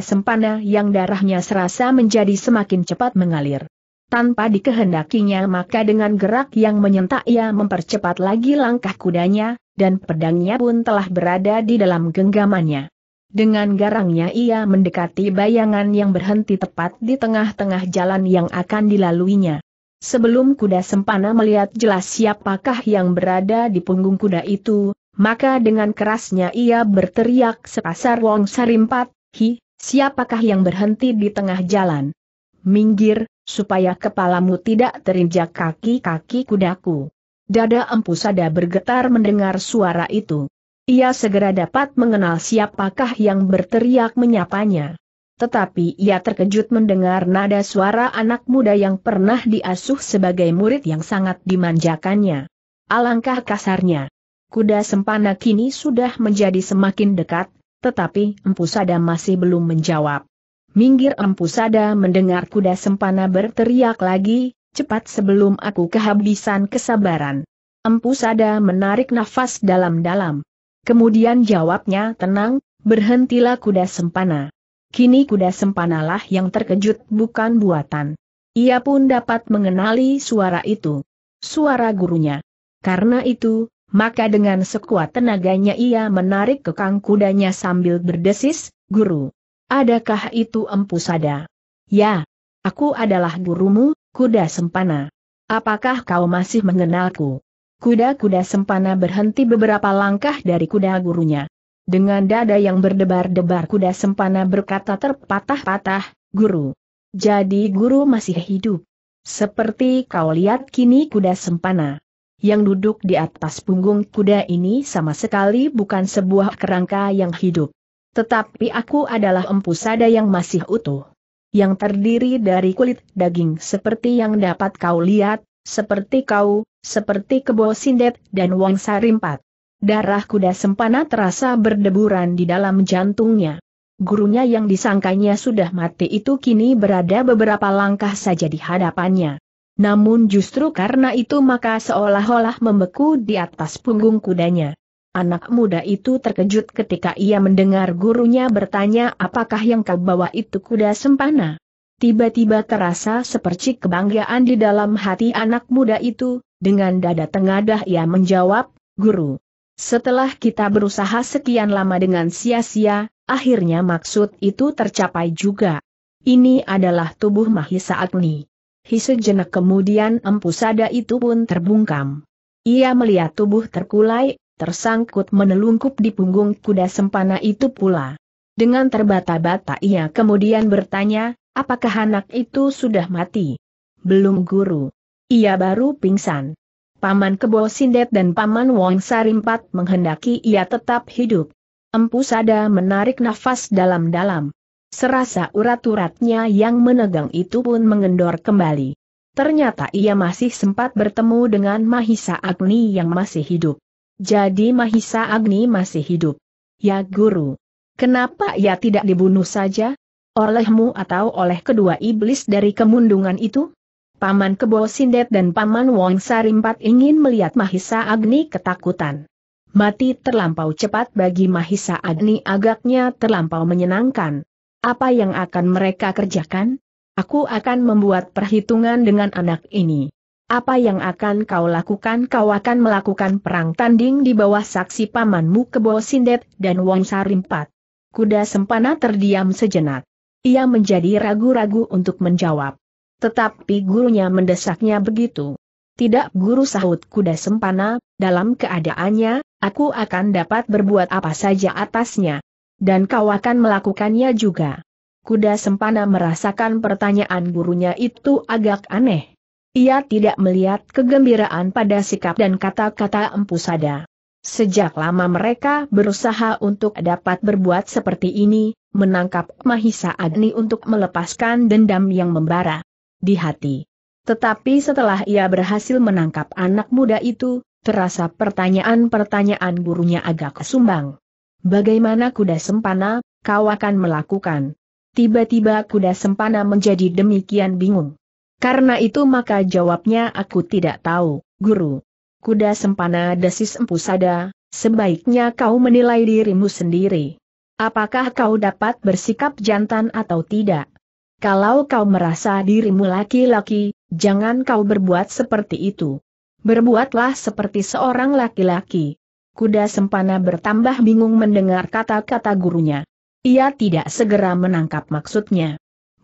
sempana yang darahnya serasa menjadi semakin cepat mengalir. Tanpa dikehendakinya maka dengan gerak yang menyentak ia mempercepat lagi langkah kudanya, dan pedangnya pun telah berada di dalam genggamannya. Dengan garangnya ia mendekati bayangan yang berhenti tepat di tengah-tengah jalan yang akan dilaluinya. Sebelum kuda sempana melihat jelas siapakah yang berada di punggung kuda itu, maka dengan kerasnya ia berteriak sepasar wong sarimpat, hi, siapakah yang berhenti di tengah jalan. Minggir, supaya kepalamu tidak terinjak kaki-kaki kudaku. Dada empu sada bergetar mendengar suara itu. Ia segera dapat mengenal siapakah yang berteriak menyapanya. Tetapi ia terkejut mendengar nada suara anak muda yang pernah diasuh sebagai murid yang sangat dimanjakannya. Alangkah kasarnya. Kuda sempana kini sudah menjadi semakin dekat, tetapi empu sada masih belum menjawab. Minggir Empu Sada mendengar kuda sempana berteriak lagi, cepat sebelum aku kehabisan kesabaran. Empu Sada menarik nafas dalam-dalam. Kemudian jawabnya tenang, berhentilah kuda sempana. Kini kuda sempanalah yang terkejut bukan buatan. Ia pun dapat mengenali suara itu. Suara gurunya. Karena itu, maka dengan sekuat tenaganya ia menarik kekang kudanya sambil berdesis, Guru, Adakah itu Empu Sada? Ya, aku adalah gurumu, kuda sempana. Apakah kau masih mengenalku? Kuda-kuda sempana berhenti beberapa langkah dari kuda gurunya. Dengan dada yang berdebar-debar kuda sempana berkata terpatah-patah, guru. Jadi guru masih hidup. Seperti kau lihat kini kuda sempana. Yang duduk di atas punggung kuda ini sama sekali bukan sebuah kerangka yang hidup. Tetapi aku adalah empu sada yang masih utuh. Yang terdiri dari kulit daging seperti yang dapat kau lihat, seperti kau, seperti kebo sindet dan wangsa sarimpat. Darah kuda sempana terasa berdeburan di dalam jantungnya. Gurunya yang disangkanya sudah mati itu kini berada beberapa langkah saja di hadapannya. Namun justru karena itu maka seolah-olah membeku di atas punggung kudanya. Anak muda itu terkejut ketika ia mendengar gurunya bertanya apakah yang kau bawa itu kuda sempana. Tiba-tiba terasa sepercik kebanggaan di dalam hati anak muda itu, dengan dada tengadah ia menjawab, Guru. Setelah kita berusaha sekian lama dengan sia-sia, akhirnya maksud itu tercapai juga. Ini adalah tubuh Mahisa Agni. Sejenak kemudian empu sada itu pun terbungkam. Ia melihat tubuh terkulai, tersangkut menelungkup di punggung kuda sempana itu pula. Dengan terbata-bata ia kemudian bertanya, apakah anak itu sudah mati? Belum guru. Ia baru pingsan. Paman Kebo Sindet dan Paman Wong Sarimpat menghendaki ia tetap hidup. Empu Sada menarik nafas dalam-dalam. Serasa urat-uratnya yang menegang itu pun mengendor kembali. Ternyata ia masih sempat bertemu dengan Mahisa Agni yang masih hidup. Jadi Mahisa Agni masih hidup. Ya guru. Kenapa ia tidak dibunuh saja? Olehmu atau oleh kedua iblis dari kemundungan itu? Paman Kebo Sindet dan Paman Wong Sarimpat ingin melihat Mahisa Agni ketakutan. Mati terlampau cepat bagi Mahisa Agni agaknya terlampau menyenangkan. Apa yang akan mereka kerjakan? Aku akan membuat perhitungan dengan anak ini. Apa yang akan kau lakukan? Kau akan melakukan perang tanding di bawah saksi pamanmu Kebo Sindet dan Wong Sarimpat. Kuda Sempana terdiam sejenak. Ia menjadi ragu-ragu untuk menjawab. Tetapi gurunya mendesaknya begitu. Tidak guru sahut kuda Sempana, dalam keadaannya, aku akan dapat berbuat apa saja atasnya. Dan kau akan melakukannya juga. Kuda Sempana merasakan pertanyaan gurunya itu agak aneh ia tidak melihat kegembiraan pada sikap dan kata-kata Empu Sada. Sejak lama mereka berusaha untuk dapat berbuat seperti ini, menangkap Mahisa Agni untuk melepaskan dendam yang membara di hati. Tetapi setelah ia berhasil menangkap anak muda itu, terasa pertanyaan-pertanyaan gurunya agak sumbang. Bagaimana kuda sempana, kau akan melakukan? Tiba-tiba kuda sempana menjadi demikian bingung. Karena itu maka jawabnya aku tidak tahu, guru. Kuda sempana desis empusada, sebaiknya kau menilai dirimu sendiri. Apakah kau dapat bersikap jantan atau tidak? Kalau kau merasa dirimu laki-laki, jangan kau berbuat seperti itu. Berbuatlah seperti seorang laki-laki. Kuda sempana bertambah bingung mendengar kata-kata gurunya. Ia tidak segera menangkap maksudnya.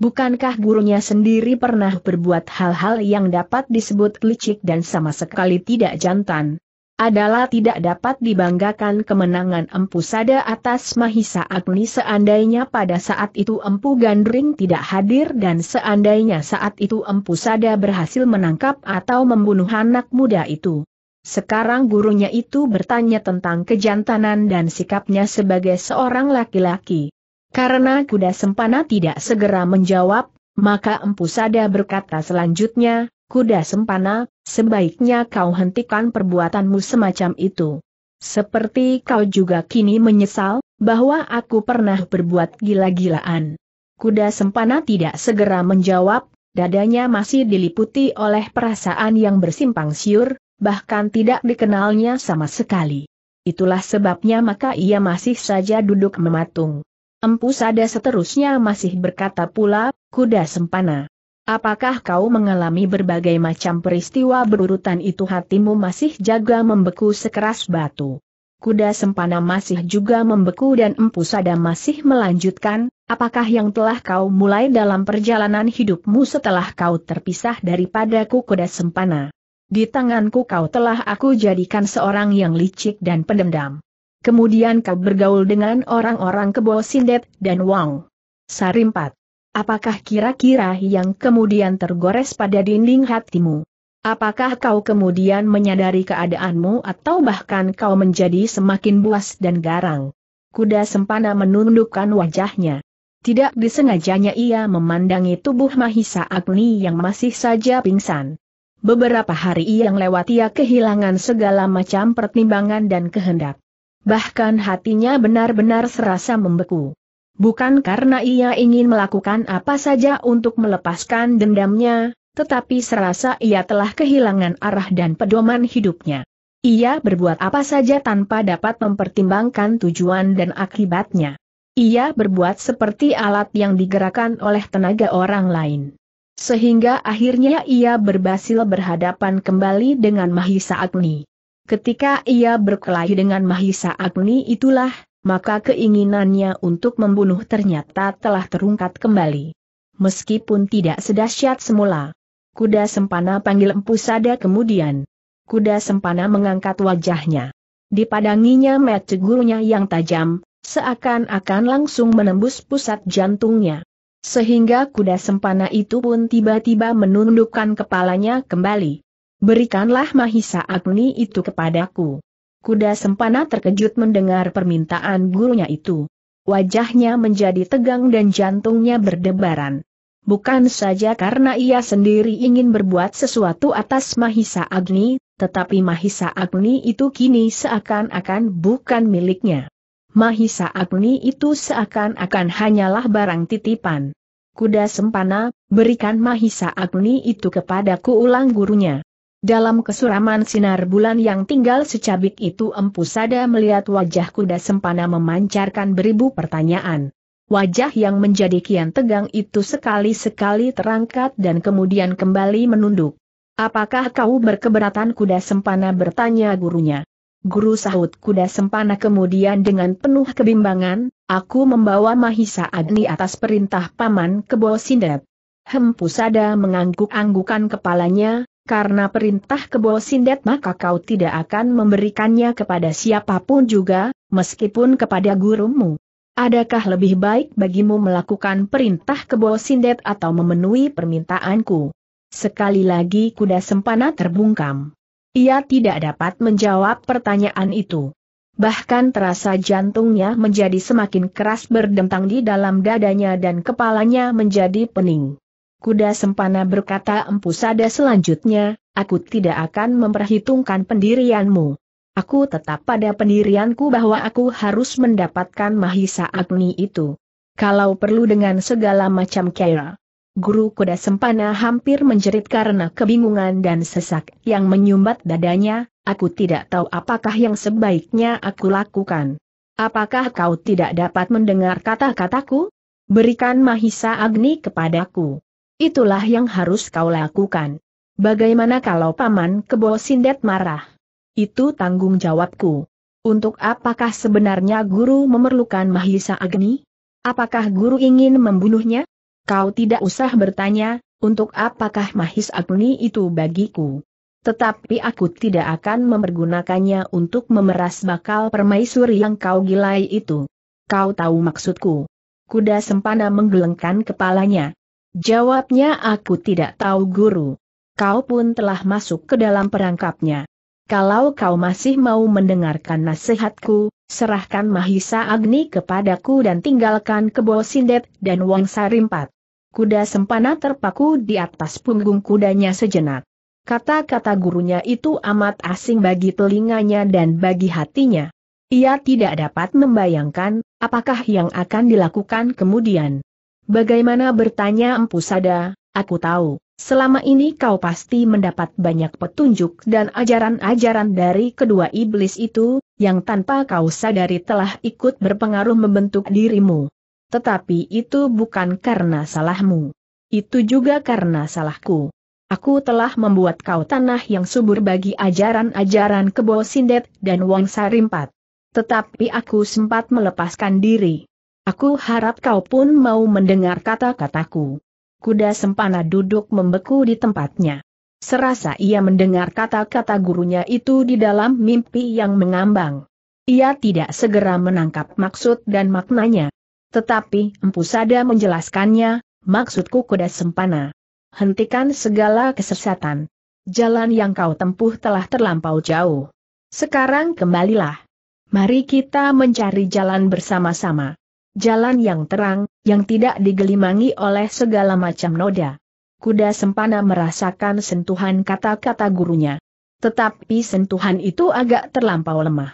Bukankah gurunya sendiri pernah berbuat hal-hal yang dapat disebut licik dan sama sekali tidak jantan? Adalah tidak dapat dibanggakan kemenangan Empu Sada atas Mahisa Agni seandainya pada saat itu Empu Gandring tidak hadir dan seandainya saat itu Empu Sada berhasil menangkap atau membunuh anak muda itu. Sekarang gurunya itu bertanya tentang kejantanan dan sikapnya sebagai seorang laki-laki. Karena kuda sempana tidak segera menjawab, maka Empu Sada berkata selanjutnya, kuda sempana, sebaiknya kau hentikan perbuatanmu semacam itu. Seperti kau juga kini menyesal, bahwa aku pernah berbuat gila-gilaan. Kuda sempana tidak segera menjawab, dadanya masih diliputi oleh perasaan yang bersimpang siur, bahkan tidak dikenalnya sama sekali. Itulah sebabnya maka ia masih saja duduk mematung. Empu Sada seterusnya masih berkata pula, kuda sempana. Apakah kau mengalami berbagai macam peristiwa berurutan itu hatimu masih jaga membeku sekeras batu? Kuda sempana masih juga membeku dan Empu Sada masih melanjutkan, apakah yang telah kau mulai dalam perjalanan hidupmu setelah kau terpisah daripadaku kuda sempana? Di tanganku kau telah aku jadikan seorang yang licik dan pendendam. Kemudian kau bergaul dengan orang-orang kebo Sindet dan Wang. Sarimpat. Apakah kira-kira yang kemudian tergores pada dinding hatimu? Apakah kau kemudian menyadari keadaanmu atau bahkan kau menjadi semakin buas dan garang? Kuda sempana menundukkan wajahnya. Tidak disengajanya ia memandangi tubuh Mahisa Agni yang masih saja pingsan. Beberapa hari yang lewat ia kehilangan segala macam pertimbangan dan kehendak bahkan hatinya benar-benar serasa membeku. Bukan karena ia ingin melakukan apa saja untuk melepaskan dendamnya, tetapi serasa ia telah kehilangan arah dan pedoman hidupnya. Ia berbuat apa saja tanpa dapat mempertimbangkan tujuan dan akibatnya. Ia berbuat seperti alat yang digerakkan oleh tenaga orang lain. Sehingga akhirnya ia berbasil berhadapan kembali dengan Mahisa Agni. Ketika ia berkelahi dengan Mahisa Agni itulah, maka keinginannya untuk membunuh ternyata telah terungkat kembali. Meskipun tidak sedahsyat semula. Kuda Sempana panggil Empu Sada kemudian. Kuda Sempana mengangkat wajahnya. Dipadanginya mata gurunya yang tajam, seakan-akan langsung menembus pusat jantungnya. Sehingga kuda Sempana itu pun tiba-tiba menundukkan kepalanya kembali. Berikanlah Mahisa Agni itu kepadaku. Kuda Sempana terkejut mendengar permintaan gurunya itu. Wajahnya menjadi tegang dan jantungnya berdebaran. Bukan saja karena ia sendiri ingin berbuat sesuatu atas Mahisa Agni, tetapi Mahisa Agni itu kini seakan-akan bukan miliknya. Mahisa Agni itu seakan-akan hanyalah barang titipan. Kuda Sempana, berikan Mahisa Agni itu kepadaku ulang gurunya. Dalam kesuraman sinar bulan yang tinggal secabik itu Empu Sada melihat wajah kuda sempana memancarkan beribu pertanyaan. Wajah yang menjadi kian tegang itu sekali-sekali terangkat dan kemudian kembali menunduk. Apakah kau berkeberatan kuda sempana bertanya gurunya. Guru sahut kuda sempana kemudian dengan penuh kebimbangan, aku membawa Mahisa Agni atas perintah Paman Kebo Sindet. Hempusada mengangguk-anggukan kepalanya, karena perintah kebo sindet maka kau tidak akan memberikannya kepada siapapun juga, meskipun kepada gurumu. Adakah lebih baik bagimu melakukan perintah kebo sindet atau memenuhi permintaanku? Sekali lagi kuda sempana terbungkam. Ia tidak dapat menjawab pertanyaan itu. Bahkan terasa jantungnya menjadi semakin keras berdentang di dalam dadanya dan kepalanya menjadi pening. Kuda Sempana berkata empu sada selanjutnya, aku tidak akan memperhitungkan pendirianmu. Aku tetap pada pendirianku bahwa aku harus mendapatkan Mahisa Agni itu. Kalau perlu dengan segala macam cara. Guru kuda sempana hampir menjerit karena kebingungan dan sesak yang menyumbat dadanya, aku tidak tahu apakah yang sebaiknya aku lakukan. Apakah kau tidak dapat mendengar kata-kataku? Berikan Mahisa Agni kepadaku. Itulah yang harus kau lakukan. Bagaimana kalau Paman Kebo Sindet marah? Itu tanggung jawabku. Untuk apakah sebenarnya guru memerlukan Mahisa Agni? Apakah guru ingin membunuhnya? Kau tidak usah bertanya, untuk apakah Mahis Agni itu bagiku? tetapi aku tidak akan mempergunakannya untuk memeras bakal permaisuri yang kau gilai itu. Kau tahu maksudku. Kuda sempana menggelengkan kepalanya. Jawabnya aku tidak tahu guru. Kau pun telah masuk ke dalam perangkapnya. Kalau kau masih mau mendengarkan nasihatku, serahkan Mahisa Agni kepadaku dan tinggalkan Kebo Sindet dan Wangsa Rimpat. Kuda Sempana terpaku di atas punggung kudanya sejenak. Kata-kata gurunya itu amat asing bagi telinganya dan bagi hatinya. Ia tidak dapat membayangkan, apakah yang akan dilakukan kemudian. Bagaimana bertanya Empu Sada, aku tahu, selama ini kau pasti mendapat banyak petunjuk dan ajaran-ajaran dari kedua iblis itu, yang tanpa kau sadari telah ikut berpengaruh membentuk dirimu. Tetapi itu bukan karena salahmu. Itu juga karena salahku. Aku telah membuat kau tanah yang subur bagi ajaran-ajaran kebo sindet dan wangsa rimpat. Tetapi aku sempat melepaskan diri. Aku harap kau pun mau mendengar kata-kataku. Kuda sempana duduk membeku di tempatnya. Serasa ia mendengar kata-kata gurunya itu di dalam mimpi yang mengambang. Ia tidak segera menangkap maksud dan maknanya. Tetapi Empu Sada menjelaskannya, maksudku kuda sempana. Hentikan segala kesesatan. Jalan yang kau tempuh telah terlampau jauh. Sekarang kembalilah. Mari kita mencari jalan bersama-sama. Jalan yang terang, yang tidak digelimangi oleh segala macam noda. Kuda sempana merasakan sentuhan kata-kata gurunya. Tetapi sentuhan itu agak terlampau lemah.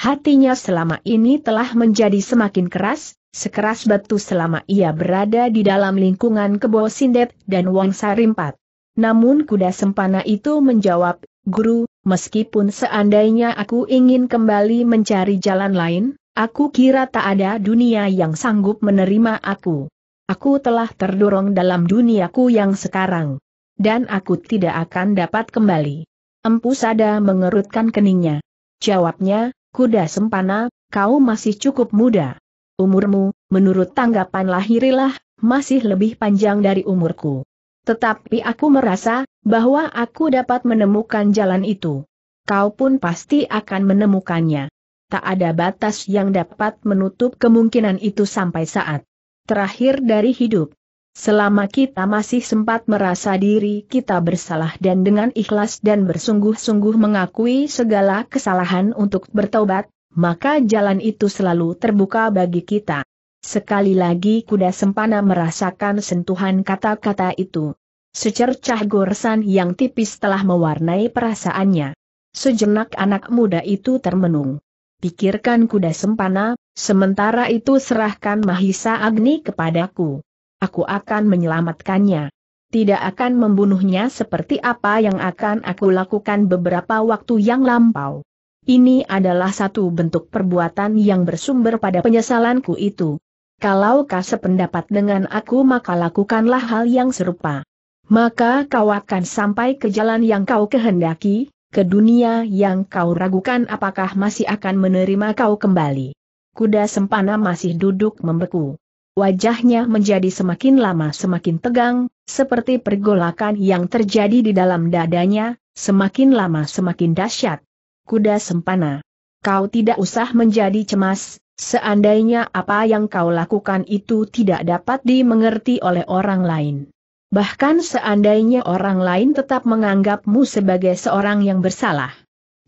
Hatinya selama ini telah menjadi semakin keras, sekeras batu selama ia berada di dalam lingkungan Kebo Sindet dan Wangsa Rimpat. Namun kuda sempana itu menjawab, Guru, meskipun seandainya aku ingin kembali mencari jalan lain, Aku kira tak ada dunia yang sanggup menerima aku. Aku telah terdorong dalam duniaku yang sekarang. Dan aku tidak akan dapat kembali. Empu Sada mengerutkan keningnya. Jawabnya, kuda sempana, kau masih cukup muda. Umurmu, menurut tanggapan lahirilah, masih lebih panjang dari umurku. Tetapi aku merasa, bahwa aku dapat menemukan jalan itu. Kau pun pasti akan menemukannya tak ada batas yang dapat menutup kemungkinan itu sampai saat terakhir dari hidup. Selama kita masih sempat merasa diri kita bersalah dan dengan ikhlas dan bersungguh-sungguh mengakui segala kesalahan untuk bertobat, maka jalan itu selalu terbuka bagi kita. Sekali lagi kuda sempana merasakan sentuhan kata-kata itu. Secercah goresan yang tipis telah mewarnai perasaannya. Sejenak anak muda itu termenung pikirkan kuda sempana, sementara itu serahkan Mahisa Agni kepadaku. Aku akan menyelamatkannya. Tidak akan membunuhnya seperti apa yang akan aku lakukan beberapa waktu yang lampau. Ini adalah satu bentuk perbuatan yang bersumber pada penyesalanku itu. Kalau kau sependapat dengan aku maka lakukanlah hal yang serupa. Maka kau akan sampai ke jalan yang kau kehendaki, ke dunia yang kau ragukan apakah masih akan menerima kau kembali. Kuda sempana masih duduk membeku. Wajahnya menjadi semakin lama semakin tegang, seperti pergolakan yang terjadi di dalam dadanya, semakin lama semakin dahsyat. Kuda sempana. Kau tidak usah menjadi cemas, seandainya apa yang kau lakukan itu tidak dapat dimengerti oleh orang lain bahkan seandainya orang lain tetap menganggapmu sebagai seorang yang bersalah.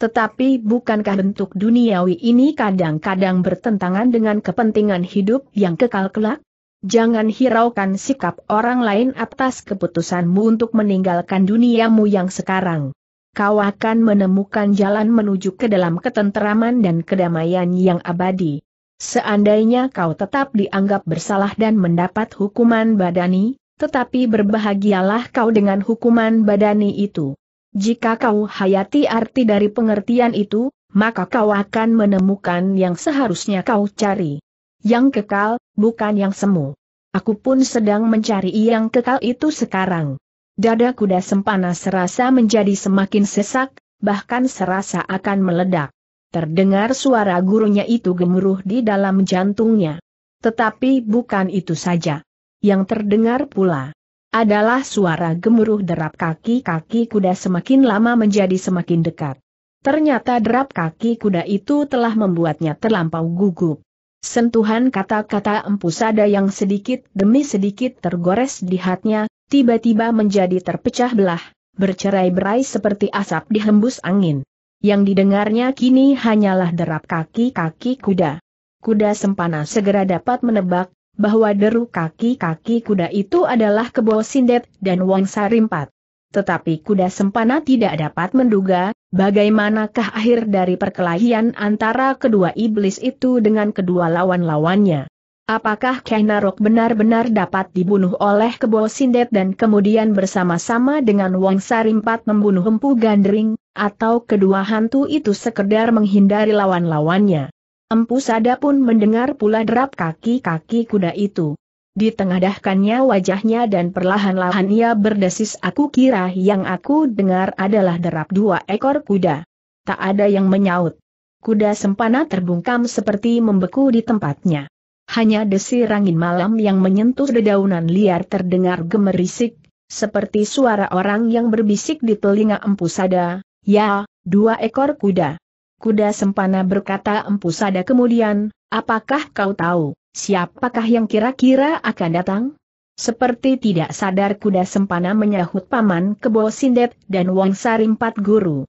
Tetapi bukankah bentuk duniawi ini kadang-kadang bertentangan dengan kepentingan hidup yang kekal kelak? Jangan hiraukan sikap orang lain atas keputusanmu untuk meninggalkan duniamu yang sekarang. Kau akan menemukan jalan menuju ke dalam ketenteraman dan kedamaian yang abadi. Seandainya kau tetap dianggap bersalah dan mendapat hukuman badani, tetapi berbahagialah kau dengan hukuman badani itu. Jika kau hayati arti dari pengertian itu, maka kau akan menemukan yang seharusnya kau cari. Yang kekal, bukan yang semu. Aku pun sedang mencari yang kekal itu sekarang. Dada kuda sempana serasa menjadi semakin sesak, bahkan serasa akan meledak. Terdengar suara gurunya itu gemuruh di dalam jantungnya. Tetapi bukan itu saja yang terdengar pula adalah suara gemuruh derap kaki-kaki kuda semakin lama menjadi semakin dekat. Ternyata derap kaki kuda itu telah membuatnya terlampau gugup. Sentuhan kata-kata empu sada yang sedikit demi sedikit tergores di hatinya, tiba-tiba menjadi terpecah belah, bercerai-berai seperti asap dihembus angin. Yang didengarnya kini hanyalah derap kaki-kaki kuda. Kuda sempana segera dapat menebak bahwa deru kaki-kaki kuda itu adalah kebo sindet dan wong sarimpat. Tetapi kuda sempana tidak dapat menduga, bagaimanakah akhir dari perkelahian antara kedua iblis itu dengan kedua lawan-lawannya. Apakah Kainarok benar-benar dapat dibunuh oleh Kebo Sindet dan kemudian bersama-sama dengan Wong Sarimpat membunuh Empu Gandring, atau kedua hantu itu sekedar menghindari lawan-lawannya? Empu Sada pun mendengar pula derap kaki-kaki kuda itu. Ditengadahkannya wajahnya dan perlahan-lahan ia berdesis aku kira yang aku dengar adalah derap dua ekor kuda. Tak ada yang menyaut. Kuda sempana terbungkam seperti membeku di tempatnya. Hanya desir angin malam yang menyentuh dedaunan liar terdengar gemerisik, seperti suara orang yang berbisik di telinga empu sada, ya, dua ekor kuda. Kuda Sempana berkata empu sada kemudian, apakah kau tahu, siapakah yang kira-kira akan datang? Seperti tidak sadar kuda sempana menyahut paman kebo sindet dan wong sarimpat guru.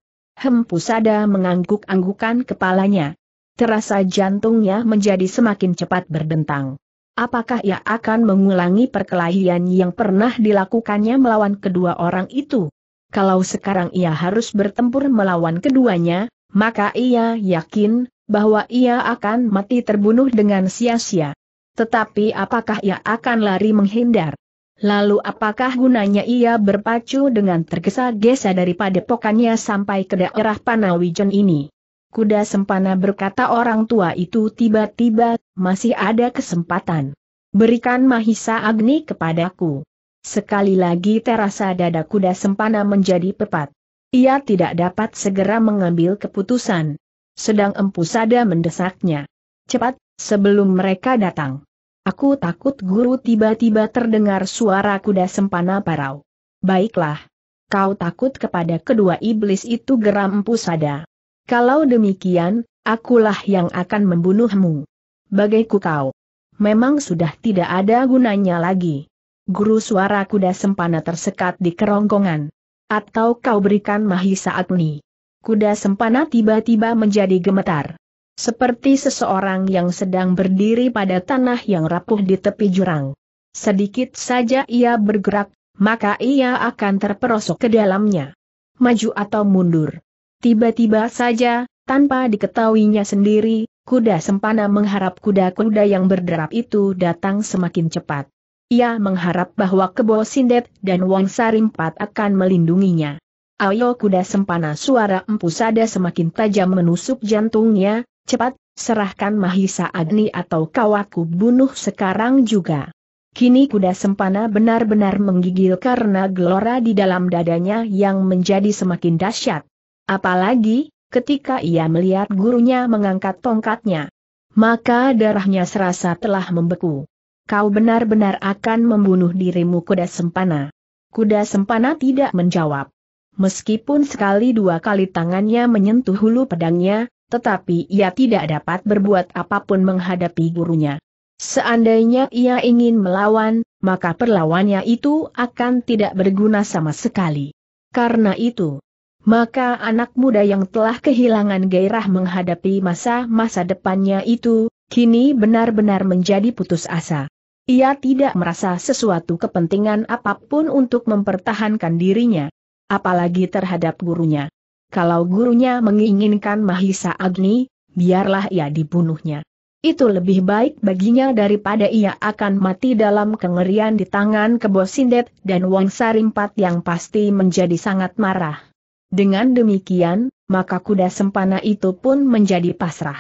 Sada mengangguk-anggukan kepalanya. Terasa jantungnya menjadi semakin cepat berdentang. Apakah ia akan mengulangi perkelahian yang pernah dilakukannya melawan kedua orang itu? Kalau sekarang ia harus bertempur melawan keduanya, maka ia yakin bahwa ia akan mati terbunuh dengan sia-sia. Tetapi apakah ia akan lari menghindar? Lalu apakah gunanya ia berpacu dengan tergesa-gesa daripada pokannya sampai ke daerah Panawijon ini? Kuda sempana berkata orang tua itu tiba-tiba, masih ada kesempatan. Berikan Mahisa Agni kepadaku. Sekali lagi terasa dada kuda sempana menjadi pepat. Ia tidak dapat segera mengambil keputusan. Sedang Empu Sada mendesaknya. Cepat, sebelum mereka datang. Aku takut guru tiba-tiba terdengar suara kuda sempana parau. Baiklah. Kau takut kepada kedua iblis itu geram Empu Sada. Kalau demikian, akulah yang akan membunuhmu. Bagaiku kau. Memang sudah tidak ada gunanya lagi. Guru suara kuda sempana tersekat di kerongkongan. Atau kau berikan Mahisa Agni. Kuda sempana tiba-tiba menjadi gemetar. Seperti seseorang yang sedang berdiri pada tanah yang rapuh di tepi jurang. Sedikit saja ia bergerak, maka ia akan terperosok ke dalamnya. Maju atau mundur. Tiba-tiba saja, tanpa diketahuinya sendiri, kuda sempana mengharap kuda-kuda yang berderap itu datang semakin cepat. Ia mengharap bahwa Kebo Sindet dan Wang Sarimpat akan melindunginya. Ayo kuda sempana suara empu sada semakin tajam menusuk jantungnya, cepat, serahkan Mahisa Agni atau kawaku bunuh sekarang juga. Kini kuda sempana benar-benar menggigil karena gelora di dalam dadanya yang menjadi semakin dahsyat. Apalagi, ketika ia melihat gurunya mengangkat tongkatnya. Maka darahnya serasa telah membeku kau benar-benar akan membunuh dirimu kuda sempana. Kuda sempana tidak menjawab. Meskipun sekali dua kali tangannya menyentuh hulu pedangnya, tetapi ia tidak dapat berbuat apapun menghadapi gurunya. Seandainya ia ingin melawan, maka perlawannya itu akan tidak berguna sama sekali. Karena itu, maka anak muda yang telah kehilangan gairah menghadapi masa-masa depannya itu, kini benar-benar menjadi putus asa. Ia tidak merasa sesuatu kepentingan apapun untuk mempertahankan dirinya. Apalagi terhadap gurunya. Kalau gurunya menginginkan Mahisa Agni, biarlah ia dibunuhnya. Itu lebih baik baginya daripada ia akan mati dalam kengerian di tangan Kebo Sindet dan Wang Sarimpat yang pasti menjadi sangat marah. Dengan demikian, maka kuda sempana itu pun menjadi pasrah.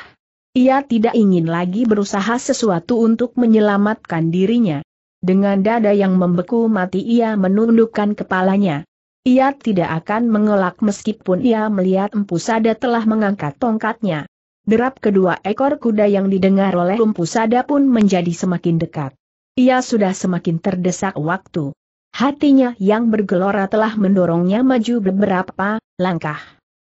Ia tidak ingin lagi berusaha sesuatu untuk menyelamatkan dirinya. Dengan dada yang membeku mati ia menundukkan kepalanya. Ia tidak akan mengelak meskipun ia melihat Empusada telah mengangkat tongkatnya. Derap kedua ekor kuda yang didengar oleh Empusada pun menjadi semakin dekat. Ia sudah semakin terdesak waktu. Hatinya yang bergelora telah mendorongnya maju beberapa langkah.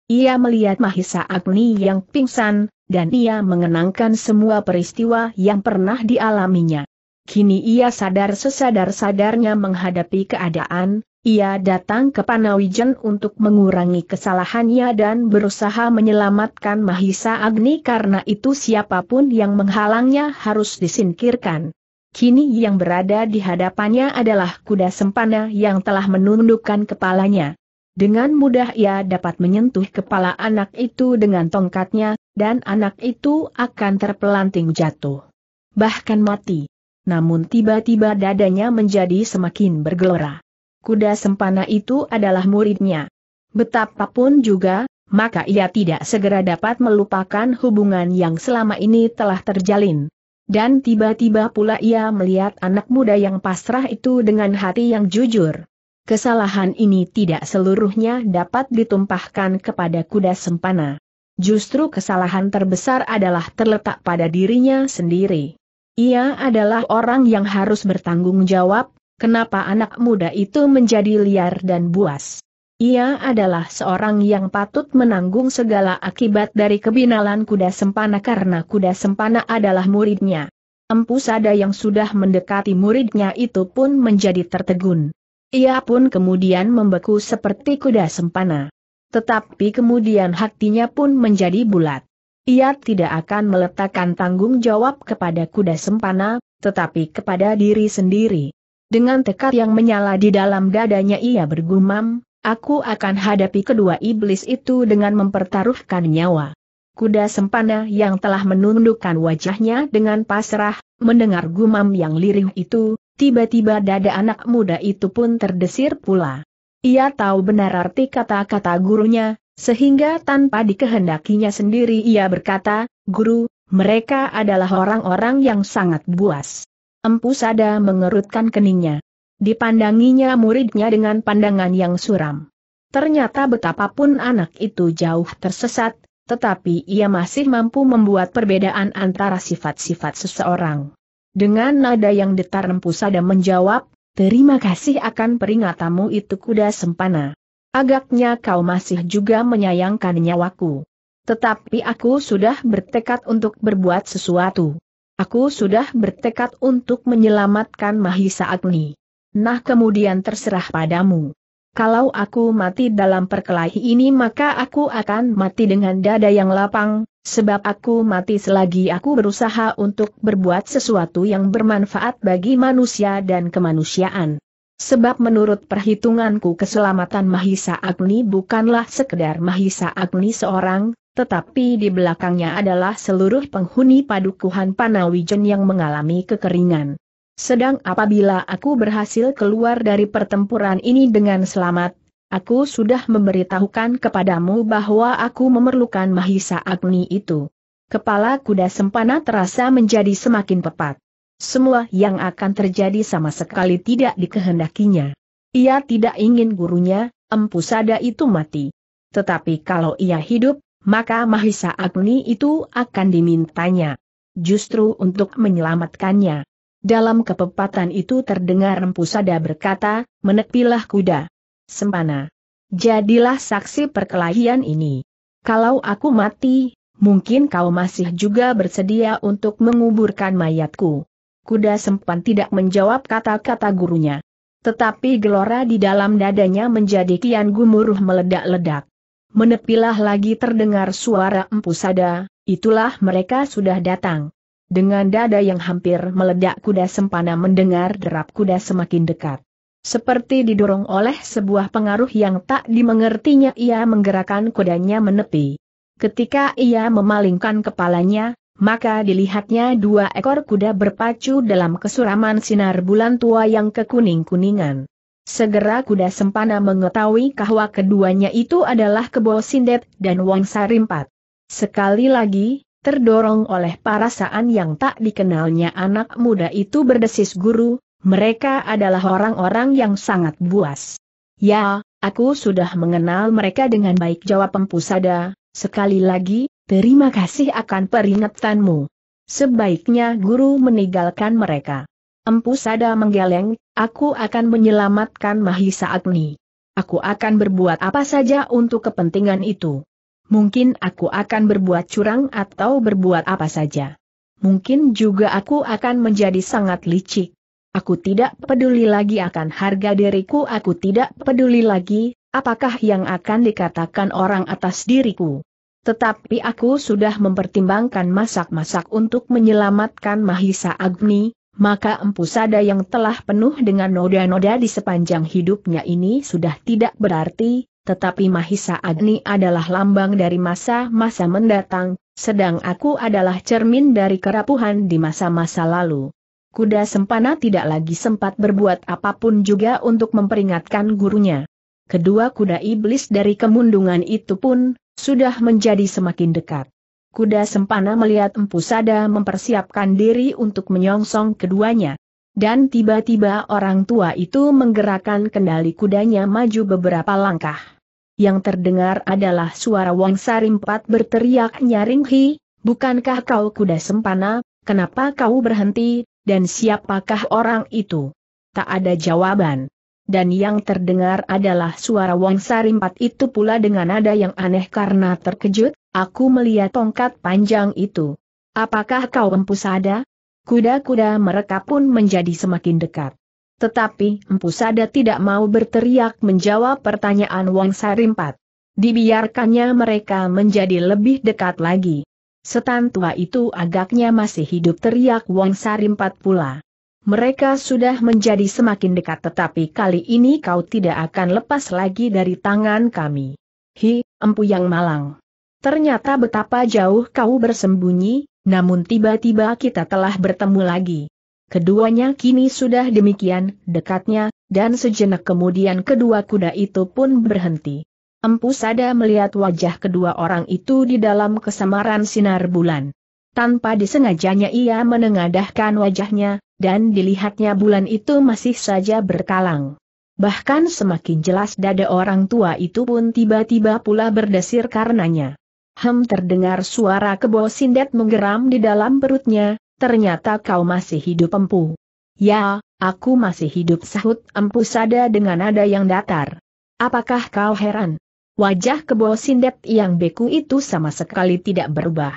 Ia melihat Mahisa Agni yang pingsan, dan ia mengenangkan semua peristiwa yang pernah dialaminya. Kini ia sadar sesadar-sadarnya menghadapi keadaan, ia datang ke Panawijen untuk mengurangi kesalahannya dan berusaha menyelamatkan Mahisa Agni karena itu siapapun yang menghalangnya harus disingkirkan. Kini yang berada di hadapannya adalah kuda sempana yang telah menundukkan kepalanya. Dengan mudah ia dapat menyentuh kepala anak itu dengan tongkatnya, dan anak itu akan terpelanting jatuh. Bahkan mati. Namun tiba-tiba dadanya menjadi semakin bergelora. Kuda sempana itu adalah muridnya. Betapapun juga, maka ia tidak segera dapat melupakan hubungan yang selama ini telah terjalin. Dan tiba-tiba pula ia melihat anak muda yang pasrah itu dengan hati yang jujur. Kesalahan ini tidak seluruhnya dapat ditumpahkan kepada kuda sempana. Justru kesalahan terbesar adalah terletak pada dirinya sendiri. Ia adalah orang yang harus bertanggung jawab, kenapa anak muda itu menjadi liar dan buas. Ia adalah seorang yang patut menanggung segala akibat dari kebinalan kuda sempana karena kuda sempana adalah muridnya. Empu Sada yang sudah mendekati muridnya itu pun menjadi tertegun. Ia pun kemudian membeku seperti kuda sempana. Tetapi kemudian hatinya pun menjadi bulat. Ia tidak akan meletakkan tanggung jawab kepada kuda sempana, tetapi kepada diri sendiri. Dengan tekad yang menyala di dalam dadanya ia bergumam, aku akan hadapi kedua iblis itu dengan mempertaruhkan nyawa. Kuda sempana yang telah menundukkan wajahnya dengan pasrah, mendengar gumam yang lirih itu, Tiba-tiba dada anak muda itu pun terdesir pula. Ia tahu benar arti kata-kata gurunya, sehingga tanpa dikehendakinya sendiri ia berkata, Guru, mereka adalah orang-orang yang sangat buas. Empu Sada mengerutkan keningnya. Dipandanginya muridnya dengan pandangan yang suram. Ternyata betapapun anak itu jauh tersesat, tetapi ia masih mampu membuat perbedaan antara sifat-sifat seseorang. Dengan nada yang detar empusada menjawab, terima kasih akan peringatamu itu kuda sempana. Agaknya kau masih juga menyayangkan nyawaku. Tetapi aku sudah bertekad untuk berbuat sesuatu. Aku sudah bertekad untuk menyelamatkan Mahisa Agni. Nah kemudian terserah padamu. Kalau aku mati dalam perkelahi ini maka aku akan mati dengan dada yang lapang, sebab aku mati selagi aku berusaha untuk berbuat sesuatu yang bermanfaat bagi manusia dan kemanusiaan. Sebab menurut perhitunganku keselamatan Mahisa Agni bukanlah sekedar Mahisa Agni seorang, tetapi di belakangnya adalah seluruh penghuni padukuhan Panawijen yang mengalami kekeringan. Sedang apabila aku berhasil keluar dari pertempuran ini dengan selamat, aku sudah memberitahukan kepadamu bahwa aku memerlukan Mahisa Agni itu. Kepala kuda sempana terasa menjadi semakin pepat. Semua yang akan terjadi sama sekali tidak dikehendakinya. Ia tidak ingin gurunya, Empu Sada itu mati. Tetapi kalau ia hidup, maka Mahisa Agni itu akan dimintanya. Justru untuk menyelamatkannya. Dalam kepepatan itu terdengar Empu Sada berkata, menepilah kuda. Sempana. Jadilah saksi perkelahian ini. Kalau aku mati, mungkin kau masih juga bersedia untuk menguburkan mayatku. Kuda sempan tidak menjawab kata-kata gurunya. Tetapi gelora di dalam dadanya menjadi kian gumuruh meledak-ledak. Menepilah lagi terdengar suara Empu Sada, itulah mereka sudah datang. Dengan dada yang hampir meledak kuda sempana mendengar derap kuda semakin dekat. Seperti didorong oleh sebuah pengaruh yang tak dimengertinya ia menggerakkan kudanya menepi. Ketika ia memalingkan kepalanya, maka dilihatnya dua ekor kuda berpacu dalam kesuraman sinar bulan tua yang kekuning-kuningan. Segera kuda sempana mengetahui bahwa keduanya itu adalah Kebo Sindet dan Wong Sarimpat. Sekali lagi, Terdorong oleh perasaan yang tak dikenalnya anak muda itu berdesis guru, mereka adalah orang-orang yang sangat buas. Ya, aku sudah mengenal mereka dengan baik jawab Empusada, sekali lagi, terima kasih akan peringatanmu. Sebaiknya guru meninggalkan mereka. Empusada menggeleng, aku akan menyelamatkan Mahisa Agni. Aku akan berbuat apa saja untuk kepentingan itu. Mungkin aku akan berbuat curang atau berbuat apa saja. Mungkin juga aku akan menjadi sangat licik. Aku tidak peduli lagi akan harga diriku, aku tidak peduli lagi apakah yang akan dikatakan orang atas diriku. Tetapi aku sudah mempertimbangkan masak-masak untuk menyelamatkan Mahisa Agni, maka empu sada yang telah penuh dengan noda-noda di sepanjang hidupnya ini sudah tidak berarti, tetapi Mahisa Agni adalah lambang dari masa-masa mendatang, sedang aku adalah cermin dari kerapuhan di masa-masa lalu. Kuda Sempana tidak lagi sempat berbuat apapun juga untuk memperingatkan gurunya. Kedua kuda iblis dari kemundungan itu pun, sudah menjadi semakin dekat. Kuda Sempana melihat Empu Sada mempersiapkan diri untuk menyongsong keduanya. Dan tiba-tiba orang tua itu menggerakkan kendali kudanya maju beberapa langkah yang terdengar adalah suara Wang Sarimpat berteriak nyaring hi, bukankah kau kuda sempana, kenapa kau berhenti, dan siapakah orang itu? Tak ada jawaban. Dan yang terdengar adalah suara Wang Sarimpat itu pula dengan nada yang aneh karena terkejut, aku melihat tongkat panjang itu. Apakah kau empusada? Kuda-kuda mereka pun menjadi semakin dekat. Tetapi Empu Sada tidak mau berteriak menjawab pertanyaan Wang Sarimpat. Dibiarkannya mereka menjadi lebih dekat lagi. Setan tua itu agaknya masih hidup teriak Wang Sarimpat pula. Mereka sudah menjadi semakin dekat tetapi kali ini kau tidak akan lepas lagi dari tangan kami. Hi, empu yang malang. Ternyata betapa jauh kau bersembunyi, namun tiba-tiba kita telah bertemu lagi. Keduanya kini sudah demikian dekatnya, dan sejenak kemudian kedua kuda itu pun berhenti. Empu Sada melihat wajah kedua orang itu di dalam kesamaran sinar bulan. Tanpa disengajanya ia menengadahkan wajahnya, dan dilihatnya bulan itu masih saja berkalang. Bahkan semakin jelas dada orang tua itu pun tiba-tiba pula berdesir karenanya. Hem terdengar suara kebo sindet menggeram di dalam perutnya, ternyata kau masih hidup empu. Ya, aku masih hidup sahut empu sada dengan nada yang datar. Apakah kau heran? Wajah kebo sindet yang beku itu sama sekali tidak berubah.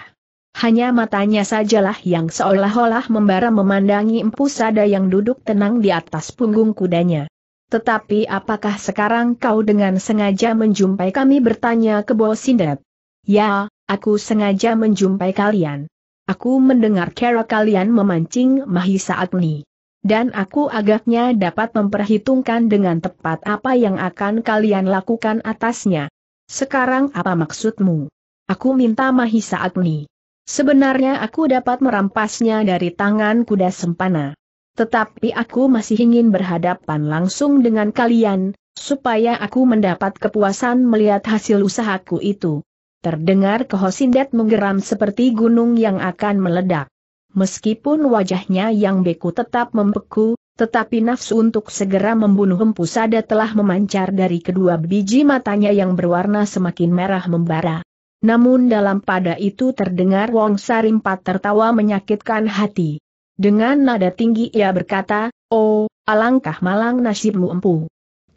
Hanya matanya sajalah yang seolah-olah membara memandangi empu sada yang duduk tenang di atas punggung kudanya. Tetapi apakah sekarang kau dengan sengaja menjumpai kami bertanya kebo sindet? Ya, aku sengaja menjumpai kalian. Aku mendengar cara kalian memancing Mahisa Agni. Dan aku agaknya dapat memperhitungkan dengan tepat apa yang akan kalian lakukan atasnya. Sekarang apa maksudmu? Aku minta Mahisa Agni. Sebenarnya aku dapat merampasnya dari tangan kuda sempana. Tetapi aku masih ingin berhadapan langsung dengan kalian, supaya aku mendapat kepuasan melihat hasil usahaku itu. Terdengar kehosindet menggeram seperti gunung yang akan meledak. Meskipun wajahnya yang beku tetap membeku, tetapi nafsu untuk segera membunuh Empusada telah memancar dari kedua biji matanya yang berwarna semakin merah membara. Namun dalam pada itu terdengar Wong Sarimpat tertawa menyakitkan hati. Dengan nada tinggi ia berkata, Oh, alangkah malang nasibmu empu.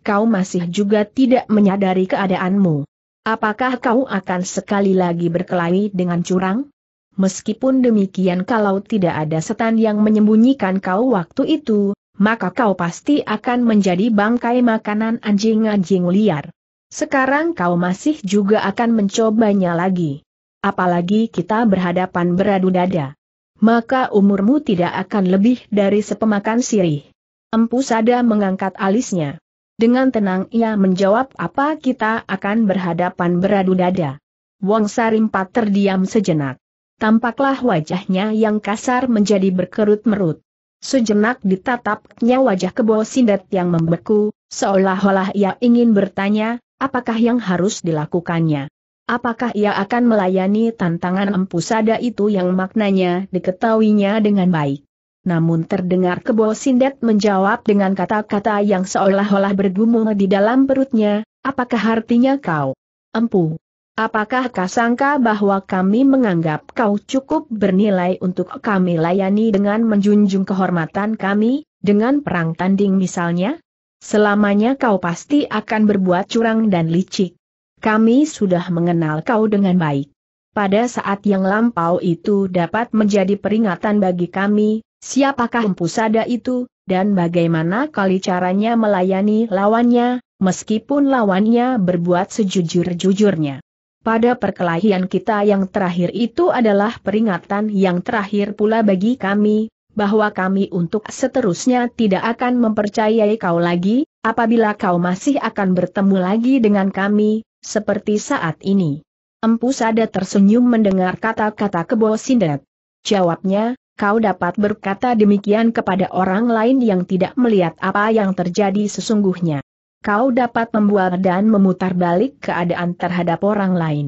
Kau masih juga tidak menyadari keadaanmu. Apakah kau akan sekali lagi berkelahi dengan curang? Meskipun demikian kalau tidak ada setan yang menyembunyikan kau waktu itu, maka kau pasti akan menjadi bangkai makanan anjing-anjing liar. Sekarang kau masih juga akan mencobanya lagi. Apalagi kita berhadapan beradu dada. Maka umurmu tidak akan lebih dari sepemakan sirih. Empu Sada mengangkat alisnya. Dengan tenang ia menjawab apa kita akan berhadapan beradu dada. Wong Sarimpat terdiam sejenak. Tampaklah wajahnya yang kasar menjadi berkerut merut. Sejenak ditatapnya wajah kebo sindet yang membeku, seolah-olah ia ingin bertanya, apakah yang harus dilakukannya. Apakah ia akan melayani tantangan Empusada itu yang maknanya diketahuinya dengan baik. Namun terdengar kebo Sindet menjawab dengan kata-kata yang seolah-olah bergumul di dalam perutnya, apakah artinya kau? Empu. Apakah kau sangka bahwa kami menganggap kau cukup bernilai untuk kami layani dengan menjunjung kehormatan kami, dengan perang tanding misalnya? Selamanya kau pasti akan berbuat curang dan licik. Kami sudah mengenal kau dengan baik. Pada saat yang lampau itu dapat menjadi peringatan bagi kami, Siapakah Empusada itu, dan bagaimana kali caranya melayani lawannya, meskipun lawannya berbuat sejujur-jujurnya. Pada perkelahian kita yang terakhir itu adalah peringatan yang terakhir pula bagi kami, bahwa kami untuk seterusnya tidak akan mempercayai kau lagi, apabila kau masih akan bertemu lagi dengan kami, seperti saat ini. Empu Sada tersenyum mendengar kata-kata kebo Sindet. Jawabnya, kau dapat berkata demikian kepada orang lain yang tidak melihat apa yang terjadi sesungguhnya. Kau dapat membuat dan memutar balik keadaan terhadap orang lain.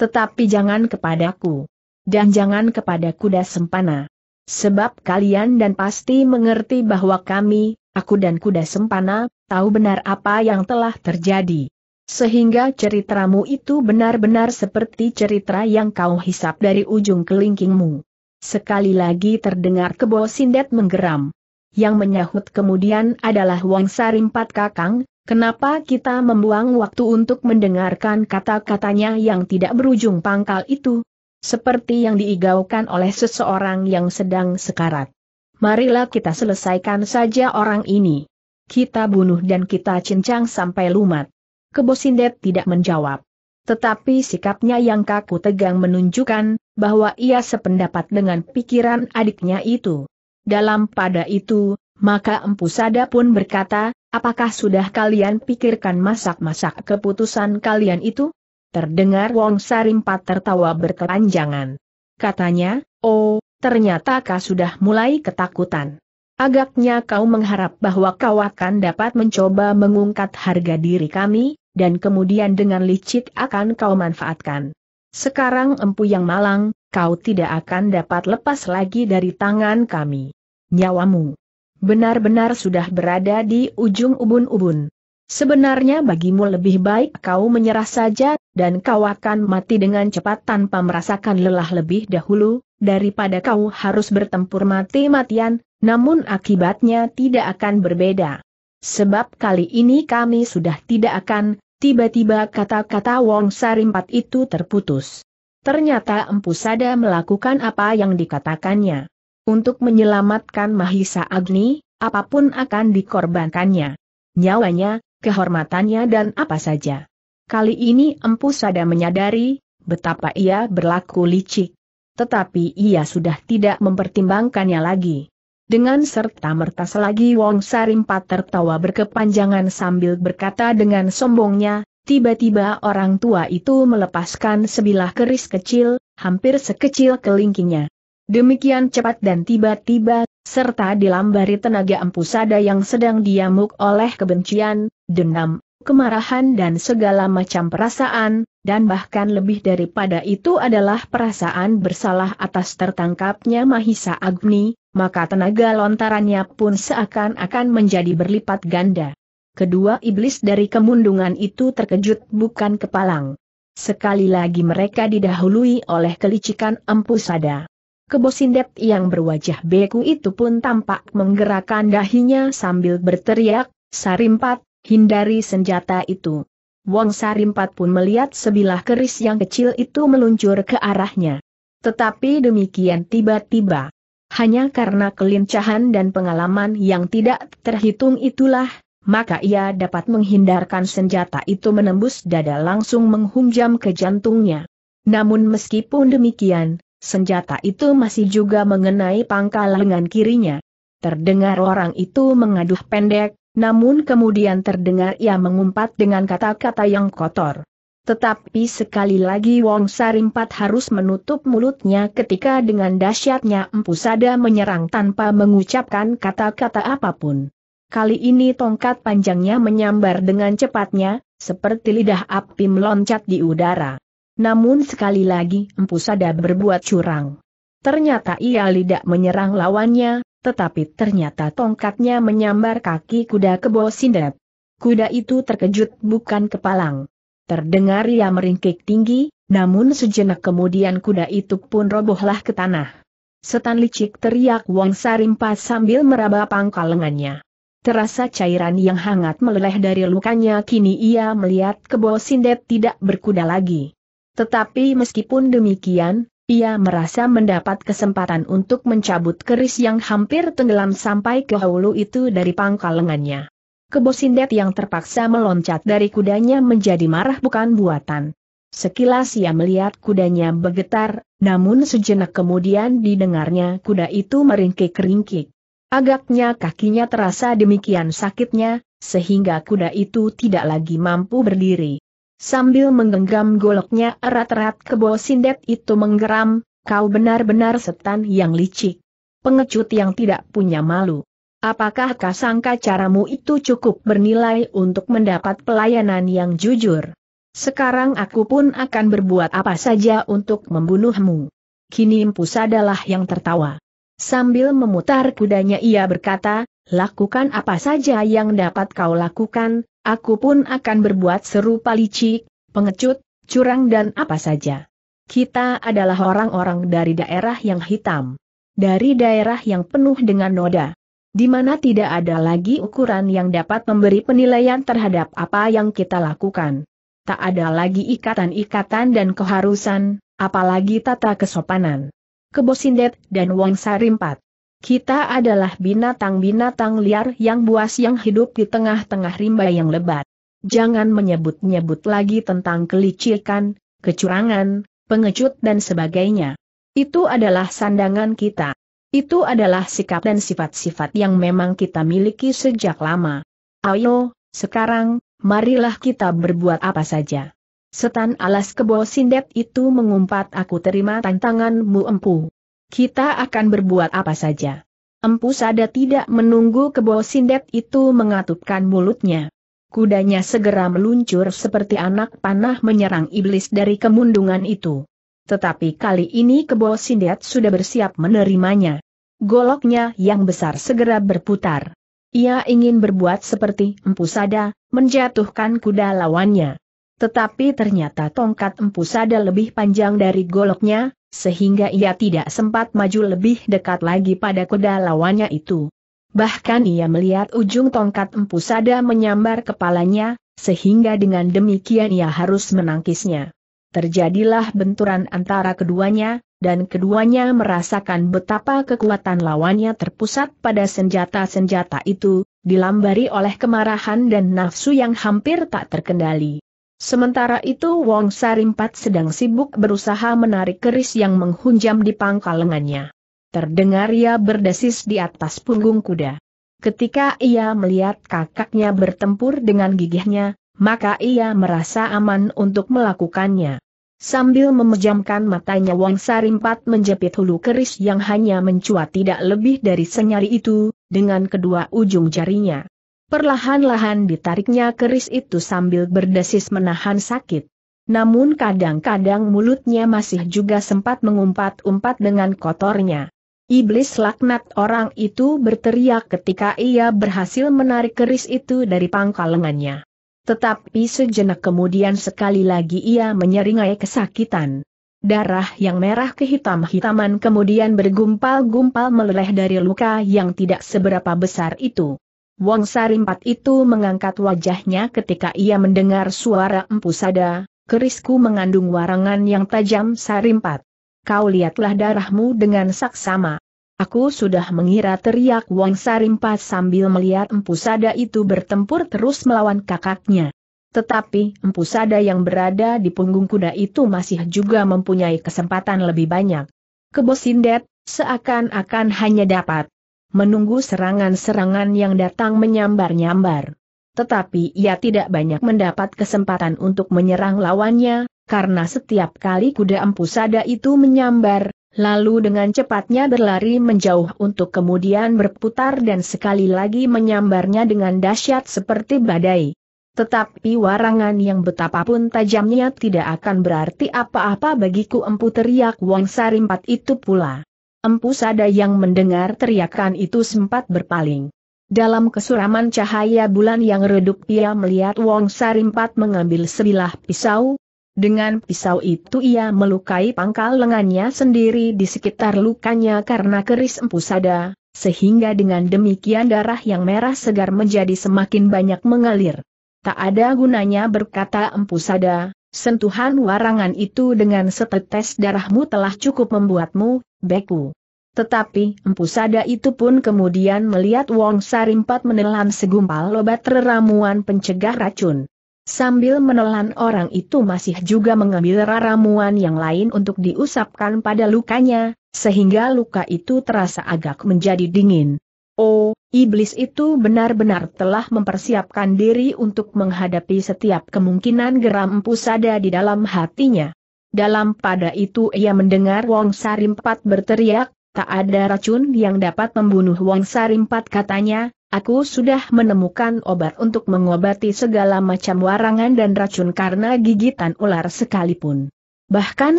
Tetapi jangan kepadaku. Dan jangan kepada kuda sempana. Sebab kalian dan pasti mengerti bahwa kami, aku dan kuda sempana, tahu benar apa yang telah terjadi. Sehingga ceritamu itu benar-benar seperti cerita yang kau hisap dari ujung kelingkingmu. Sekali lagi terdengar kebo sindet menggeram. Yang menyahut kemudian adalah Wang Sarimpat Kakang, kenapa kita membuang waktu untuk mendengarkan kata-katanya yang tidak berujung pangkal itu? Seperti yang diigaukan oleh seseorang yang sedang sekarat. Marilah kita selesaikan saja orang ini. Kita bunuh dan kita cincang sampai lumat. Kebo Sindet tidak menjawab. Tetapi sikapnya yang kaku tegang menunjukkan bahwa ia sependapat dengan pikiran adiknya itu. Dalam pada itu, maka Empu Sada pun berkata, apakah sudah kalian pikirkan masak-masak keputusan kalian itu? Terdengar Wong Sarimpat tertawa berkepanjangan. Katanya, oh, ternyata kau sudah mulai ketakutan. Agaknya kau mengharap bahwa kau akan dapat mencoba mengungkat harga diri kami, dan kemudian dengan licik akan kau manfaatkan. Sekarang empu yang malang, kau tidak akan dapat lepas lagi dari tangan kami. Nyawamu benar-benar sudah berada di ujung ubun-ubun. Sebenarnya bagimu lebih baik kau menyerah saja, dan kau akan mati dengan cepat tanpa merasakan lelah lebih dahulu, daripada kau harus bertempur mati-matian, namun akibatnya tidak akan berbeda. Sebab kali ini kami sudah tidak akan Tiba-tiba kata-kata Wong Sarimpat itu terputus. Ternyata Empu Sada melakukan apa yang dikatakannya. Untuk menyelamatkan Mahisa Agni, apapun akan dikorbankannya. Nyawanya, kehormatannya dan apa saja. Kali ini Empu Sada menyadari, betapa ia berlaku licik. Tetapi ia sudah tidak mempertimbangkannya lagi. Dengan serta merta selagi Wong Sarimpat tertawa berkepanjangan sambil berkata dengan sombongnya, tiba-tiba orang tua itu melepaskan sebilah keris kecil, hampir sekecil kelingkingnya. Demikian cepat dan tiba-tiba, serta dilambari tenaga empusada yang sedang diamuk oleh kebencian, dendam, kemarahan dan segala macam perasaan, dan bahkan lebih daripada itu adalah perasaan bersalah atas tertangkapnya Mahisa Agni, maka tenaga lontarannya pun seakan-akan menjadi berlipat ganda. Kedua iblis dari kemundungan itu terkejut bukan kepalang. Sekali lagi mereka didahului oleh kelicikan empu sada. Kebosindet yang berwajah beku itu pun tampak menggerakkan dahinya sambil berteriak, Sarimpat, hindari senjata itu. Wong Sarimpat pun melihat sebilah keris yang kecil itu meluncur ke arahnya. Tetapi demikian tiba-tiba hanya karena kelincahan dan pengalaman yang tidak terhitung itulah, maka ia dapat menghindarkan senjata itu menembus dada langsung menghunjam ke jantungnya. Namun meskipun demikian, senjata itu masih juga mengenai pangkal lengan kirinya. Terdengar orang itu mengaduh pendek, namun kemudian terdengar ia mengumpat dengan kata-kata yang kotor. Tetapi sekali lagi Wong Sarimpat harus menutup mulutnya ketika dengan dahsyatnya Empu Sada menyerang tanpa mengucapkan kata-kata apapun. Kali ini tongkat panjangnya menyambar dengan cepatnya, seperti lidah api meloncat di udara. Namun sekali lagi Empu Sada berbuat curang. Ternyata ia tidak menyerang lawannya, tetapi ternyata tongkatnya menyambar kaki kuda kebo sindet. Kuda itu terkejut bukan kepalang. Terdengar ia meringkik tinggi, namun sejenak kemudian kuda itu pun robohlah ke tanah. Setan licik teriak Wong Sarimpa sambil meraba pangkal lengannya. Terasa cairan yang hangat meleleh dari lukanya kini ia melihat kebo sindet tidak berkuda lagi. Tetapi meskipun demikian, ia merasa mendapat kesempatan untuk mencabut keris yang hampir tenggelam sampai ke hulu itu dari pangkal lengannya. Kebo Sindet yang terpaksa meloncat dari kudanya menjadi marah bukan buatan. Sekilas ia melihat kudanya bergetar, namun sejenak kemudian didengarnya kuda itu meringkik-ringkik. Agaknya kakinya terasa demikian sakitnya, sehingga kuda itu tidak lagi mampu berdiri. Sambil menggenggam goloknya erat-erat kebo sindet itu menggeram, kau benar-benar setan yang licik. Pengecut yang tidak punya malu. Apakah kasangka caramu itu cukup bernilai untuk mendapat pelayanan yang jujur? Sekarang aku pun akan berbuat apa saja untuk membunuhmu. Kini Impus adalah yang tertawa. Sambil memutar kudanya ia berkata, lakukan apa saja yang dapat kau lakukan, aku pun akan berbuat serupa licik, pengecut, curang dan apa saja. Kita adalah orang-orang dari daerah yang hitam. Dari daerah yang penuh dengan noda di mana tidak ada lagi ukuran yang dapat memberi penilaian terhadap apa yang kita lakukan. Tak ada lagi ikatan-ikatan dan keharusan, apalagi tata kesopanan. Kebosindet dan Wong Sarimpat. Kita adalah binatang-binatang liar yang buas yang hidup di tengah-tengah rimba yang lebat. Jangan menyebut-nyebut lagi tentang kelicikan, kecurangan, pengecut dan sebagainya. Itu adalah sandangan kita. Itu adalah sikap dan sifat-sifat yang memang kita miliki sejak lama. Ayo, sekarang, marilah kita berbuat apa saja. Setan alas kebo sindet itu mengumpat aku terima tantanganmu empu. Kita akan berbuat apa saja. Empu Sada tidak menunggu kebo sindet itu mengatupkan mulutnya. Kudanya segera meluncur seperti anak panah menyerang iblis dari kemundungan itu. Tetapi kali ini kebo sindet sudah bersiap menerimanya. Goloknya yang besar segera berputar. Ia ingin berbuat seperti Empu Sada, menjatuhkan kuda lawannya. Tetapi ternyata tongkat Empu Sada lebih panjang dari goloknya, sehingga ia tidak sempat maju lebih dekat lagi pada kuda lawannya itu. Bahkan ia melihat ujung tongkat Empu Sada menyambar kepalanya, sehingga dengan demikian ia harus menangkisnya. Terjadilah benturan antara keduanya, dan keduanya merasakan betapa kekuatan lawannya terpusat pada senjata-senjata itu, dilambari oleh kemarahan dan nafsu yang hampir tak terkendali. Sementara itu Wong Sarimpat sedang sibuk berusaha menarik keris yang menghunjam di pangkal lengannya. Terdengar ia berdesis di atas punggung kuda. Ketika ia melihat kakaknya bertempur dengan gigihnya, maka ia merasa aman untuk melakukannya. Sambil memejamkan matanya Wang Sarimpat menjepit hulu keris yang hanya mencuat tidak lebih dari senyari itu, dengan kedua ujung jarinya. Perlahan-lahan ditariknya keris itu sambil berdesis menahan sakit. Namun kadang-kadang mulutnya masih juga sempat mengumpat-umpat dengan kotornya. Iblis laknat orang itu berteriak ketika ia berhasil menarik keris itu dari pangkal lengannya. Tetapi sejenak kemudian sekali lagi ia menyeringai kesakitan. Darah yang merah kehitam-hitaman kemudian bergumpal-gumpal meleleh dari luka yang tidak seberapa besar itu. Wong Sarimpat itu mengangkat wajahnya ketika ia mendengar suara empusada, kerisku mengandung warangan yang tajam Sarimpat. Kau lihatlah darahmu dengan saksama. Aku sudah mengira teriak Wang Sarimpas sambil melihat Empu Sada itu bertempur terus melawan kakaknya. Tetapi Empu Sada yang berada di punggung kuda itu masih juga mempunyai kesempatan lebih banyak. Kebosindet, seakan-akan hanya dapat menunggu serangan-serangan yang datang menyambar-nyambar. Tetapi ia tidak banyak mendapat kesempatan untuk menyerang lawannya, karena setiap kali kuda Empu Sada itu menyambar, lalu dengan cepatnya berlari menjauh untuk kemudian berputar dan sekali lagi menyambarnya dengan dahsyat seperti badai. Tetapi warangan yang betapapun tajamnya tidak akan berarti apa-apa bagiku empu teriak Wong Sarimpat itu pula. Empu Sada yang mendengar teriakan itu sempat berpaling. Dalam kesuraman cahaya bulan yang redup ia melihat Wong Sarimpat mengambil sebilah pisau, dengan pisau itu ia melukai pangkal lengannya sendiri di sekitar lukanya karena keris empu sada, sehingga dengan demikian darah yang merah segar menjadi semakin banyak mengalir. Tak ada gunanya berkata empu sada, sentuhan warangan itu dengan setetes darahmu telah cukup membuatmu, beku. Tetapi empu sada itu pun kemudian melihat Wong Sarimpat menelan segumpal obat reramuan pencegah racun. Sambil menelan orang itu masih juga mengambil ramuan yang lain untuk diusapkan pada lukanya, sehingga luka itu terasa agak menjadi dingin. Oh, iblis itu benar-benar telah mempersiapkan diri untuk menghadapi setiap kemungkinan geram pusada di dalam hatinya. Dalam pada itu ia mendengar Wong Sarimpat berteriak, tak ada racun yang dapat membunuh Wong Sarimpat katanya, Aku sudah menemukan obat untuk mengobati segala macam warangan dan racun karena gigitan ular sekalipun. Bahkan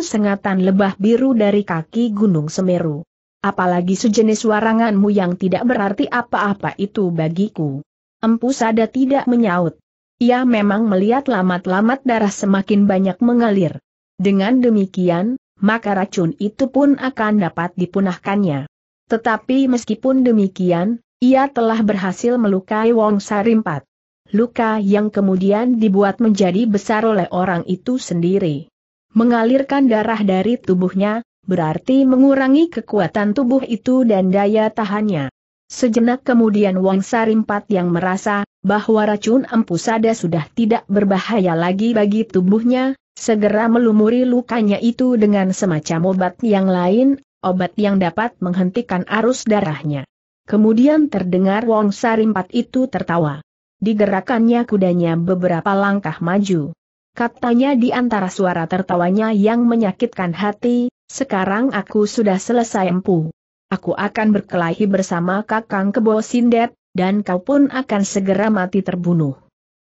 sengatan lebah biru dari kaki Gunung Semeru. Apalagi sejenis waranganmu yang tidak berarti apa-apa itu bagiku. Empu Sada tidak menyaut. Ia memang melihat lamat-lamat darah semakin banyak mengalir. Dengan demikian, maka racun itu pun akan dapat dipunahkannya. Tetapi meskipun demikian, ia telah berhasil melukai Wong Sarimpat. Luka yang kemudian dibuat menjadi besar oleh orang itu sendiri. Mengalirkan darah dari tubuhnya, berarti mengurangi kekuatan tubuh itu dan daya tahannya. Sejenak kemudian Wong Sarimpat yang merasa bahwa racun empusada sudah tidak berbahaya lagi bagi tubuhnya, segera melumuri lukanya itu dengan semacam obat yang lain, obat yang dapat menghentikan arus darahnya. Kemudian terdengar Wong Sarimpat itu tertawa. Digerakannya kudanya beberapa langkah maju. Katanya di antara suara tertawanya yang menyakitkan hati, sekarang aku sudah selesai empu. Aku akan berkelahi bersama kakang kebo sindet, dan kau pun akan segera mati terbunuh.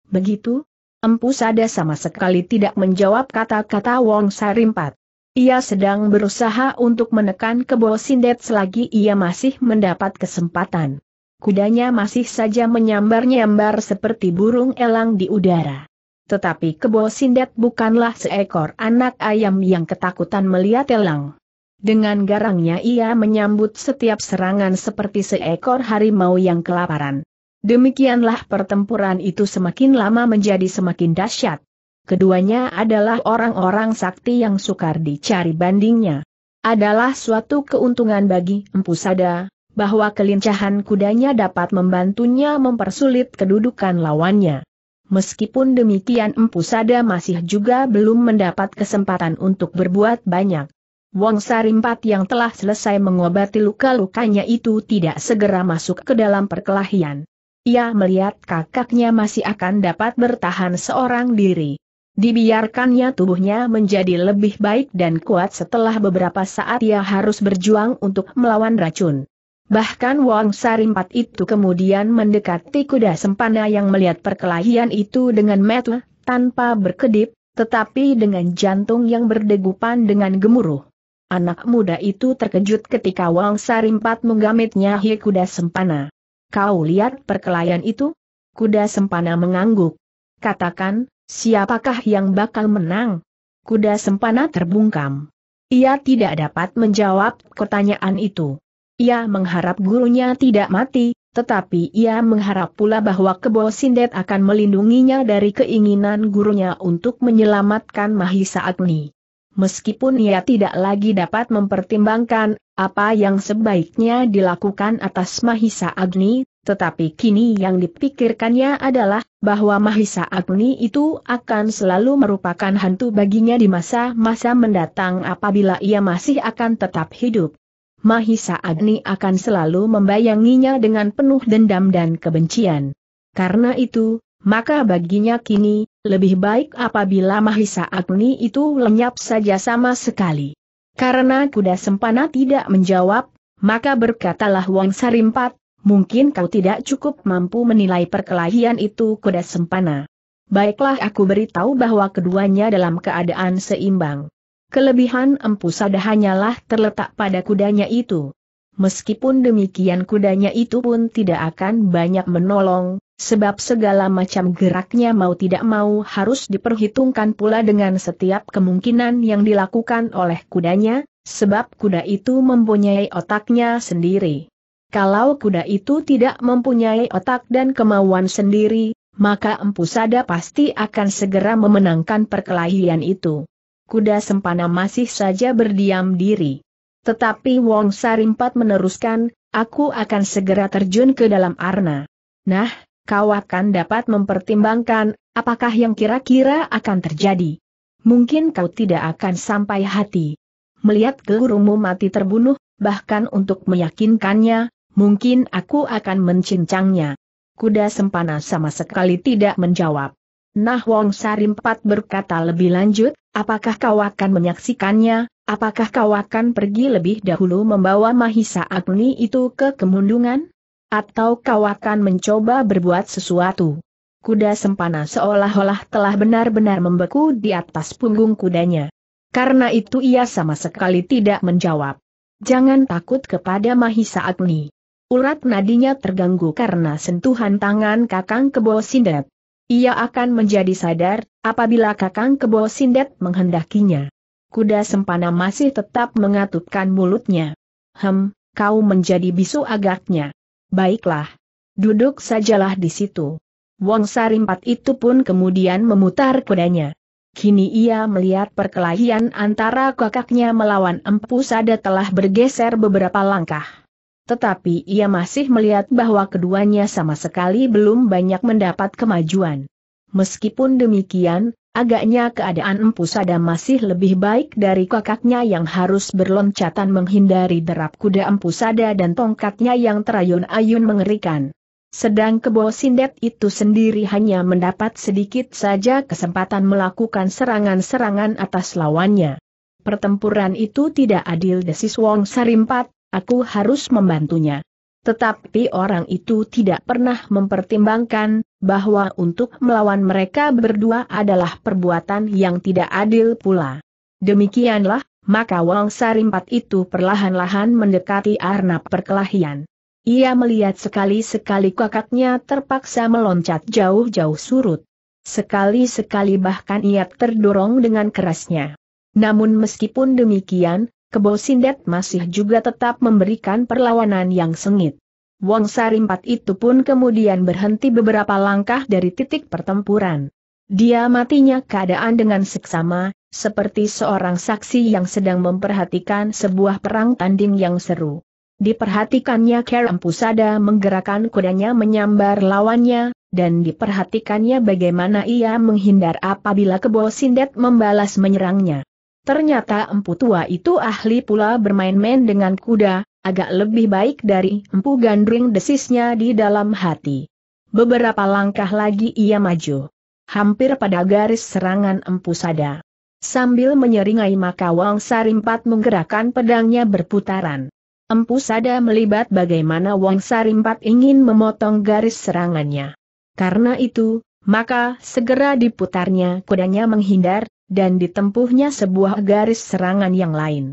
Begitu? Empu Sada sama sekali tidak menjawab kata-kata Wong Sarimpat. Ia sedang berusaha untuk menekan kebo sindet selagi ia masih mendapat kesempatan. Kudanya masih saja menyambar-nyambar seperti burung elang di udara. Tetapi kebo sindet bukanlah seekor anak ayam yang ketakutan melihat elang. Dengan garangnya ia menyambut setiap serangan seperti seekor harimau yang kelaparan. Demikianlah pertempuran itu semakin lama menjadi semakin dahsyat. Keduanya adalah orang-orang sakti yang sukar dicari bandingnya. Adalah suatu keuntungan bagi Empu Sada, bahwa kelincahan kudanya dapat membantunya mempersulit kedudukan lawannya. Meskipun demikian Empu Sada masih juga belum mendapat kesempatan untuk berbuat banyak. Wong Sarimpat yang telah selesai mengobati luka-lukanya itu tidak segera masuk ke dalam perkelahian. Ia melihat kakaknya masih akan dapat bertahan seorang diri. Dibiarkannya tubuhnya menjadi lebih baik dan kuat setelah beberapa saat ia harus berjuang untuk melawan racun. Bahkan Wang Sarimpat itu kemudian mendekati kuda sempana yang melihat perkelahian itu dengan metu, tanpa berkedip, tetapi dengan jantung yang berdegupan dengan gemuruh. Anak muda itu terkejut ketika Wang Sarimpat menggamitnya hi kuda sempana. Kau lihat perkelahian itu? Kuda sempana mengangguk. Katakan, Siapakah yang bakal menang? Kuda sempana terbungkam. Ia tidak dapat menjawab pertanyaan itu. Ia mengharap gurunya tidak mati, tetapi ia mengharap pula bahwa Kebo Sindet akan melindunginya dari keinginan gurunya untuk menyelamatkan Mahisa Agni. Meskipun ia tidak lagi dapat mempertimbangkan apa yang sebaiknya dilakukan atas Mahisa Agni, tetapi kini yang dipikirkannya adalah, bahwa Mahisa Agni itu akan selalu merupakan hantu baginya di masa-masa mendatang apabila ia masih akan tetap hidup. Mahisa Agni akan selalu membayanginya dengan penuh dendam dan kebencian. Karena itu, maka baginya kini, lebih baik apabila Mahisa Agni itu lenyap saja sama sekali. Karena kuda sempana tidak menjawab, maka berkatalah Wang Sarimpat, Mungkin kau tidak cukup mampu menilai perkelahian itu kuda sempana. Baiklah aku beritahu bahwa keduanya dalam keadaan seimbang. Kelebihan empu sada hanyalah terletak pada kudanya itu. Meskipun demikian kudanya itu pun tidak akan banyak menolong, sebab segala macam geraknya mau tidak mau harus diperhitungkan pula dengan setiap kemungkinan yang dilakukan oleh kudanya, sebab kuda itu mempunyai otaknya sendiri. Kalau kuda itu tidak mempunyai otak dan kemauan sendiri, maka Empu Sada pasti akan segera memenangkan perkelahian itu. Kuda Sempana masih saja berdiam diri. Tetapi Wong Sarimpat meneruskan, aku akan segera terjun ke dalam arna. Nah, kau akan dapat mempertimbangkan, apakah yang kira-kira akan terjadi. Mungkin kau tidak akan sampai hati. Melihat gurumu mati terbunuh, bahkan untuk meyakinkannya, mungkin aku akan mencincangnya. Kuda sempana sama sekali tidak menjawab. Nah Wong Sarimpat berkata lebih lanjut, apakah kau akan menyaksikannya, apakah kau akan pergi lebih dahulu membawa Mahisa Agni itu ke kemundungan? Atau kau akan mencoba berbuat sesuatu? Kuda sempana seolah-olah telah benar-benar membeku di atas punggung kudanya. Karena itu ia sama sekali tidak menjawab. Jangan takut kepada Mahisa Agni. Urat nadinya terganggu karena sentuhan tangan Kakang Kebo Sindet. Ia akan menjadi sadar, apabila Kakang Kebo Sindet menghendakinya. Kuda sempana masih tetap mengatupkan mulutnya. Hem, kau menjadi bisu agaknya. Baiklah. Duduk sajalah di situ. Wong Sarimpat itu pun kemudian memutar kudanya. Kini ia melihat perkelahian antara kakaknya melawan Empu Sada telah bergeser beberapa langkah. Tetapi ia masih melihat bahwa keduanya sama sekali belum banyak mendapat kemajuan. Meskipun demikian, agaknya keadaan Empu Sada masih lebih baik dari kakaknya yang harus berloncatan menghindari derap kuda Empu Sada dan tongkatnya yang terayun-ayun mengerikan. Sedang kebo sindet itu sendiri hanya mendapat sedikit saja kesempatan melakukan serangan-serangan atas lawannya. Pertempuran itu tidak adil desis Wong Sarimpat, aku harus membantunya. Tetapi orang itu tidak pernah mempertimbangkan bahwa untuk melawan mereka berdua adalah perbuatan yang tidak adil pula. Demikianlah, maka Wang Sarimpat itu perlahan-lahan mendekati arnab perkelahian. Ia melihat sekali-sekali kakaknya terpaksa meloncat jauh-jauh surut. Sekali-sekali bahkan ia terdorong dengan kerasnya. Namun meskipun demikian, Kebo Sindet masih juga tetap memberikan perlawanan yang sengit. Wong Sarimpat itu pun kemudian berhenti beberapa langkah dari titik pertempuran. Dia matinya keadaan dengan seksama, seperti seorang saksi yang sedang memperhatikan sebuah perang tanding yang seru. Diperhatikannya Kerem Pusada menggerakkan kudanya menyambar lawannya, dan diperhatikannya bagaimana ia menghindar apabila Kebo Sindet membalas menyerangnya. Ternyata empu tua itu ahli pula bermain-main dengan kuda, agak lebih baik dari empu gandring desisnya di dalam hati. Beberapa langkah lagi ia maju. Hampir pada garis serangan empu sada. Sambil menyeringai maka Wang Sarimpat menggerakkan pedangnya berputaran. Empu sada melibat bagaimana Wang Sarimpat ingin memotong garis serangannya. Karena itu, maka segera diputarnya kudanya menghindar, dan ditempuhnya sebuah garis serangan yang lain.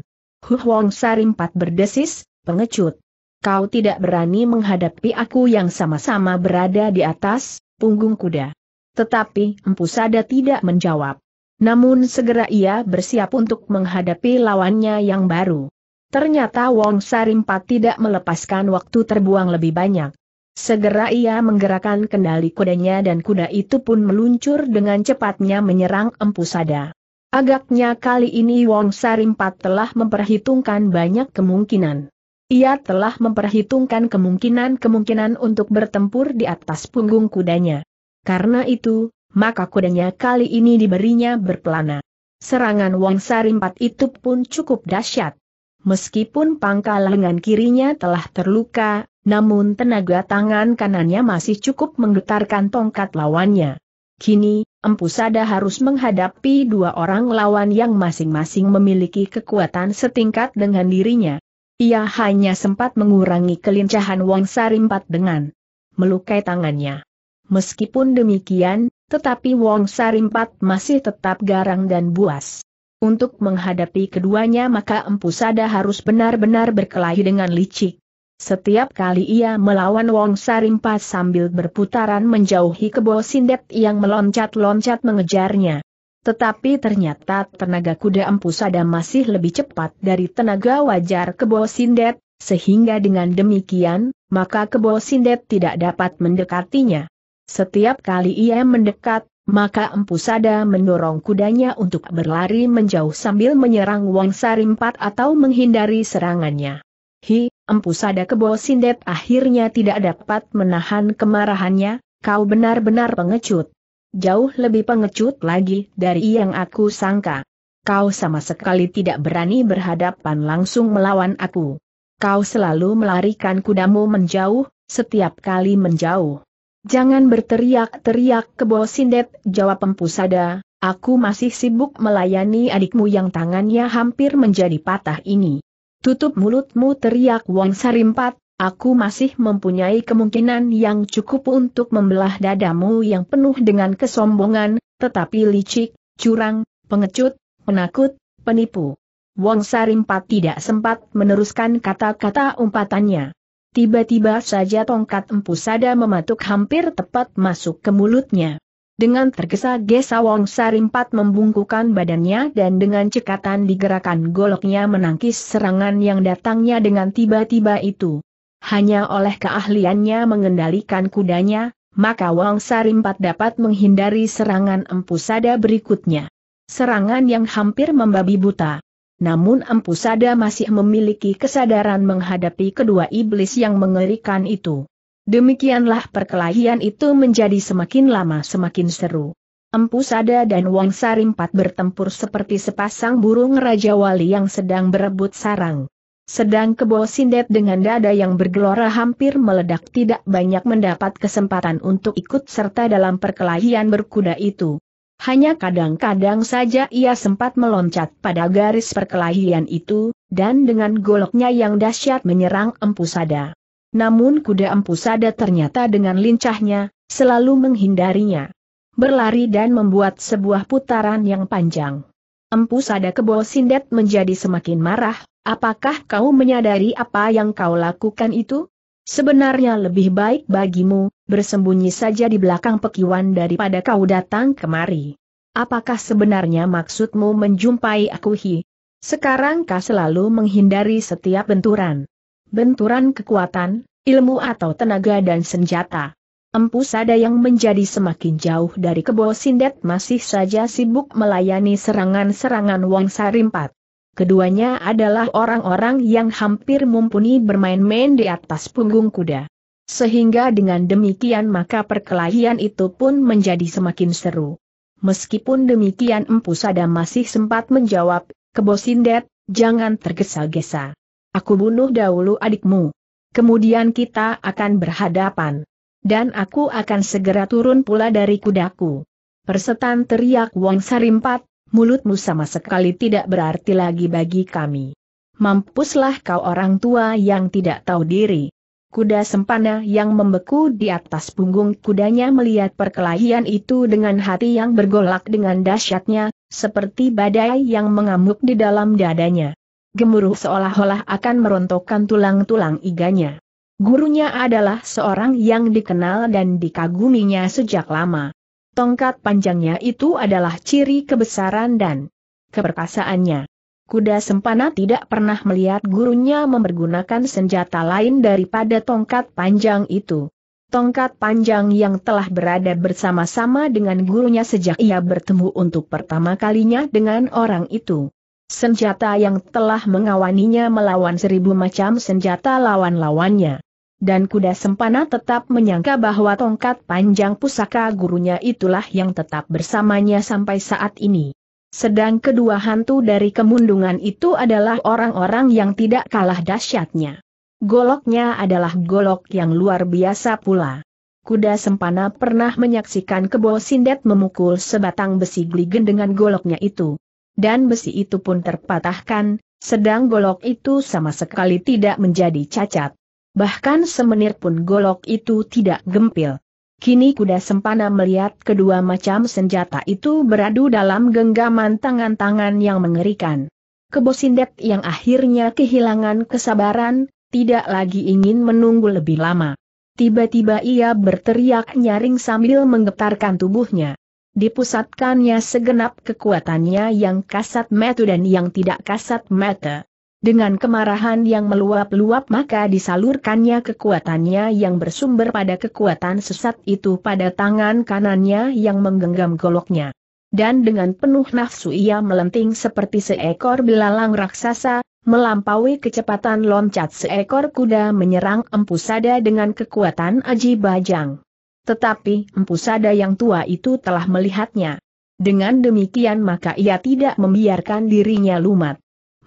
Hu Huang Sarimpat berdesis, pengecut. Kau tidak berani menghadapi aku yang sama-sama berada di atas punggung kuda. Tetapi Empu Sada tidak menjawab. Namun segera ia bersiap untuk menghadapi lawannya yang baru. Ternyata Wong Sarimpat tidak melepaskan waktu terbuang lebih banyak. Segera ia menggerakkan kendali kudanya dan kuda itu pun meluncur dengan cepatnya menyerang Empu Sada. Agaknya kali ini Wong Sarimpat telah memperhitungkan banyak kemungkinan. Ia telah memperhitungkan kemungkinan-kemungkinan untuk bertempur di atas punggung kudanya. Karena itu, maka kudanya kali ini diberinya berpelana. Serangan Wong Sarimpat itu pun cukup dahsyat. Meskipun pangkal lengan kirinya telah terluka, namun tenaga tangan kanannya masih cukup menggetarkan tongkat lawannya. Kini, Empu Sada harus menghadapi dua orang lawan yang masing-masing memiliki kekuatan setingkat dengan dirinya. Ia hanya sempat mengurangi kelincahan Wang Sarimpat dengan melukai tangannya. Meskipun demikian, tetapi Wong Sarimpat masih tetap garang dan buas. Untuk menghadapi keduanya maka Empu Sada harus benar-benar berkelahi dengan licik. Setiap kali ia melawan Wong Sarimpa sambil berputaran menjauhi kebo sindet yang meloncat-loncat mengejarnya. Tetapi ternyata tenaga kuda Empu Sada masih lebih cepat dari tenaga wajar kebo sindet, sehingga dengan demikian, maka kebo sindet tidak dapat mendekatinya. Setiap kali ia mendekat, maka Empu Sada mendorong kudanya untuk berlari menjauh sambil menyerang Wang Sarimpat atau menghindari serangannya. Hi, Empu Sada Kebo Sindet akhirnya tidak dapat menahan kemarahannya, kau benar-benar pengecut. Jauh lebih pengecut lagi dari yang aku sangka. Kau sama sekali tidak berani berhadapan langsung melawan aku. Kau selalu melarikan kudamu menjauh, setiap kali menjauh. Jangan berteriak-teriak ke bawah sindet, jawab pempusada, aku masih sibuk melayani adikmu yang tangannya hampir menjadi patah ini. Tutup mulutmu teriak Wong Sarimpat, aku masih mempunyai kemungkinan yang cukup untuk membelah dadamu yang penuh dengan kesombongan, tetapi licik, curang, pengecut, penakut, penipu. Wong Sarimpat tidak sempat meneruskan kata-kata umpatannya. Tiba-tiba saja tongkat empu sada mematuk hampir tepat masuk ke mulutnya. Dengan tergesa-gesa Wong Sarimpat membungkukan badannya dan dengan cekatan digerakkan goloknya menangkis serangan yang datangnya dengan tiba-tiba itu. Hanya oleh keahliannya mengendalikan kudanya, maka Wong Sarimpat dapat menghindari serangan empu sada berikutnya. Serangan yang hampir membabi buta. Namun Empu Sada masih memiliki kesadaran menghadapi kedua iblis yang mengerikan itu. Demikianlah perkelahian itu menjadi semakin lama semakin seru. Empu Sada dan Wang Sarimpat bertempur seperti sepasang burung Raja Wali yang sedang berebut sarang. Sedang Kebo Sindet dengan dada yang bergelora hampir meledak tidak banyak mendapat kesempatan untuk ikut serta dalam perkelahian berkuda itu. Hanya kadang-kadang saja ia sempat meloncat pada garis perkelahian itu, dan dengan goloknya yang dahsyat menyerang Empu Sada. Namun kuda Empu Sada ternyata dengan lincahnya, selalu menghindarinya. Berlari dan membuat sebuah putaran yang panjang. Empu Empusada kebo sindet menjadi semakin marah, apakah kau menyadari apa yang kau lakukan itu? Sebenarnya lebih baik bagimu, bersembunyi saja di belakang pekiwan daripada kau datang kemari. Apakah sebenarnya maksudmu menjumpai aku hi? Sekarang kau selalu menghindari setiap benturan. Benturan kekuatan, ilmu atau tenaga dan senjata. Empu Sada yang menjadi semakin jauh dari kebo Sindet masih saja sibuk melayani serangan-serangan Wang Sarimpat. Keduanya adalah orang-orang yang hampir mumpuni bermain-main di atas punggung kuda. Sehingga dengan demikian maka perkelahian itu pun menjadi semakin seru. Meskipun demikian Empu Sada masih sempat menjawab, Kebosindet, jangan tergesa-gesa. Aku bunuh dahulu adikmu. Kemudian kita akan berhadapan. Dan aku akan segera turun pula dari kudaku. Persetan teriak Wong Sarimpat, mulutmu sama sekali tidak berarti lagi bagi kami. Mampuslah kau orang tua yang tidak tahu diri. Kuda sempana yang membeku di atas punggung kudanya melihat perkelahian itu dengan hati yang bergolak dengan dahsyatnya, seperti badai yang mengamuk di dalam dadanya. Gemuruh seolah-olah akan merontokkan tulang-tulang iganya. Gurunya adalah seorang yang dikenal dan dikaguminya sejak lama. Tongkat panjangnya itu adalah ciri kebesaran dan keperkasaannya. Kuda Sempana tidak pernah melihat gurunya mempergunakan senjata lain daripada tongkat panjang itu. Tongkat panjang yang telah berada bersama-sama dengan gurunya sejak ia bertemu untuk pertama kalinya dengan orang itu. Senjata yang telah mengawaninya melawan seribu macam senjata lawan-lawannya dan kuda sempana tetap menyangka bahwa tongkat panjang pusaka gurunya itulah yang tetap bersamanya sampai saat ini. Sedang kedua hantu dari kemundungan itu adalah orang-orang yang tidak kalah dahsyatnya. Goloknya adalah golok yang luar biasa pula. Kuda sempana pernah menyaksikan kebo sindet memukul sebatang besi gligen dengan goloknya itu. Dan besi itu pun terpatahkan, sedang golok itu sama sekali tidak menjadi cacat. Bahkan semenit pun golok itu tidak gempil. Kini kuda sempana melihat kedua macam senjata itu beradu dalam genggaman tangan-tangan yang mengerikan. Kebosindet yang akhirnya kehilangan kesabaran, tidak lagi ingin menunggu lebih lama. Tiba-tiba ia berteriak nyaring sambil menggetarkan tubuhnya. Dipusatkannya segenap kekuatannya yang kasat mata dan yang tidak kasat mata. Dengan kemarahan yang meluap-luap maka disalurkannya kekuatannya yang bersumber pada kekuatan sesat itu pada tangan kanannya yang menggenggam goloknya. Dan dengan penuh nafsu ia melenting seperti seekor belalang raksasa, melampaui kecepatan loncat seekor kuda menyerang Empu Sada dengan kekuatan Aji Bajang. Tetapi Empu Sada yang tua itu telah melihatnya. Dengan demikian maka ia tidak membiarkan dirinya lumat.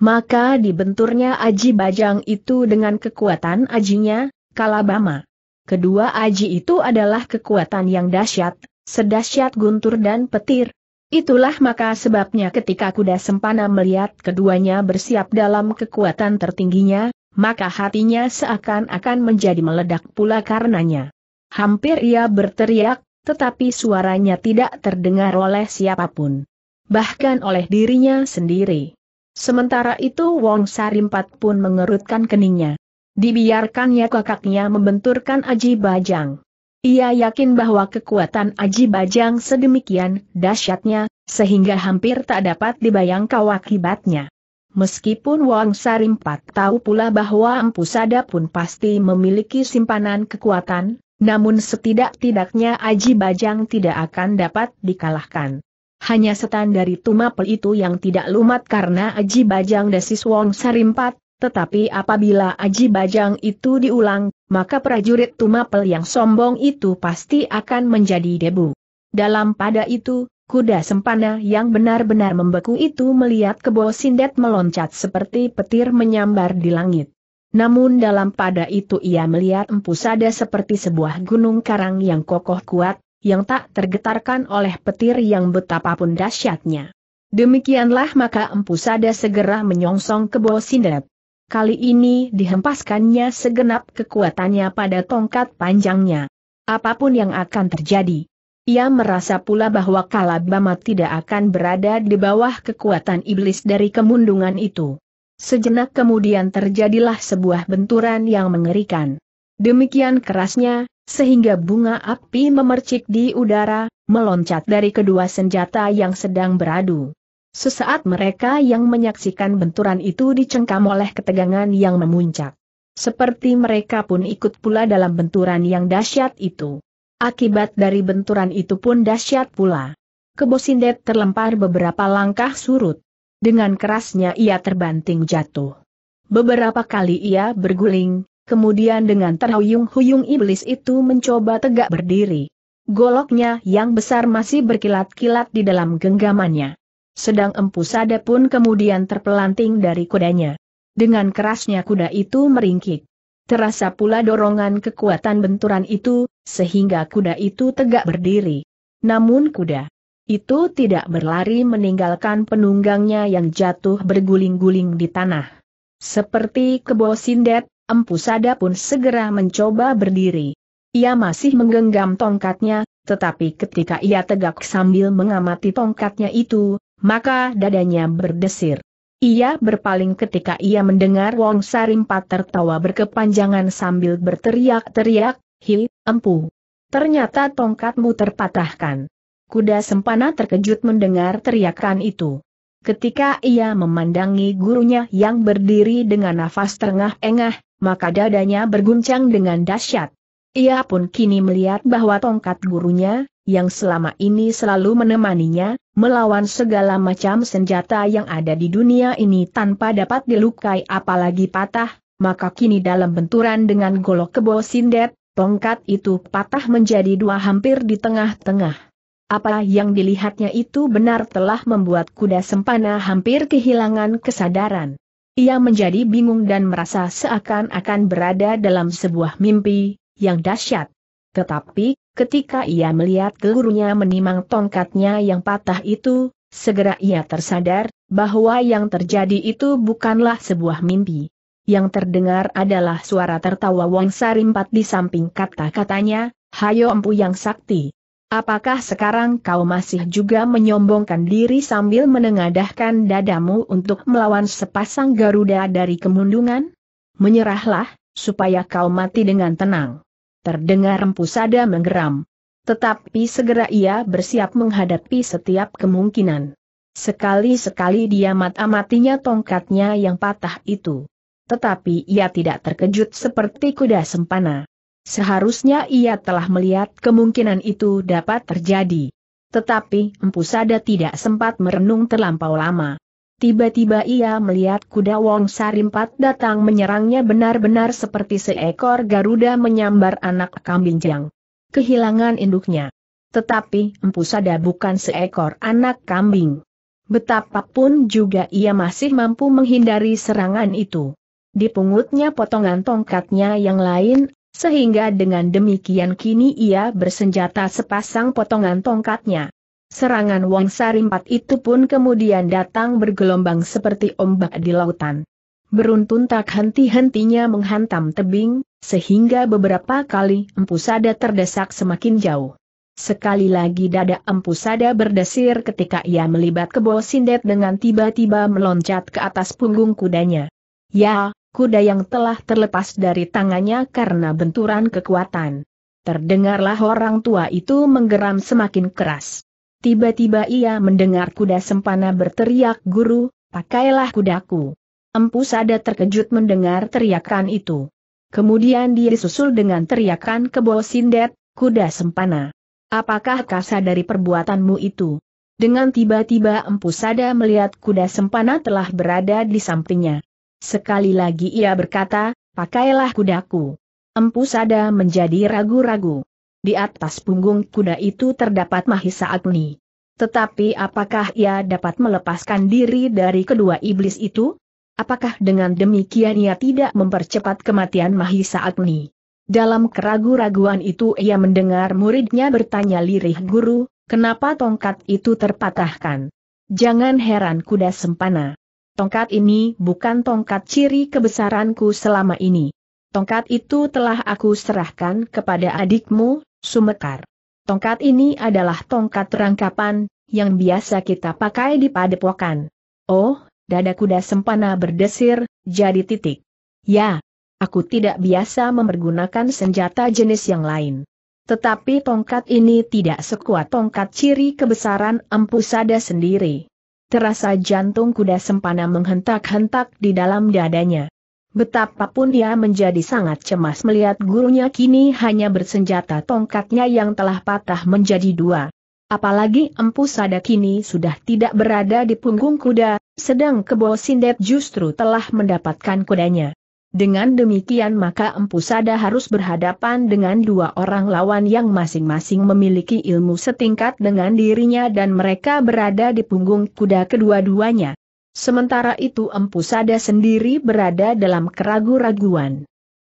Maka dibenturnya Aji Bajang itu dengan kekuatan ajinya, Kalabama. Kedua aji itu adalah kekuatan yang dahsyat, sedahsyat guntur dan petir. Itulah maka sebabnya ketika kuda sempana melihat keduanya bersiap dalam kekuatan tertingginya, maka hatinya seakan-akan menjadi meledak pula karenanya. Hampir ia berteriak, tetapi suaranya tidak terdengar oleh siapapun. Bahkan oleh dirinya sendiri. Sementara itu Wong Sarimpat pun mengerutkan keningnya. Dibiarkannya kakaknya membenturkan Aji Bajang. Ia yakin bahwa kekuatan Aji Bajang sedemikian dahsyatnya, sehingga hampir tak dapat dibayangkan akibatnya. Meskipun Wong Sarimpat tahu pula bahwa Empu Sada pun pasti memiliki simpanan kekuatan, namun setidak-tidaknya Aji Bajang tidak akan dapat dikalahkan hanya setan dari Tumapel itu yang tidak lumat karena Aji Bajang Desis Wong Sarimpat, tetapi apabila Aji Bajang itu diulang, maka prajurit Tumapel yang sombong itu pasti akan menjadi debu. Dalam pada itu, kuda sempana yang benar-benar membeku itu melihat kebo sindet meloncat seperti petir menyambar di langit. Namun dalam pada itu ia melihat empusada seperti sebuah gunung karang yang kokoh kuat, yang tak tergetarkan oleh petir yang betapapun dahsyatnya. Demikianlah maka Empu Sada segera menyongsong ke Bosinet. Kali ini dihempaskannya segenap kekuatannya pada tongkat panjangnya. Apapun yang akan terjadi, ia merasa pula bahwa Kalabama tidak akan berada di bawah kekuatan iblis dari kemundungan itu. Sejenak kemudian terjadilah sebuah benturan yang mengerikan. Demikian kerasnya, sehingga bunga api memercik di udara, meloncat dari kedua senjata yang sedang beradu. Sesaat mereka yang menyaksikan benturan itu dicengkam oleh ketegangan yang memuncak. Seperti mereka pun ikut pula dalam benturan yang dahsyat itu. Akibat dari benturan itu pun dahsyat pula. Kebosindet terlempar beberapa langkah surut. Dengan kerasnya ia terbanting jatuh. Beberapa kali ia berguling, Kemudian dengan terhuyung-huyung iblis itu mencoba tegak berdiri. Goloknya yang besar masih berkilat-kilat di dalam genggamannya. Sedang empu sada pun kemudian terpelanting dari kudanya. Dengan kerasnya kuda itu meringkik. Terasa pula dorongan kekuatan benturan itu, sehingga kuda itu tegak berdiri. Namun kuda itu tidak berlari meninggalkan penunggangnya yang jatuh berguling-guling di tanah. Seperti kebo sindet, Empu Sada pun segera mencoba berdiri. Ia masih menggenggam tongkatnya, tetapi ketika ia tegak sambil mengamati tongkatnya itu, maka dadanya berdesir. Ia berpaling ketika ia mendengar Wong Sarimpat tertawa berkepanjangan sambil berteriak-teriak, Hi, empu. Ternyata tongkatmu terpatahkan. Kuda sempana terkejut mendengar teriakan itu. Ketika ia memandangi gurunya yang berdiri dengan nafas terengah-engah, maka dadanya berguncang dengan dahsyat. Ia pun kini melihat bahwa tongkat gurunya, yang selama ini selalu menemaninya, melawan segala macam senjata yang ada di dunia ini tanpa dapat dilukai apalagi patah, maka kini dalam benturan dengan golok kebo sindet, tongkat itu patah menjadi dua hampir di tengah-tengah. Apa yang dilihatnya itu benar telah membuat kuda sempana hampir kehilangan kesadaran. Ia menjadi bingung dan merasa seakan-akan berada dalam sebuah mimpi yang dahsyat. Tetapi, ketika ia melihat gurunya menimang tongkatnya yang patah itu, segera ia tersadar bahwa yang terjadi itu bukanlah sebuah mimpi. Yang terdengar adalah suara tertawa Wong Sarimpat di samping kata-katanya, Hayo Empu Yang Sakti. Apakah sekarang kau masih juga menyombongkan diri sambil menengadahkan dadamu untuk melawan sepasang Garuda dari kemundungan? Menyerahlah, supaya kau mati dengan tenang. Terdengar Rempusada menggeram. Tetapi segera ia bersiap menghadapi setiap kemungkinan. Sekali-sekali dia mata-matinya tongkatnya yang patah itu. Tetapi ia tidak terkejut seperti kuda sempana. Seharusnya ia telah melihat kemungkinan itu dapat terjadi. Tetapi Empu Sada tidak sempat merenung terlampau lama. Tiba-tiba ia melihat kuda Wong Sarimpat datang menyerangnya benar-benar seperti seekor Garuda menyambar anak kambing jang. Kehilangan induknya. Tetapi Empu Sada bukan seekor anak kambing. Betapapun juga ia masih mampu menghindari serangan itu. Dipungutnya potongan tongkatnya yang lain sehingga dengan demikian kini ia bersenjata sepasang potongan tongkatnya. Serangan Wang Sarimpat itu pun kemudian datang bergelombang seperti ombak di lautan. Beruntun tak henti-hentinya menghantam tebing, sehingga beberapa kali empusada terdesak semakin jauh. Sekali lagi dada empusada berdesir ketika ia melibat kebo sindet dengan tiba-tiba meloncat ke atas punggung kudanya. Ya, kuda yang telah terlepas dari tangannya karena benturan kekuatan. Terdengarlah orang tua itu menggeram semakin keras. Tiba-tiba ia mendengar kuda sempana berteriak guru, pakailah kudaku. Empu Sada terkejut mendengar teriakan itu. Kemudian dia disusul dengan teriakan kebo sindet, kuda sempana. Apakah kasa dari perbuatanmu itu? Dengan tiba-tiba Empu Sada melihat kuda sempana telah berada di sampingnya. Sekali lagi ia berkata, pakailah kudaku. Empu Sada menjadi ragu-ragu. Di atas punggung kuda itu terdapat Mahisa Agni. Tetapi apakah ia dapat melepaskan diri dari kedua iblis itu? Apakah dengan demikian ia tidak mempercepat kematian Mahisa Agni? Dalam keragu-raguan itu ia mendengar muridnya bertanya lirih guru, kenapa tongkat itu terpatahkan? Jangan heran kuda sempana. Tongkat ini bukan tongkat ciri kebesaranku selama ini. Tongkat itu telah aku serahkan kepada adikmu, Sumekar. Tongkat ini adalah tongkat rangkapan, yang biasa kita pakai di padepokan. Oh, dada kuda sempana berdesir, jadi titik. Ya, aku tidak biasa memergunakan senjata jenis yang lain. Tetapi tongkat ini tidak sekuat tongkat ciri kebesaran Empu Sada sendiri terasa jantung kuda sempana menghentak-hentak di dalam dadanya. Betapapun dia menjadi sangat cemas melihat gurunya kini hanya bersenjata tongkatnya yang telah patah menjadi dua. Apalagi Empu Sada kini sudah tidak berada di punggung kuda, sedang Kebo sindet justru telah mendapatkan kudanya. Dengan demikian maka Empu Sada harus berhadapan dengan dua orang lawan yang masing-masing memiliki ilmu setingkat dengan dirinya dan mereka berada di punggung kuda kedua-duanya. Sementara itu Empu Sada sendiri berada dalam keraguan raguan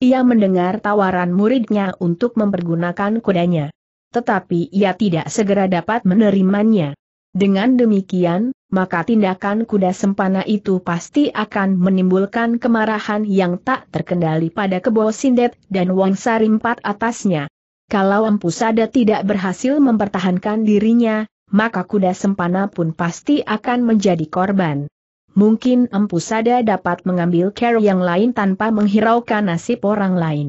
Ia mendengar tawaran muridnya untuk mempergunakan kudanya. Tetapi ia tidak segera dapat menerimanya. Dengan demikian, maka tindakan kuda sempana itu pasti akan menimbulkan kemarahan yang tak terkendali pada Kebo Sindet dan Wangsa Sarimpat atasnya. Kalau Empu Sada tidak berhasil mempertahankan dirinya, maka kuda sempana pun pasti akan menjadi korban. Mungkin Empu Sada dapat mengambil care yang lain tanpa menghiraukan nasib orang lain.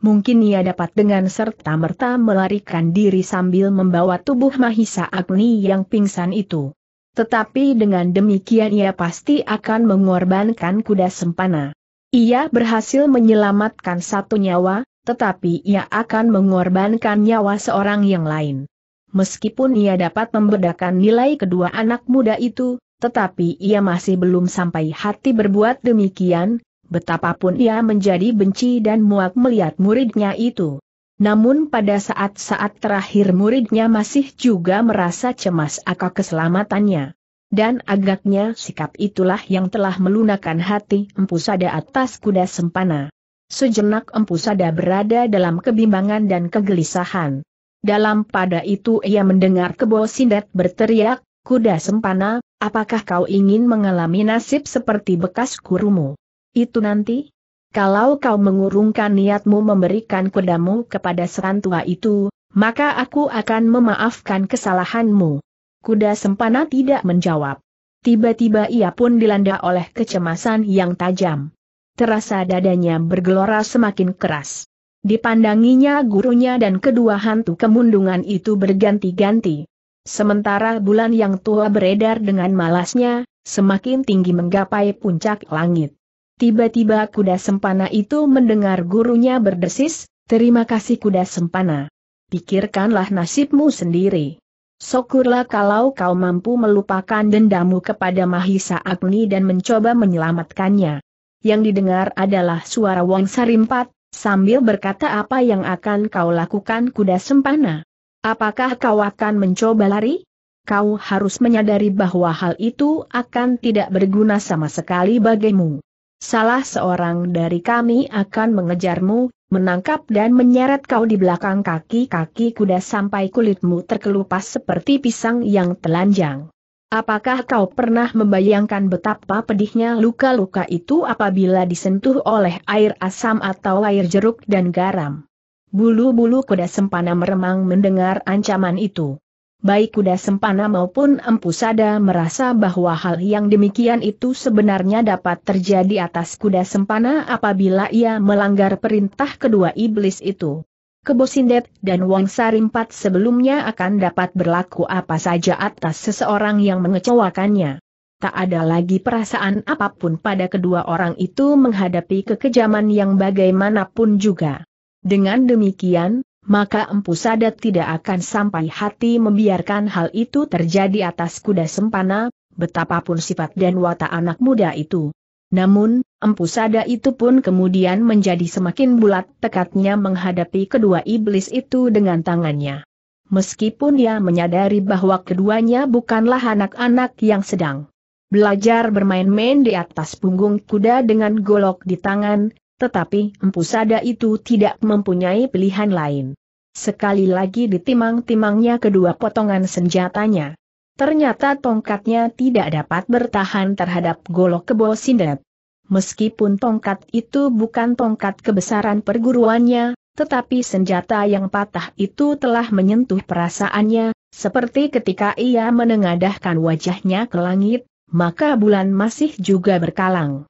Mungkin ia dapat dengan serta-merta melarikan diri sambil membawa tubuh Mahisa Agni yang pingsan itu. Tetapi dengan demikian ia pasti akan mengorbankan kuda sempana. Ia berhasil menyelamatkan satu nyawa, tetapi ia akan mengorbankan nyawa seorang yang lain. Meskipun ia dapat membedakan nilai kedua anak muda itu, tetapi ia masih belum sampai hati berbuat demikian, betapapun ia menjadi benci dan muak melihat muridnya itu. Namun pada saat-saat terakhir muridnya masih juga merasa cemas akan keselamatannya. Dan agaknya sikap itulah yang telah melunakan hati Empu Sada atas kuda sempana. Sejenak Empu Sada berada dalam kebimbangan dan kegelisahan. Dalam pada itu ia mendengar kebo sindet berteriak, kuda sempana, apakah kau ingin mengalami nasib seperti bekas gurumu? Itu nanti? Kalau kau mengurungkan niatmu memberikan kudamu kepada serantua tua itu, maka aku akan memaafkan kesalahanmu. Kuda sempana tidak menjawab. Tiba-tiba ia pun dilanda oleh kecemasan yang tajam. Terasa dadanya bergelora semakin keras. Dipandanginya gurunya dan kedua hantu kemundungan itu berganti-ganti. Sementara bulan yang tua beredar dengan malasnya, semakin tinggi menggapai puncak langit. Tiba-tiba kuda sempana itu mendengar gurunya berdesis, terima kasih kuda sempana. Pikirkanlah nasibmu sendiri. Syukurlah kalau kau mampu melupakan dendammu kepada Mahisa Agni dan mencoba menyelamatkannya. Yang didengar adalah suara Wong Sarimpat, sambil berkata apa yang akan kau lakukan kuda sempana. Apakah kau akan mencoba lari? Kau harus menyadari bahwa hal itu akan tidak berguna sama sekali bagimu. Salah seorang dari kami akan mengejarmu, menangkap dan menyeret kau di belakang kaki-kaki kuda sampai kulitmu terkelupas seperti pisang yang telanjang. Apakah kau pernah membayangkan betapa pedihnya luka-luka itu apabila disentuh oleh air asam atau air jeruk dan garam? Bulu-bulu kuda sempana meremang mendengar ancaman itu baik kuda sempana maupun empu sada merasa bahwa hal yang demikian itu sebenarnya dapat terjadi atas kuda sempana apabila ia melanggar perintah kedua iblis itu. Kebosindet dan Wang Sarimpat sebelumnya akan dapat berlaku apa saja atas seseorang yang mengecewakannya. Tak ada lagi perasaan apapun pada kedua orang itu menghadapi kekejaman yang bagaimanapun juga. Dengan demikian, maka Empu Sadat tidak akan sampai hati membiarkan hal itu terjadi atas kuda sempana, betapapun sifat dan watak anak muda itu. Namun, Empu Sada itu pun kemudian menjadi semakin bulat tekadnya menghadapi kedua iblis itu dengan tangannya. Meskipun dia menyadari bahwa keduanya bukanlah anak-anak yang sedang belajar bermain-main di atas punggung kuda dengan golok di tangan, tetapi Empu Sada itu tidak mempunyai pilihan lain. Sekali lagi ditimang-timangnya kedua potongan senjatanya. Ternyata tongkatnya tidak dapat bertahan terhadap golok kebo sindet. Meskipun tongkat itu bukan tongkat kebesaran perguruannya, tetapi senjata yang patah itu telah menyentuh perasaannya, seperti ketika ia menengadahkan wajahnya ke langit, maka bulan masih juga berkalang.